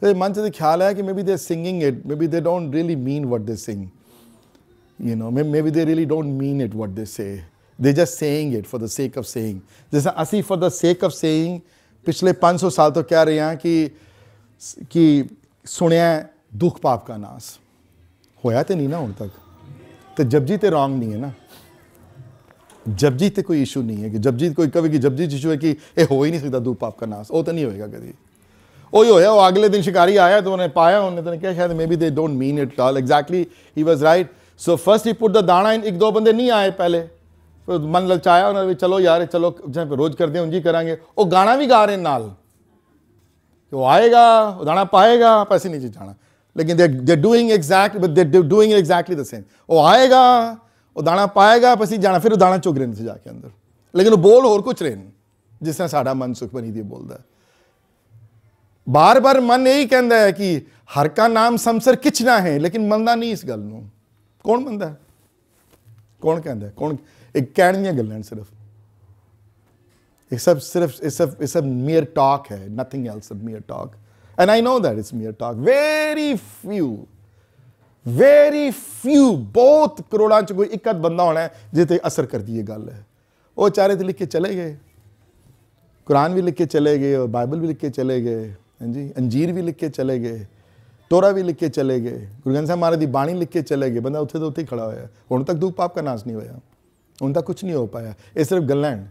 ਤੇ ਮਨ ਚ ਤੇ ਖਿਆਲ ਆਇਆ ਕਿ maybe they singing it maybe they don't really mean what they sing you know maybe they really don't mean it what they say they just saying it for the sake of saying ਜਿਸ ਅਸੀਂ for the sake of saying ਪਿਛਲੇ 500 ਸਾਲ ਤੋਂ ਕਹਿ ਰਹੇ ਹਾਂ ਕਿ ਕਿ ਸੁਣਿਆ ਦੁੱਖ ਪਾਪ ਦਾ ਨਾਸ ਹੋਇਆ ਤੇ ਨਹੀਂ ਨਾ ਹੁਣ ਤੱਕ ਤੇ ਜਪਜੀ ਤੇ ਰੋਂਗ ਨਹੀਂ ਹੈ ਨਾ ਜਪਜੀ ਤੇ ਕੋਈ ਇਸ਼ੂ ਨਹੀਂ ਹੈ ਕਿ ਜਪਜੀ ਕੋਈ ਕਵੇ ਕਿ ਜਪਜੀ ਇਸ਼ੂ ਹੈ ਕਿ ਇਹ ਹੋ ਹੀ ਨਹੀਂ ਸਕਦਾ ਦੁੱਖ ਪਾਪ ਦਾ ਨਾਸ ਉਹ ਤਾਂ ਨਹੀਂ ਹੋਏਗਾ ਕਦੀ ਉਹ ਹੀ ਹੋਇਆ ਉਹ ਅਗਲੇ ਦਿਨ ਸ਼ਿਕਾਰੀ ਆਇਆ ਤਾਂ ਉਹਨੇ ਪਾਇਆ ਉਹਨੇ ਤਾਂ ਕਿਹਾ ਸ਼ਾਇਦ maybe they don't mean it all exactly he was right so first he put the ਦਾਣਾ ਇਨ ਇੱਕ ਦੋ ਬੰਦੇ ਨਹੀਂ ਆਏ ਪਹਿਲੇ ਮਨ ਲਲਚਾਇਆ ਉਹਨਾਂ ਵੀ ਚਲੋ ਯਾਰ ਚਲੋ ਜਿਵੇਂ ਰੋਜ਼ ਕਰਦੇ ਉਂਝ ਹੀ ਕਰਾਂਗੇ ਉਹ ਗਾਣਾ ਵੀ ਗਾ ਰਹੇ ਨਾਲ ਉਹ ਆਏਗਾ ਉਹ ਦਾਣਾ ਪਾਏਗਾ ਪੈਸੇ ਨਹੀਂ ਜਾਣਾ ਲੇਕਿਨ they they doing exact but they doing exactly the same ਉਹ ਆਏਗਾ ਉਹ ਦਾਣਾ ਪਾਏਗਾ ਪੈਸੇ ਜਾਣਾ ਫਿਰ ਉਹ ਦਾਣਾ ਚੁਗ ਰਹੇ ਨੇ ਜਾ ਕੇ ਅੰਦਰ ਲੇਕਿਨ ਉਹ ਬੋਲ ਹੋਰ ਕੁਝ ਰਹੇ ਨੇ ਜਿਸ ਤਰ੍ਹਾਂ ਸਾਡਾ ਮਨ ਬਣੀ ਦੀ ਬੋਲਦਾ ਬਾਰ-ਬਾਰ ਮਨ ਇਹ ਹੀ ਕਹਿੰਦਾ ਹੈ ਕਿ ਹਰ ਕਾ ਨਾਮ ਸੰਸਰ ਕਿਛ ਨਾ ਹੈ ਲੇਕਿਨ ਮੰਨਦਾ ਨਹੀਂ ਇਸ ਗੱਲ ਨੂੰ ਕੌਣ ਮੰਨਦਾ ਕੌਣ ਕਹਿੰਦਾ ਕੌਣ एक कह दिया गल सिर्फ ये सब सिर्फ ये सब ये सब मेयर टॉक है nothing else a mere talk and I know that is mere talk very few very few बहुत करोड़ों से कोई एक अद्ध बंदा होना है जिसे असर करती है गल है वो चारे तो लिख के चले गए कुरान भी लिख के चले गए और बाइबल भी लिख के चले गए हैं हाँ जी अंजीर भी लिख के चले गए तोरा भी लिख के चले गए गुरु ग्रंथ साहब महाराज की बाणी लिख के चले गए बंदा उत्थे तो उत्थे खड़ा होया हूँ तक दुख पाप का नाश नहीं होया ਹੁਣ ਕੁਝ ਨਹੀਂ ਹੋ ਪਾਇਆ ਇਹ ਸਿਰਫ ਗੱਲਾਂ ਹਨ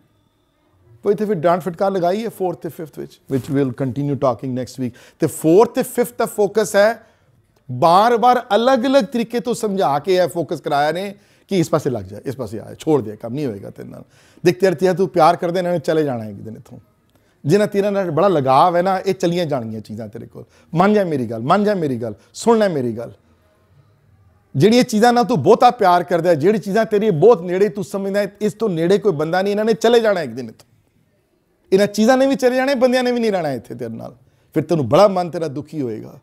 ਕੋਈ ਤੇ ਫਿਰ ਡਾਂਟ ਫਟਕਾਰ ਲਗਾਈ ਹੈ 4th ਤੇ 5th ਵਿੱਚ ਵਿਚ will continue talking next week ਤੇ 4th ਤੇ 5th ਦਾ ਫੋਕਸ ਹੈ ਬਾਰ-ਬਾਰ ਅਲੱਗ-ਅਲੱਗ ਤਰੀਕੇ ਤੋਂ ਸਮਝਾ ਕੇ ਇਹ ਫੋਕਸ ਕਰਾਇਆ ਨੇ ਕਿ ਇਸ ਪਾਸੇ ਲੱਗ ਜਾ ਇਸ ਪਾਸੇ ਆ ਛੋੜ ਦੇ ਕੰਮ ਨਹੀਂ ਹੋਏਗਾ ਤੇਰੇ ਨਾਲ ਦੇਖਤੇ ਰਹਤੀ ਹੈ ਤੂੰ ਪਿਆਰ ਕਰਦੇ ਇਹਨਾਂ ਨੇ ਚਲੇ ਜਾਣਾ ਹੈ ਦਿਨ ਇਥੋਂ ਜਿਨ੍ਹਾਂ ਤੇਰਾ ਨਾਲ ਬੜਾ ਲਗਾਵ ਹੈ ਨਾ ਇਹ ਚਲੀਆਂ ਜਾਣੀਆਂ ਚੀਜ਼ਾਂ ਤੇਰੇ ਕੋਲ ਮੰਨ ਜਾ ਮੇਰੀ ਗੱਲ ਮੰਨ ਜਾ ਮੇਰੀ ਗੱਲ ਸੁਣ ਲੈ ਮੇਰੀ ਗੱਲ ਜਿਹੜੀਆਂ ਚੀਜ਼ਾਂ ਨਾਲ ਤੂੰ ਬਹੁਤਾ ਪਿਆਰ ਕਰਦਾ ਜਿਹੜੀ ਚੀਜ਼ਾਂ ਤੇਰੀ ਬਹੁਤ ਨੇੜੇ ਤੂੰ ਸਮਝਦਾ ਇਸ ਤੋਂ ਨੇੜੇ ਕੋਈ ਬੰਦਾ ਨਹੀਂ ਇਹਨਾਂ ਨੇ ਚਲੇ ਜਾਣਾ ਇੱਕ ਦਿਨ ਇਹਨਾਂ ਚੀਜ਼ਾਂ ਨੇ ਵੀ ਚਲੇ ਜਾਣੇ ਬੰਦਿਆਂ ਨੇ ਵੀ ਨਹੀਂ ਰਹਿਣਾ ਇੱਥੇ ਤੇਰੇ ਨਾਲ ਫਿਰ ਤੈਨੂੰ ਬੜਾ ਮਨ ਤੇਰਾ ਦੁਖੀ ਹੋਏਗਾ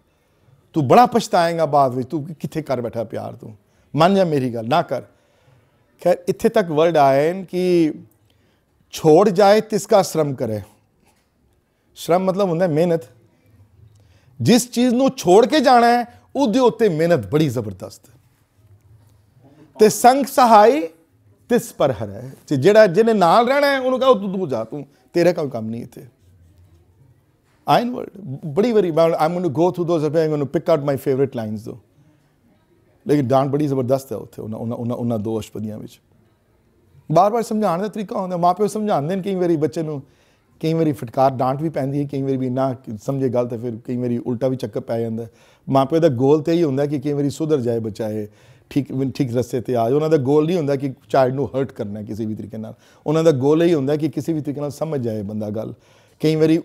ਤੂੰ ਬੜਾ ਪਛਤਾਏਗਾ ਬਾਅਦ ਵਿੱਚ ਤੂੰ ਕਿੱਥੇ ਕਰ ਬੈਠਾ ਪਿਆਰ ਤੂੰ ਮੰਨ ਜਾ ਮੇਰੀ ਗੱਲ ਨਾ ਕਰ ਖੈਰ ਇੱਥੇ ਤੱਕ ਵਰਡ ਆਏ ਕਿ ਛੋੜ ਜਾਏ ਤਿਸ ਦਾ ਸ਼ਰਮ ਕਰੇ ਸ਼ਰਮ ਮਤਲਬ ਹੁੰਦਾ ਮਿਹਨਤ ਜਿਸ ਚੀਜ਼ ਨੂੰ ਛੋੜ ਕੇ ਜਾਣਾ ਹੈ ਉਹਦੇ ਉੱਤੇ ਮਿਹਨਤ ਬੜੀ ਜ਼ਬਰਦਸਤ ਹੈ ਤੇ ਸੰਗ ਸਹਾਈ ਤਿਸ ਪਰ ਹਰੈ ਤੇ ਜਿਹੜਾ ਜਿਹਨੇ ਨਾਲ ਰਹਿਣਾ ਹੈ ਉਹਨੂੰ ਕਹੋ ਤੂੰ ਤੂੰ ਜਾ ਤੂੰ ਤੇਰਾ ਕੋਈ ਕੰਮ ਨਹੀਂ ਇੱਥੇ ਆਇਨ ਵਰਡ ਬੜੀ ਵਾਰੀ I'm going to go through those I'm going to pick out my favourite lines though ਲੇਕਿਨ ਡਾਂਟ ਬੜੀ ਜ਼ਬਰਦਸਤ ਹੈ ਉੱਥੇ ਉਹਨਾਂ ਉਹਨਾਂ ਉਹਨਾਂ ਦੋ ਅਸ਼ਪਦੀਆਂ ਵਿੱਚ ਬਾਰ-ਬਾਰ ਸਮਝਾਉਣ ਦਾ ਤਰੀਕਾ ਹੁੰਦਾ ਮਾਪੇ ਸਮਝਾਉਂਦੇ ਨੇ ਕਈ ਵਾਰੀ ਬੱਚੇ ਨੂੰ ਕਈ ਵਾਰੀ ਫਟਕਾਰ ਡਾਂਟ ਵੀ ਪੈਂਦੀ ਹੈ ਕਈ ਵਾਰੀ ਵੀ ਨਾ ਸਮਝੇ ਗੱਲ ਤੇ ਫਿਰ ਕਈ ਵਾਰੀ ਉਲਟਾ ਵੀ ਚੱਕਰ ਪੈ ਜਾਂਦਾ ਮਾਪੇ ਦਾ ਗੋਲ ਤੇ ਹੀ ਹੁੰਦਾ ਕਿ ਕਈ ਵਾਰੀ ਸੁਧਰ ਜਾਏ ਬੱਚਾ ਇਹ ਠੀਕ ਠੀਕ ਰਸਤੇ ਤੇ ਆ ਉਹਨਾਂ ਦਾ ਗੋਲ ਨਹੀਂ ਹੁੰਦਾ ਕਿ ਚਾਈਲਡ ਨੂੰ ਹਰਟ ਕਰਨਾ ਕਿਸੇ ਵੀ ਤਰੀਕੇ ਨਾਲ ਉਹਨਾਂ ਦਾ ਗੋਲ ਇਹ ਹੁੰਦਾ ਕਿ ਕਿਸੇ ਵੀ ਤਰੀਕੇ ਨਾਲ ਸਮਝ ਜਾਏ ਬੰਦਾ ਗੱਲ ਕਈ ਵਾਰੀ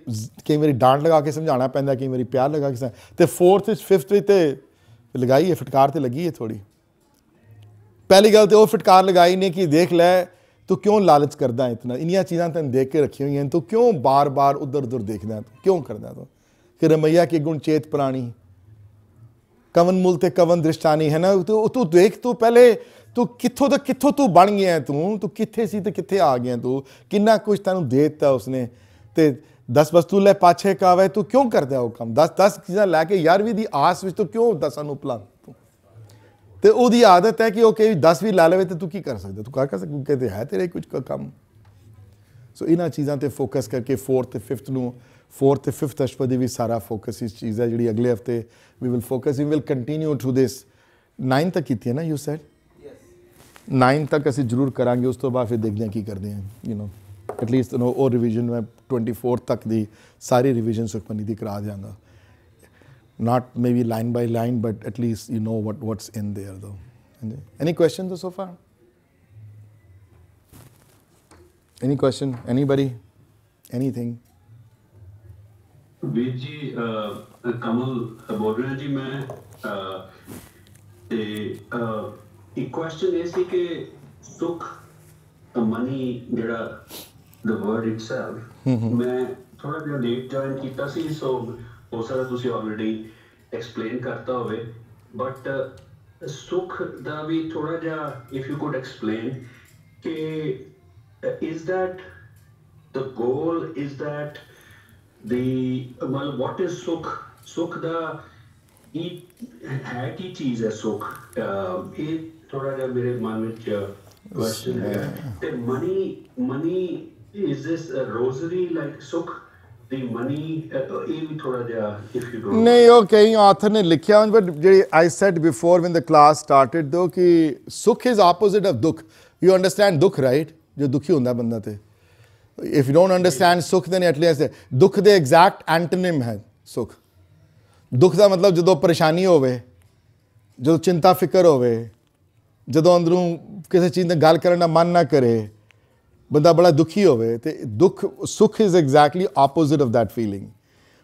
ਕਈ ਵਾਰੀ ਡਾਂਟ ਲਗਾ ਕੇ ਸਮਝਾਉਣਾ ਪੈਂਦਾ ਕਈ ਵਾਰੀ ਪਿਆਰ ਲਗਾ ਕੇ ਤੇ ਫੋਰਥ ਇਸ ਫਿਫਥ ਵੀ ਤੇ ਲਗਾਈ ਹੈ ਫਟਕਾਰ ਤੇ ਲੱਗੀ ਹੈ ਥੋੜੀ ਪਹਿਲੀ ਗੱਲ ਤੇ ਉਹ ਫਟਕਾਰ ਲਗਾਈ ਨੇ ਕਿ ਦੇਖ ਲੈ ਤੂੰ ਕਿਉਂ ਲਾਲਚ ਕਰਦਾ ਇਤਨਾ ਇਨੀਆਂ ਚੀਜ਼ਾਂ ਤੈਨੂੰ ਦੇਖ ਕੇ ਰੱਖੀਆਂ ਹੋਈਆਂ ਤੂੰ ਕਿਉਂ ਬਾਰ-ਬਾਰ ਉਧਰ-ਉਧਰ ਦੇਖਦਾ ਤੂੰ ਕਿਉਂ ਕਰਦਾ ਤੂੰ ਕਿ ਰਮਈਆ ਕੀ ਗੁਣ ਚੇਤ ਪ੍ਰਾਣੀ ਕਵਨ ਮੂਲ ਤੇ ਕਵਨ ਦ੍ਰਿਸ਼ਟਾਨੀ ਹੈ ਨਾ ਤੂੰ ਤੂੰ ਦੇਖ ਤੂੰ ਪਹਿਲੇ ਤੂੰ ਕਿੱਥੋਂ ਦਾ ਕਿੱਥੋਂ ਤੂੰ ਬਣ ਗਿਆ ਤੂੰ ਤੂੰ ਕਿੱਥੇ ਸੀ ਤੇ ਕਿੱਥੇ ਆ ਗਿਆ ਤੂੰ ਕਿੰਨਾ ਕੁਝ ਤੈਨੂੰ ਦੇ ਦਿੱਤਾ ਉਸਨੇ ਤੇ 10 ਵਸਤੂ ਲੈ ਪਾਛੇ ਕਾਵੇ ਤੂੰ ਕਿਉਂ ਕਰਦਾ ਉਹ ਕੰਮ 10 10 ਚੀਜ਼ਾਂ ਲੈ ਕੇ 11ਵੀਂ ਦੀ ਆਸ ਵਿੱਚ ਤੂੰ ਕਿਉਂ ਦਸਾਂ ਨੂੰ ਪਲਾਂ ਤੂੰ ਤੇ ਉਹਦੀ ਆਦਤ ਹੈ ਕਿ ਉਹ ਕਹੇ 10 ਵੀ ਲਾ ਲਵੇ ਤੇ ਤੂੰ ਕੀ ਕਰ ਸਕਦਾ ਤੂੰ ਕਰ ਕਰ ਸਕਦਾ ਕਹਿੰਦੇ ਹੈ ਤੇਰੇ ਕੁਝ ਕੰਮ ਸੋ ਇਹਨਾਂ ਚੀਜ਼ਾਂ ਤੇ ਫੋਕਸ ਕਰਕੇ 4th ਤੇ 5th ਨੂੰ फोर्थ फिफ्थ अष्टपदी भी सारा फोकस इस चीज़ है जी अगले हफ्ते we will focus you will continue to this nine तक की ना यू सैड नाइन तक असं जरूर करा उस तो बाद फिर देख दें की करते हैं यू नो एटलीस्ट नो और रिविजन में ट्वेंटी फोर्थ तक की सारी रिविजन सुखमनी की करा देंगा not may be line by line but at least you know what what's in there though any question though so far any question any बरी एनी थिंग ਵੀਰ ਜੀ ਕਮਲ ਬੋਲ ਰਿਹਾ ਜੀ ਮੈਂ ਤੇ ਇੱਕ ਕੁਐਸਚਨ ਇਹ ਸੀ ਕਿ ਸੁਖ ਮਨੀ ਜਿਹੜਾ ਦ ਵਰਡ ਇਟਸੈਲਫ ਮੈਂ ਥੋੜਾ ਜਿਹਾ ਲੇਟ ਜੁਆਇਨ ਕੀਤਾ ਸੀ ਸੋ ਹੋ ਸਕਦਾ ਤੁਸੀਂ ਆਲਰੇਡੀ ਐਕਸਪਲੇਨ ਕਰਤਾ ਹੋਵੇ ਬਟ ਸੁਖ ਦਾ ਵੀ ਥੋੜਾ ਜਿਹਾ ਇਫ ਯੂ ਕੁਡ ਐਕਸਪਲੇਨ ਕਿ is that the goal is that the well, what is sukh sukh ਦਾ ਇਹ ਹੈ ਕੀ ਚੀਜ਼ ਹੈ ਸੁਖ ਇਹ ਥੋੜਾ ਜਿਹਾ ਮੇਰੇ ਮਨ ਵਿੱਚ ਕੁਐਸਚਨ ਹੈ ਤੇ ਮਨੀ ਮਨੀ ਇਜ਼ ਦਿਸ ਰੋਜ਼ਰੀ ਲਾਈਕ ਸੁਖ ਦੀ ਮਨੀ ਇਹ ਵੀ ਥੋੜਾ ਜਿਹਾ ਇਫ ਯੂ ਨਹੀਂ ਉਹ ਕਈ ਆਥਰ ਨੇ ਲਿਖਿਆ ਬਟ ਜਿਹੜੀ I said before one the class started though ਕਿ sukh is opposite of dukh you understand dukh right ਜੋ ਦੁਖੀ ਹੁੰਦਾ ਬੰਦਾ ਤੇ ਇਫ ਯੂ ਡੋਨਟ ਅੰਡਰਸਟੈਂਡ ਸੁਖ ਦੇ ਨੇ ਐਟ ਲੀਸਟ ਦੁੱਖ ਦੇ ਐਗਜ਼ੈਕਟ ਐਂਟੋਨਿਮ ਹੈ ਸੁਖ ਦੁੱਖ ਦਾ ਮਤਲਬ ਜਦੋਂ ਪਰੇਸ਼ਾਨੀ ਹੋਵੇ ਜਦੋਂ ਚਿੰਤਾ ਫਿਕਰ ਹੋਵੇ ਜਦੋਂ ਅੰਦਰੋਂ ਕਿਸੇ ਚੀਜ਼ ਨਾਲ ਗੱਲ ਕਰਨ ਦਾ ਮਨ ਨਾ ਕਰੇ ਬੰਦਾ ਬੜਾ ਦੁਖੀ ਹੋਵੇ ਤੇ ਦੁੱਖ sukh is exactly opposite of that feeling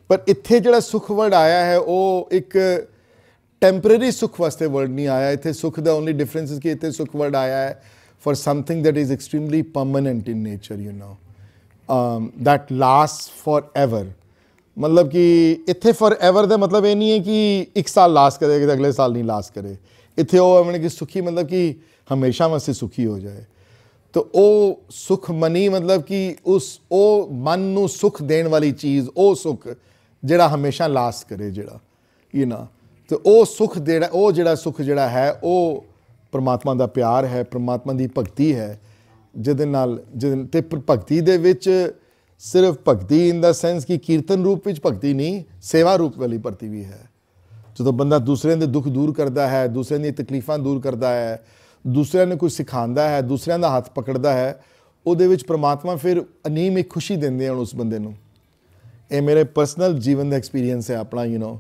ਪਰ ਇੱਥੇ ਜਿਹੜਾ ਸੁਖ ਵਰਡ ਆਇਆ ਹੈ ਉਹ ਇੱਕ ਟੈਂਪਰੇਰੀ ਸੁਖ ਵਾਸਤੇ ਵਰਡ ਨਹੀਂ ਆਇਆ ਇੱਥੇ ਸੁਖ ਦਾ ਓਨਲੀ ਡਿਫਰੈਂਸ ਇਸ ਕਿ ਇੱਥੇ ਸੁਖ ਵਰਡ ਆਇਆ ਹੈ for something that is extremely permanent in nature you know that last forever ਮਤਲਬ ਕਿ ਇੱਥੇ ਫੋਰ ਐਵਰ ਦਾ ਮਤਲਬ ਇਹ ਨਹੀਂ ਹੈ ਕਿ ਇੱਕ ਸਾਲ ਲਾਸਟ ਕਰੇ ਤੇ ਅਗਲੇ ਸਾਲ ਨਹੀਂ ਲਾਸਟ ਕਰੇ ਇੱਥੇ ਉਹ ਮਤਲਬ ਕਿ ਸੁਖੀ ਮਤਲਬ ਕਿ ਹਮੇਸ਼ਾ ਵਾਸਤੇ ਸੁਖੀ ਹੋ ਜਾਏ ਤੋ ਉਹ ਸੁਖਮਨੀ ਮਤਲਬ ਕਿ ਉਸ ਉਹ ਮਨ ਨੂੰ ਸੁਖ ਦੇਣ ਵਾਲੀ ਚੀਜ਼ ਉਹ ਸੁਖ ਜਿਹੜਾ ਹਮੇਸ਼ਾ ਲਾਸਟ ਕਰੇ ਜਿਹੜਾ ਇਹ ਨਾ ਤੇ ਉਹ ਸੁਖ ਦੇਣਾ ਉਹ ਜਿਹੜਾ ਸੁਖ ਜਿਹੜਾ ਹੈ ਉਹ ਪ੍ਰਮਾਤਮਾ ਦਾ ਪਿਆਰ ਹੈ ਪ੍ਰਮਾਤਮਾ ਦੀ ਭਗਤੀ ਹੈ ਜਿਹਦੇ ਨਾਲ ਜਿਹਦੇ ਤੇ ਭਗਤੀ ਦੇ ਵਿੱਚ ਸਿਰਫ ਭਗਤੀ ਇਨ ਦਾ ਸੈਂਸ ਕਿ ਕੀਰਤਨ ਰੂਪ ਵਿੱਚ ਭਗਤੀ ਨਹੀਂ ਸੇਵਾ ਰੂਪ ਵਾਲੀ ਭਗਤੀ ਵੀ ਹੈ ਜਦੋਂ ਬੰਦਾ ਦੂਸਰਿਆਂ ਦੇ ਦੁੱਖ ਦੂਰ ਕਰਦਾ ਹੈ ਦੂਸਰਿਆਂ ਦੀਆਂ ਤਕਲੀਫਾਂ ਦੂਰ ਕਰਦਾ ਹੈ ਦੂਸਰਿਆਂ ਨੂੰ ਕੁਝ ਸਿਖਾਉਂਦਾ ਹੈ ਦੂਸਰਿਆਂ ਦਾ ਹੱਥ ਪਕੜਦਾ ਹੈ ਉਹਦੇ ਵਿੱਚ ਪ੍ਰਮਾਤਮਾ ਫਿਰ ਅਨੀਮ ਇੱਕ ਖੁਸ਼ੀ ਦਿੰਦੇ ਹਨ ਉਸ ਬੰਦੇ ਨੂੰ ਇਹ ਮੇਰੇ ਪਰਸਨਲ ਜੀਵਨ ਦਾ ਐਕਸਪੀਰੀਅੰਸ ਹੈ ਆਪਣਾ ਯੂ نو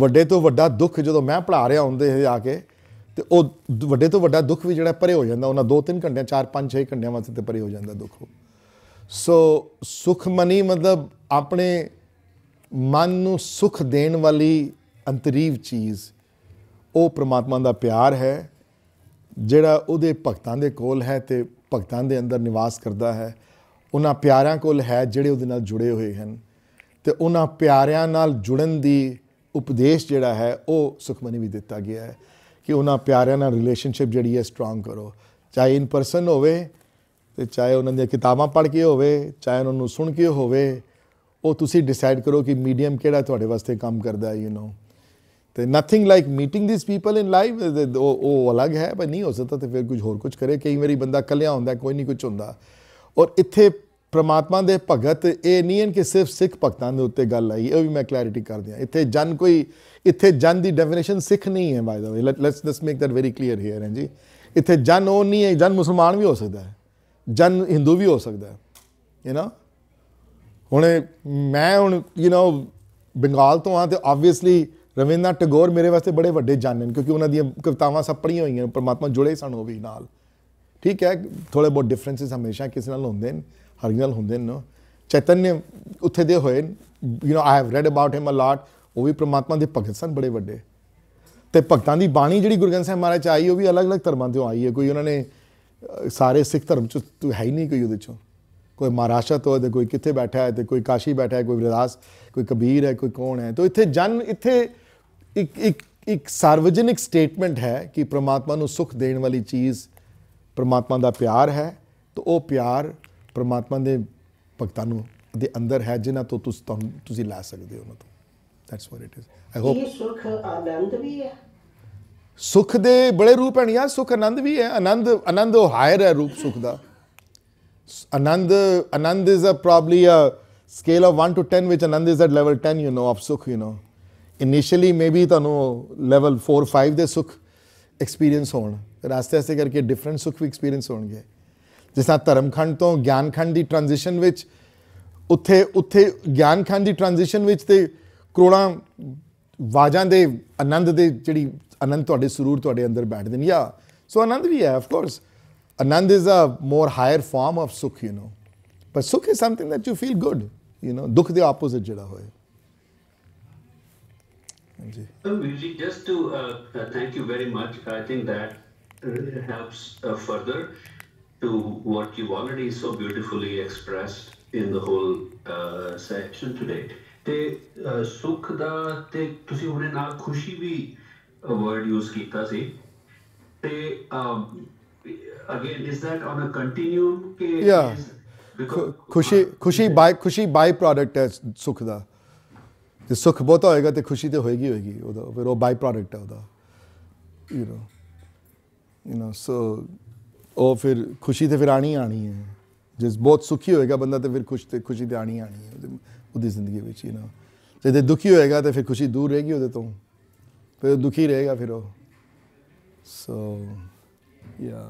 ਵੱਡੇ ਤੋਂ ਵੱਡਾ ਦੁੱਖ ਜਦੋਂ ਮੈਂ ਪੜਾ ਰਿਹਾ ਹੁੰਦੇ ਆ ਕੇ ਤੇ ਉਹ ਵੱਡੇ ਤੋਂ ਵੱਡਾ ਦੁੱਖ ਵੀ ਜਿਹੜਾ ਪਰੇ ਹੋ ਜਾਂਦਾ ਉਹਨਾਂ 2-3 ਘੰਟਿਆਂ 4-5 6 ਘੰਟਿਆਂ ਵਾਸਤੇ ਤੇ ਪਰੇ ਹੋ ਜਾਂਦਾ ਦੁੱਖ ਸੋ ਸੁਖਮਨੀ ਮਤਲਬ ਆਪਣੇ ਮਨ ਨੂੰ ਸੁਖ ਦੇਣ ਵਾਲੀ ਅੰਤਰੀਵ ਚੀਜ਼ ਉਹ ਪ੍ਰਮਾਤਮਾ ਦਾ ਪਿਆਰ ਹੈ ਜਿਹੜਾ ਉਹਦੇ ਭਗਤਾਂ ਦੇ ਕੋਲ ਹੈ ਤੇ ਭਗਤਾਂ ਦੇ ਅੰਦਰ ਨਿਵਾਸ ਕਰਦਾ ਹੈ ਉਹਨਾਂ ਪਿਆਰਿਆਂ ਕੋਲ ਹੈ ਜਿਹੜੇ ਉਹਦੇ ਨਾਲ ਜੁੜੇ ਹੋਏ ਹਨ ਤੇ ਉਹਨਾਂ ਪਿਆਰਿਆਂ ਨਾਲ ਜੁੜਨ ਦੀ ਉਪਦੇਸ਼ ਜਿਹੜਾ ਹੈ ਉਹ ਸੁਖਮਨੀ ਵੀ ਦਿੱਤਾ ਗਿਆ ਹੈ ਕਿ ਉਹਨਾਂ ਪਿਆਰਿਆਂ ਨਾਲ ਰਿਲੇਸ਼ਨਸ਼ਿਪ ਜਿਹੜੀ ਹੈ ਸਟਰੋਂਗ ਕਰੋ ਚਾਹੇ ਇਨ ਪਰਸਨ ਹੋਵੇ ਤੇ ਚਾਹੇ ਉਹਨਾਂ ਦੀਆਂ ਕਿਤਾਬਾਂ ਪੜ੍ਹ ਕੇ ਹੋਵੇ ਚਾਹੇ ਉਹਨਾਂ ਨੂੰ ਸੁਣ ਕੇ ਹੋਵੇ ਉਹ ਤੁਸੀਂ ਡਿਸਾਈਡ ਕਰੋ ਕਿ ਮੀਡੀਅਮ ਕਿਹੜਾ ਤੁਹਾਡੇ ਵਾਸਤੇ ਕੰਮ ਕਰਦਾ ਹੈ ਯੂ نو ਤੇ nothing like meeting these people in life ਉਹ ਅਲੱਗ ਹੈ ਪਰ ਨਹੀਂ ਹੋ ਸਕਦਾ ਤੇ ਫਿਰ ਕੁਝ ਹੋਰ ਕੁਝ ਕਰੇ ਕਈ ਵਾਰੀ ਬੰਦਾ ਕੱਲਿਆ ਹੁੰਦਾ ਕੋਈ ਨਹੀਂ ਕੁਝ ਹੁੰਦਾ ਔਰ ਇੱਥੇ ਪ੍ਰਮਾਤਮਾ ਦੇ ਭਗਤ ਇਹ ਨਹੀਂ ਕਿ ਸਿਰਫ ਸਿੱਖ ਭਗਤਾਂ ਦੇ ਉੱਤੇ ਗੱਲ ਆਈ ਇਹ ਵੀ ਮੈਂ ਕਲੈਰਿਟੀ ਕਰ ਦਿਆਂ ਇੱਥੇ ਜਨ ਕੋਈ ਇੱਥੇ ਜਨ ਦੀ ਡੈਫੀਨੇਸ਼ਨ ਸਿੱਖ ਨਹੀਂ ਹੈ by the way let's let's make that very clear here ਹੈ ਜੀ ਇੱਥੇ ਜਨ ਉਹ ਨਹੀਂ ਹੈ ਜਨ ਮੁਸਲਮਾਨ ਵੀ ਹੋ ਸਕਦਾ ਹੈ ਜਨ ਹਿੰਦੂ ਵੀ ਹੋ ਸਕਦਾ ਹੈ ਯੂ نو ਹੁਣ ਮੈਂ ਹੁਣ ਯੂ نو ਬੰਗਾਲ ਤੋਂ ਆ ਤੇ ਆਬਵੀਅਸਲੀ ਰਵਿੰਦਰਨਾਥ ਟੈਗੋਰ ਮੇਰੇ ਵਾਸਤੇ ਬੜੇ ਵੱਡੇ ਜਨ ਕਿਉਂਕਿ ਉਹਨਾਂ ਦੀਆਂ ਕਵਿਤਾਵਾਂ ਸਭ ਪੜੀਆਂ ਹੋਈਆਂ ਪਰਮਾਤਮਾ ਜੁੜੇ ਸਨ ਉਹ ਵੀ ਨਾਲ ਠੀਕ ਹੈ ਥੋੜੇ ਬਹੁਤ ਡਿਫਰੈਂਸਸ ਹਮੇਸ਼ਾ ਕਿਸੇ ਨਾਲ ਹੁੰਦੇ ਨੇ ਹਰਿਨਲ ਹੁੰਦੇ ਨੇ ਚੈਤਨਯ ਉੱਥੇ ਦੇ ਹੋਏ you know I have read about him a lot ਉਹ ਵੀ ਪ੍ਰਮਾਤਮਾ ਦੇ ਭਗਤ ਸਨ ਬੜੇ ਵੱਡੇ ਤੇ ਭਗਤਾਂ ਦੀ ਬਾਣੀ ਜਿਹੜੀ ਗੁਰੂ ਸਾਹਿਬ ਮਹਾਰਾਜ ਚ ਆਈ ਉਹ ਵੀ ਅਲੱਗ-ਅਲੱਗ ਧਰਮਾਂ ਤੋਂ ਆਈ ਹੈ ਕੋਈ ਉਹਨਾਂ ਨੇ ਸਾਰੇ ਸਿੱਖ ਧਰਮ ਚ ਤੂੰ ਹੈ ਹੀ ਨਹੀਂ ਕੋਈ ਉਹਦੇ ਚੋਂ ਕੋਈ ਮਹਾਰਾਸ਼ਟਰ ਤੋਂ ਹੈ ਤੇ ਕੋਈ ਕਿੱਥੇ ਬੈਠਾ ਹੈ ਤੇ ਕੋਈ ਕਾਸ਼ੀ ਬੈਠਾ ਹੈ ਕੋਈ ਵਿਰਦਾਸ ਕੋਈ ਕਬੀਰ ਹੈ ਕੋਈ ਕੌਣ ਹੈ ਤਾਂ ਇੱਥੇ ਜਨ ਇੱਥੇ ਇੱਕ ਇੱਕ ਇੱਕ ਸਾਰਵਜਨਿਕ ਸਟੇਟਮੈਂਟ ਹੈ ਕਿ ਪ੍ਰਮਾਤਮਾ ਨੂੰ ਸੁਖ ਦੇਣ ਵਾਲੀ ਚੀਜ਼ ਪ੍ਰਮਾਤਮਾ ਦਾ ਪਿਆਰ ਹੈ ਤਾਂ ਉਹ ਪਿਆਰ ਪਰਮਾਤਮਾ ਦੇ ਭਗਤਾਂ ਨੂੰ ਦੇ ਅੰਦਰ ਹੈ ਜਿਨ੍ਹਾਂ ਤੋਂ ਤੁਸੀਂ ਤੁਸੀਂ ਲੈ ਸਕਦੇ ਹੋ ਉਹਨਾਂ ਤੋਂ that's what it is I hope ਇਹ ਸੁਖ ਆਨੰਦ ਵੀ ਹੈ ਸੁਖ ਦੇ ਬੜੇ ਰੂਪ ਹਨ ਯਾ ਸੁਖ ਆਨੰਦ ਵੀ ਹੈ ਆਨੰਦ ਆਨੰਦ ਉਹ ਹਾਇਰ ਹੈ ਰੂਪ ਸੁਖ ਦਾ ਆਨੰਦ ਆਨੰਦ is uh probably a scale of 1 to 10 which anand is at level 10 you know of ਸੁਖ you know ਇਨੀਸ਼ੀਅਲੀ ਮੇਬੀ ਤੁਹਾਨੂੰ ਲੈਵਲ 4 5 ਦੇ ਸੁਖ ਐਕਸਪੀਰੀਅੰਸ ਹੋਣ ਰਾਸਤੇ ਆਸਤੇ ਕਰਕੇ ਡਿਫਰੈਂਟ ਸੁਖ ਵੀ ਐਕਸਪੀਰੀਅੰਸ ਹੋਣਗੇ ਜਿਸ ਤਰ੍ਹਾਂ ਧਰਮਖੰਡ ਤੋਂ ਗਿਆਨਖੰਡ ਦੀ ਟ੍ਰਾਂਜੀਸ਼ਨ ਵਿੱਚ ਉੱਥੇ ਉੱਥੇ ਗਿਆਨਖੰਡ ਦੀ ਟ੍ਰਾਂਜੀਸ਼ਨ ਵਿੱਚ ਤੇ ਕਰੋੜਾਂ ਵਾਜਾਂ ਦੇ ਆਨੰਦ ਦੇ ਜਿਹੜੀ ਆਨੰਦ ਤੁਹਾਡੇ ਸਰੂਰ ਤੁਹਾਡੇ ਅੰਦਰ ਬੈਠਦੇ ਨੇ ਯਾ ਸੋ ਆਨੰਦ ਵੀ ਹੈ ਆਫ ਕੋਰਸ ਆਨੰਦ is a more higher form of ਸੁਖ ਯੂ نو ਪਰ ਸੁਖ is something that you feel good you know ਦੁੱਖ ਦੇ ਆਪੋਜ਼ਿਟ ਜਿਹੜਾ ਹੋਏ ਹਾਂਜੀ ਜੀ just to thank you very much I think that really helps uh, further. to what you've already so beautifully expressed in the whole uh, section today. The uh, sukh the tusi unhe na khushi bhi word use kita si. The um, again, is that on a continuum? yeah. Khushi, khushi, by, khushi byproduct hai sukh da. ਜੇ ਸੁਖ ਬਹੁਤ ਹੋਏਗਾ ਤੇ ਖੁਸ਼ੀ ਤੇ ਹੋਏਗੀ ਹੋਏਗੀ ਉਹਦਾ ਫਿਰ ਉਹ ਬਾਈ ਪ੍ਰੋਡਕਟ ਹੈ ਉਹਦਾ ਯੂ نو ਯੂ ਉਹ ਫਿਰ ਖੁਸ਼ੀ ਤੇ ਫਿਰ ਆਣੀ ਆਣੀ ਹੈ ਜਿਸ ਬਹੁਤ ਸੁਖੀ ਹੋਏਗਾ ਬੰਦਾ ਤੇ ਫਿਰ ਖੁਸ਼ ਤੇ ਖੁਸ਼ੀ ਤੇ ਆਣੀ ਆਣੀ ਹੈ ਉਹਦੀ ਜ਼ਿੰਦਗੀ ਵਿੱਚ ਯੂ نو ਤੇ ਜੇ ਦੁਖੀ ਹੋਏਗਾ ਤੇ ਫਿਰ ਖੁਸ਼ੀ ਦੂਰ ਰਹੇਗੀ ਉਹਦੇ ਤੋਂ ਫਿਰ ਦੁਖੀ ਰਹੇਗਾ ਫਿਰ ਉਹ ਸੋ ਯਾ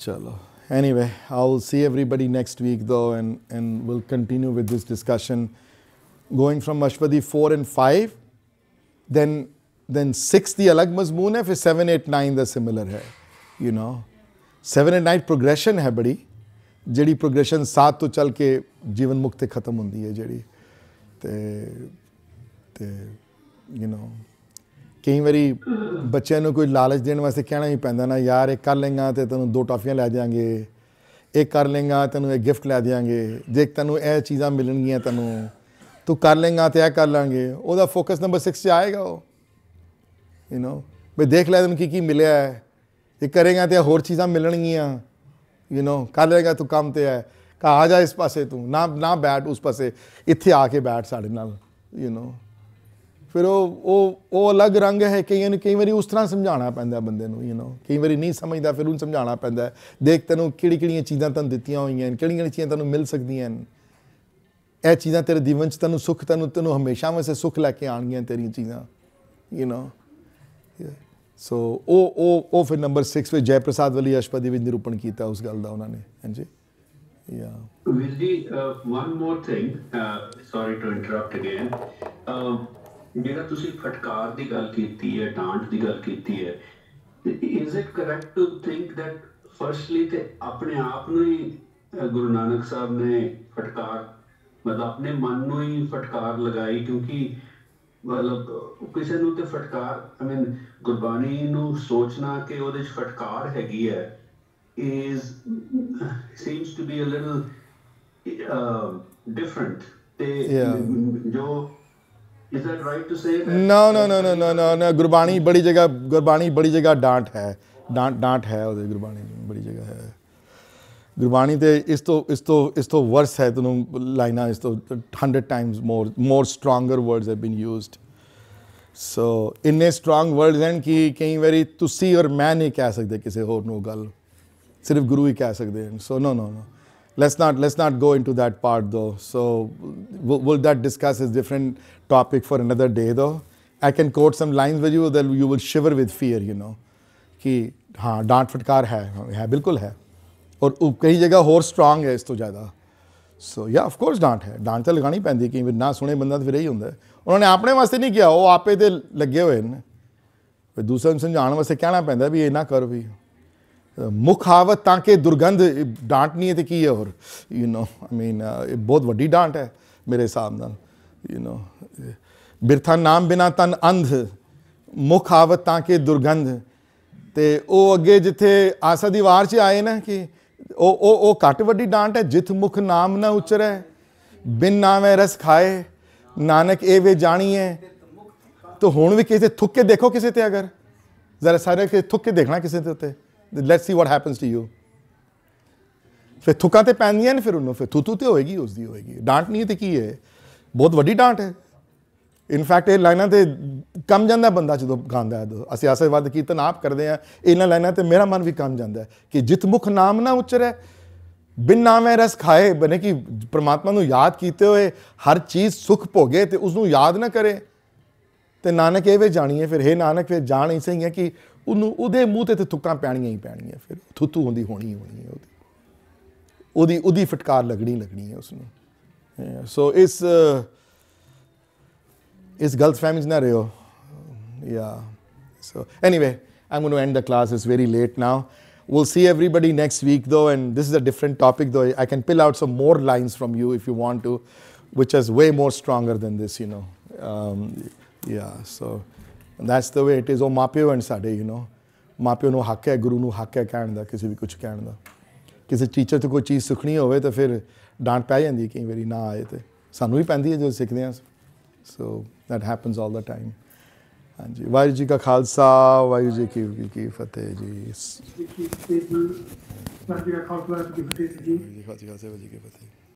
ਚਲੋ anyway I will see everyone next week though and and will continue with this discussion going from ਅਸ਼ਵਦੀ 4 ਐਂਡ 5 ਦੈਨ ਦੈਨ 6 ਦੀ ਅਲੱਗ ਮਜ਼ਮੂਨ ਹੈ ਫਿਰ 7 8 9 ਦਾ ਸਿਮਿਲਰ ਹੈ ਯੂ نو 7 ਐਂਡ 9 ਪ੍ਰੋਗਰੈਸ਼ਨ ਹੈ ਬੜੀ ਜਿਹੜੀ ਪ੍ਰੋਗਰੈਸ਼ਨ 7 ਤੋਂ ਚੱਲ ਕੇ ਜੀਵਨ ਮੁਕਤ ਖਤਮ ਹੁੰਦੀ ਹੈ ਜਿਹੜੀ ਤੇ ਤੇ ਯੂ نو ਕਈ ਵਾਰੀ ਬੱਚਿਆਂ ਨੂੰ ਕੋਈ ਲਾਲਚ ਦੇਣ ਵਾਸਤੇ ਕਹਿਣਾ ਹੀ ਪੈਂਦਾ ਨਾ ਯਾਰ ਇਹ ਕਰ ਲੇਗਾ ਤੇ ਤੈਨੂੰ ਦੋ ਟਾਫੀਆਂ ਲੈ ਦੇਾਂਗੇ ਇਹ ਕਰ ਲੇਗਾ ਤੈਨੂੰ ਇਹ ਗਿਫਟ ਲੈ ਦੇਾਂਗੇ ਜੇ ਤੈਨੂੰ ਇਹ ਚੀਜ਼ਾਂ ਮਿਲਣਗੀਆਂ ਤੈਨੂੰ ਤੂੰ ਕਰ ਲੇਗਾ ਤੇ ਇਹ ਕਰ ਲਾਂਗੇ ਉਹਦਾ ਫੋਕਸ ਨੰਬਰ 6 ਤੇ ਆਏਗਾ ਉਹ ਯੂ نو ਮੈਂ ਦੇਖ ਲੈ ਤੈਨੂੰ ਕੀ ਕੀ ਮਿਲਿਆ ਹੈ ये ਕਰੇਗਾ ਤੇ ਹੋਰ ਚੀਜ਼ਾਂ ਮਿਲਣਗੀਆਂ ਯੂ نو ਲੇਗਾ ਤੂੰ ਕੰਮ ਤੇ ਆ ਕਾ ਆ ਜਾ ਇਸ ਪਾਸੇ ਤੂੰ ਨਾ ਨਾ ਬੈਠ ਉਸ ਪਾਸੇ ਇੱਥੇ ਆ ਕੇ ਬੈਠ ਸਾਡੇ ਨਾਲ ਯੂ نو ਫਿਰ ਉਹ ਉਹ ਉਹ ਅਲੱਗ ਰੰਗ ਹੈ ਕਿ ਇਹਨੂੰ ਕਈ ਵਾਰੀ ਉਸ ਤਰ੍ਹਾਂ ਸਮਝਾਉਣਾ ਪੈਂਦਾ ਬੰਦੇ ਨੂੰ ਯੂ نو ਕਈ ਵਾਰੀ ਨਹੀਂ ਸਮਝਦਾ ਫਿਰ ਉਹਨੂੰ ਸਮਝਾਉਣਾ ਪੈਂਦਾ ਦੇਖ ਤੈਨੂੰ ਕਿਹੜੀ ਕਿਹੜੀਆਂ ਚੀਜ਼ਾਂ ਤੈਨੂੰ ਦਿੱਤੀਆਂ ਹੋਈਆਂ ਨੇ ਕਿਹੜੀਆਂ ਕਿਹੜੀ ਚੀਜ਼ਾਂ ਤੈਨੂੰ ਮਿਲ ਸਕਦੀਆਂ ਨੇ ਇਹ ਚੀਜ਼ਾਂ ਤੇਰੇ ਜੀਵਨ 'ਚ ਤੈਨੂੰ ਸੁੱਖ ਤੈਨੂੰ ਤੈਨੂੰ ਹਮੇਸ਼ਾ ਵਾਸਤੇ ਸੁੱਖ ਲੈ ਕੇ ਆਣਗੀਆਂ ਤੇਰੀਆਂ ਚੀਜ਼ਾਂ ਯੂ نو ਸੋ ਉਹ ਉਹ ਉਹ ਫਿਰ ਨੰਬਰ 6 ਵਿੱਚ ਜੈ ਪ੍ਰਸਾਦ ਵਾਲੀ ਅਸ਼ਪਦੀ ਦੇ ਵਿੱਚ ਨਿਰੂਪਣ ਕੀਤਾ ਉਸ ਗੱਲ ਦਾ ਉਹਨਾਂ ਨੇ ਹਾਂਜੀ ਯਾ ਵਿਲ ਜੀ one more thing sorry to interrupt again ਜਿਹੜਾ ਤੁਸੀਂ ਫਟਕਾਰ ਦੀ ਗੱਲ ਕੀਤੀ ਹੈ ਡਾਂਟ ਦੀ ਗੱਲ ਕੀਤੀ ਹੈ is it correct to think that firstly ਤੇ ਆਪਣੇ ਆਪ ਨੂੰ ਹੀ ਗੁਰੂ ਨਾਨਕ ਸਾਹਿਬ ਨੇ ਫਟਕਾਰ ਮਤਲਬ ਆਪਣੇ ਮਨ ਨੂੰ ਹੀ ਫਟਕਾਰ ਲਗਾਈ ਕਿਉਂਕਿ ਮਤਲਬ ਕਿਸੇ ਨੂੰ ਤੇ ਫਟਕਾਰ ਆਈ ਮੀਨ ਗੁਰਬਾਣੀ ਨੂੰ ਸੋਚਣਾ ਕਿ ਉਹਦੇ 'ਚ ਫਟਕਾਰ ਹੈਗੀ ਹੈ is seems to be a little uh, different ਤੇ ਜੋ is that right to say ਨਾ ਨਾ ਨਾ ਨਾ ਨਾ no, ਗੁਰਬਾਣੀ ਬੜੀ ਜਗ੍ਹਾ ਗੁਰਬਾਣੀ ਬੜੀ ਜਗ੍ਹਾ ਡਾਂਟ ਹੈ ਡਾਂਟ ਡਾਂਟ ਹੈ ਉਹਦੇ ਗੁਰਬਾਣੀ ਬੜੀ ਜਗ੍ਹਾ ਹੈ ਗੁਰਬਾਣੀ ਤੇ ਇਸ ਤੋਂ ਇਸ ਤੋਂ ਇਸ ਤੋਂ ਵਰਸ ਹੈ ਤੁਹਾਨੂੰ ਲਾਈਨਾਂ ਇਸ ਤੋਂ 100 times more more stronger words have been used so ਇੰਨੇ ਸਟਰੋਂਗ ਵਰਡਸ ਹਨ ਕਿ ਕਈ ਵਾਰੀ ਤੁਸੀਂ ਔਰ ਮੈਂ ਨਹੀਂ ਕਹਿ ਸਕਦੇ ਕਿਸੇ ਹੋਰ ਨੂੰ ਗੱਲ ਸਿਰਫ ਗੁਰੂ ਹੀ ਕਹਿ ਸਕਦੇ ਹਨ ਸੋ ਨੋ ਨੋ ਨੋ let's not let's not go into that part though so we'll, we'll that discuss a different topic for another day though i can quote some lines with you that you will shiver with fear you know कि हाँ डांट फटकार है है बिल्कुल है ਔਰ ਕਈ ਜਗ੍ਹਾ ਹੋਰ ਸਟਰੋਂਗ ਹੈ ਇਸ ਤੋਂ ਜ਼ਿਆਦਾ ਸੋ ਯਾ ਆਫ ਕੋਰਸ ਡਾਂਟ ਹੈ ਡਾਂਟ ਤਾਂ ਲਗਾਣੀ ਪੈਂਦੀ ਕਿ ਨਾ ਸੁਣੇ ਬੰਦਾ ਤਾਂ ਫਿਰ ਇਹੀ ਹੁੰਦਾ ਉਹਨਾਂ ਨੇ ਆਪਣੇ ਵਾਸਤੇ ਨਹੀਂ ਕਿਹਾ ਉਹ ਆਪੇ ਤੇ ਲੱਗੇ ਹੋਏ ਨੇ ਫਿਰ ਦੂਸਰ ਨੂੰ ਸਮਝਾਉਣ ਵਾਸਤੇ ਕਹਿਣਾ ਪੈਂਦਾ ਵੀ ਇਹ ਨਾ ਕਰ ਵੀ ਮੁਖਾਵਤ ਤਾਂ ਕਿ ਦੁਰਗੰਧ ਡਾਂਟ ਨਹੀਂ ਹੈ ਤੇ ਕੀ ਹੈ ਹੋਰ ਯੂ نو ਆਈ ਮੀਨ ਇਹ ਬਹੁਤ ਵੱਡੀ ਡਾਂਟ ਹੈ ਮੇਰੇ ਹਿਸਾਬ ਨਾਲ ਯੂ نو ਬਿਰਥਾ ਨਾਮ ਬਿਨਾ ਤਨ ਅੰਧ ਮੁਖਾਵਤ ਤਾਂ ਕਿ ਦੁਰਗੰਧ ਤੇ ਉਹ ਅੱਗੇ ਜਿੱਥੇ ਆਸਾ ਦੀ ਵਾਰ 'ਚ ਆਏ ਨਾ ਕਿ ਉਹ ਉਹ ਉਹ ਘੱਟ ਵੱਡੀ ਡਾਂਟ ਹੈ ਜਿਤ ਮੁਖ ਨਾਮ ਨਾ ਉਚਰੈ ਬਿਨ ਨਾਮੈ ਰਸ ਖਾਏ ਨਾਨਕ ਇਹ ਵੇ ਹੈ ਤੋ ਹੁਣ ਵੀ ਕਿਸੇ ਥੁੱਕ ਕੇ ਦੇਖੋ ਕਿਸੇ ਤੇ ਅਗਰ ਜ਼ਰਾ ਸਾਰੇ ਕਿ ਥੁੱਕ ਕੇ ਦੇਖਣਾ ਕਿਸੇ ਤੇ ਉੱਤੇ let's see what happens to you ਫਿਰ ਥੁੱਕਾਂ ਤੇ ਪੈਂਦੀਆਂ ਨੇ ਫਿਰ ਉਹਨੂੰ ਫਿਰ ਥੂ ਤੇ ਹੋਏਗੀ ਉਸ ਦੀ ਹੋਏਗੀ ਡਾਂਟ ਨਹੀਂ ਤੇ ਕੀ ਹੈ ਬਹੁਤ ਵੱਡੀ ਡਾਂਟ ਹੈ ਇਨਫੈਕਟ ਇਹ ਲਾਈਨਾਂ ਤੇ ਕੰਮ ਜਾਂਦਾ ਬੰਦਾ ਜਦੋਂ ਗਾਉਂਦਾ ਹੈ ਅਸੀਂ ਆਸਰਵਾਦ ਕੀਰਤਨ ਆਪ ਕਰਦੇ ਆ ਇਹਨਾਂ ਲਾਈਨਾਂ ਤੇ ਮੇਰਾ ਮਨ ਵੀ ਕੰਮ ਜਾਂਦਾ ਕਿ ਜਿਤ ਮੁਖ ਨਾਮ ਨਾ ਉਚਰੇ ਬਿਨ ਨਾਮੇ ਰਸ ਖਾਏ ਬਨੇ ਕਿ ਪ੍ਰਮਾਤਮਾ ਨੂੰ ਯਾਦ ਕੀਤੇ ਹੋਏ ਹਰ ਚੀਜ਼ ਸੁਖ ਭੋਗੇ ਤੇ ਉਸ ਨੂੰ ਯਾਦ ਨਾ ਕਰੇ ਤੇ ਨਾਨਕ ਇਹ ਵੇ ਜਾਣੀਏ ਫਿਰ ਹੈ ਨਾਨਕ ਫਿਰ ਜਾਣ ਹੀ ਸਹੀ ਹੈ ਕਿ ਉਹਨੂੰ ਉਹਦੇ ਮੂੰਹ ਤੇ ਤੇ ਥੁੱਕਾਂ ਪੈਣੀਆਂ ਹੀ ਪੈਣੀਆਂ ਫਿਰ ਥੁੱਤੂ ਹੁੰਦੀ ਹੋਣੀ ਹੋਣੀ ਹੈ ਉਹਦੀ ਉਹਦੀ ਉਹਦੀ ਫਟਕਾਰ ਲੱਗਣੀ ਲੱਗਣੀ ਹੈ ਉਸ ਨੂੰ ਸੋ ਇਸ इस Gulf फैमिली ना रहे हो या so anyway I am end the class is very late now We'll see everybody next week, though, and this is a different topic, though. I can pull out some more lines from you if you want to, which is way more stronger than this, you know. Um, yeah, so that's the way it is. Oh, Mapio and Sade, you know. Mapio no hakke, Guru no hakke, kanda, kisi bhi kuch kanda. Kisi teacher to kuch cheese sukhni hove, to fir daant paayandi, kahi veri na aayate. Sanui paandi hai jo sikhne So, that happens all the time ਹਾਂਜੀ ਵਾਹਿਗੁਰੂ ਜੀ ਕਾ ਖਾਲਸਾ ਵਾਹਿਗੁਰੂ ਜੀ ਕੀ ਕੀ ਫਤਿਹ ਜੀ ਵਾਹਿਗੁਰੂ ਜੀ ਕਾ ਖਾਲਸਾ ਵਾਹਿਗੁਰੂ ਜੀ ਕੀ ਫਤਿਹ ਜੀ